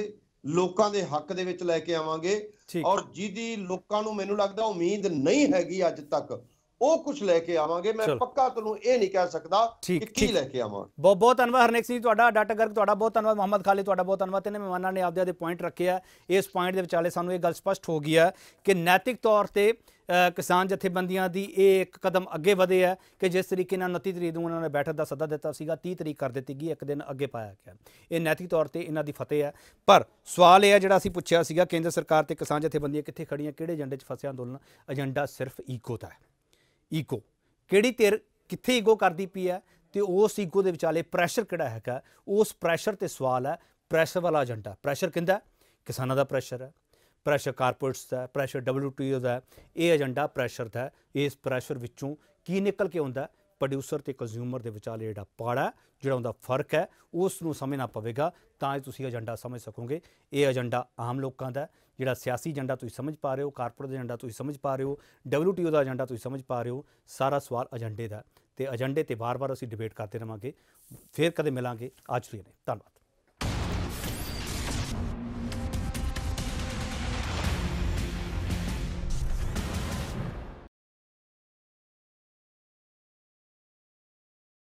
ਲੋਕਾਂ ਦੇ ਹੱਕ ਦੇ ਵਿੱਚ ਲੈ ਕੇ ਆਵਾਂਗੇ ਔਰ ਜਿਹਦੀ ਲੋਕਾਂ ਨੂੰ ਮੈਨੂੰ ਲੱਗਦਾ ਉਮੀਦ ਨਹੀਂ ਹੈਗੀ ਅੱਜ ਤੱਕ ਉਹ ਕੁਝ ਲੈ ਕੇ ਆਵਾਂਗੇ ਮੈਂ ਪੱਕਾ ਤੁਹਾਨੂੰ ਇਹ ਨਹੀਂ ਕਹਿ ਸਕਦਾ ਕਿ ਕੀ ਲੈ ਕੇ ਆਵਾਂ ਬਹੁਤ ਬਹੁਤ ਧੰਨਵਾਦ ਹਰਨੇਕ ਸਿੰਘ ਤੁਹਾਡਾ ਡਾਟਾ ਗਰਗ ਤੁਹਾਡਾ ਬਹੁਤ ਧੰਨਵਾਦ ਮੁਹੰਮਦ ਖਾਲੀ ਤੁਹਾਡਾ ਬਹੁਤ ਧੰਨਵਾਦ ਤੇ ਮਹਿਮਾਨਾਂ ਨੇ ਆਪਦੇ ਆਪਦੇ ਪੁਆਇੰਟ ਰੱਖੇ ਆ ਇਸ ਪੁਆਇੰਟ ਦੇ ਵਿਚਾਲੇ ਸਾਨੂੰ ਇਹ ਗੱਲ ਸਪਸ਼ਟ ਹੋ ਗਈ ਹੈ ਕਿ ਨੈਤਿਕ ਤੌਰ ਤੇ ਕਿਸਾਨ ਜਥੇਬੰਦੀਆਂ ਦੀ ਇਹ ਇੱਕ ਕਦਮ ਅੱਗੇ ਵਧੇ ਹੈ ਕਿ ਜਿਸ ਤਰੀਕੇ ਨਾਲ 29 ਤਰੀਕ ਨੂੰ ਉਹਨਾਂ ਨੇ ਬੈਠਕ ਦਾ ਸੱਦਾ ਦਿੱਤਾ ਸੀਗਾ 30 ਤਰੀਕ ਕਰ ਦਿੱਤੀ ਗਈ ਇੱਕ ਦਿਨ ਅੱਗੇ ਪਾਇਆ ਗਿਆ ਇਹ ਨੈਤਿਕ ਤੌਰ ਤੇ ਇਹਨਾਂ ਦੀ ਫਤਿਹ ਹੈ ਪਰ ਸਵਾਲ ਇਹ ਹੈ ਜਿਹੜਾ ਅਸੀਂ ਪੁੱਛਿਆ ਸੀਗਾ ਕੇਂਦਰ ਸਰਕਾਰ ਤੇ ਕਿਸਾਨ ਜਥੇਬੰਦੀਆਂ ਕਿੱਥੇ ਖੜੀਆਂ ਕਿਹੜੇ ਏਜੰਡੇ 'ਚ ਫਸਿਆ ਅੰਦੋਲਨ ਏਜੰਡਾ ਸਿਰਫ ਈਕੋ ਦਾ ਹੈ ਈਕੋ ਕਿਹੜੀ ਧਿਰ ਕਿੱਥੇ ਈਗੋ ਕਰਦੀ ਪਈ ਹੈ ਤੇ ਉਸ ਈਗੋ ਦੇ ਵਿਚਾਲੇ ਪ੍ਰੈਸ਼ਰ ਕਿਹੜਾ ਹੈਗਾ ਉਸ ਪ੍ਰੈਸ਼ਰ ਤੇ ਸਵਾਲ ਹੈ ਪ੍ਰੈਸ਼ਰ ਵਾਲਾ ਏਜੰਡਾ ਪ੍ਰੈਸ਼ਰ ਕਿੰਦਾ ਕਿਸਾਨਾਂ ਦਾ ਪ੍ਰੈਸ਼ਰ ਹੈ ਪ੍ਰੈਸ਼ਰ ਕਾਰਪੋਰੇਟਸ ਦਾ ਪ੍ਰੈਸ਼ਰ ਡਬਲਯੂਟੀਓ ਦਾ ਇਹ ਏਜੰਡਾ ਪ੍ਰੈਸ਼ਰ ਦਾ ਇਸ ਪ੍ਰੈਸ਼ਰ ਵਿੱਚੋਂ ਕੀ ਨਿਕਲ ਕੇ ਆਉਂਦਾ ਪ੍ਰੋਡਿਊਸਰ ਤੇ ਕੰਜ਼ਿਊਮਰ ਦੇ ਵਿਚਾਲੇ ਜਿਹੜਾ ਪਾੜਾ ਜਿਹੜਾ ਉਹਦਾ ਫਰਕ ਹੈ ਉਸ ਨੂੰ ਸਮਝਣਾ ਪਵੇਗਾ ਤਾਂ ਤੁਸੀਂ ਏਜੰਡਾ ਸਮਝ ਸਕੋਗੇ ਇਹ ਏਜੰਡਾ ਆਮ ਲੋਕਾਂ ਦਾ ਜਿਹੜਾ ਸਿਆਸੀ ਏਜੰਡਾ ਤੁਸੀਂ ਸਮਝ ਪਾ ਰਹੇ ਹੋ ਕਾਰਪੋਰੇਟ ਦਾ ਏਜੰਡਾ ਤੁਸੀਂ ਸਮਝ ਪਾ ਰਹੇ ਹੋ ਡਬਲਯੂਟੀਓ ਦਾ ਏਜੰਡਾ ਤੁਸੀਂ ਸਮਝ ਪਾ ਰਹੇ ਹੋ ਸਾਰਾ ਸਵਾਲ ਏਜੰਡੇ ਦਾ ਤੇ ਏਜੰਡੇ ਤੇ ਵਾਰ-ਵਾਰ ਅਸੀਂ ਡਿਬੇਟ ਕਰਦੇ ਰਵਾਂਗੇ ਫੇਰ ਕਦੇ ਮਿਲਾਂਗੇ ਅੱਜ ਲਈ ਧੰਨਵਾਦ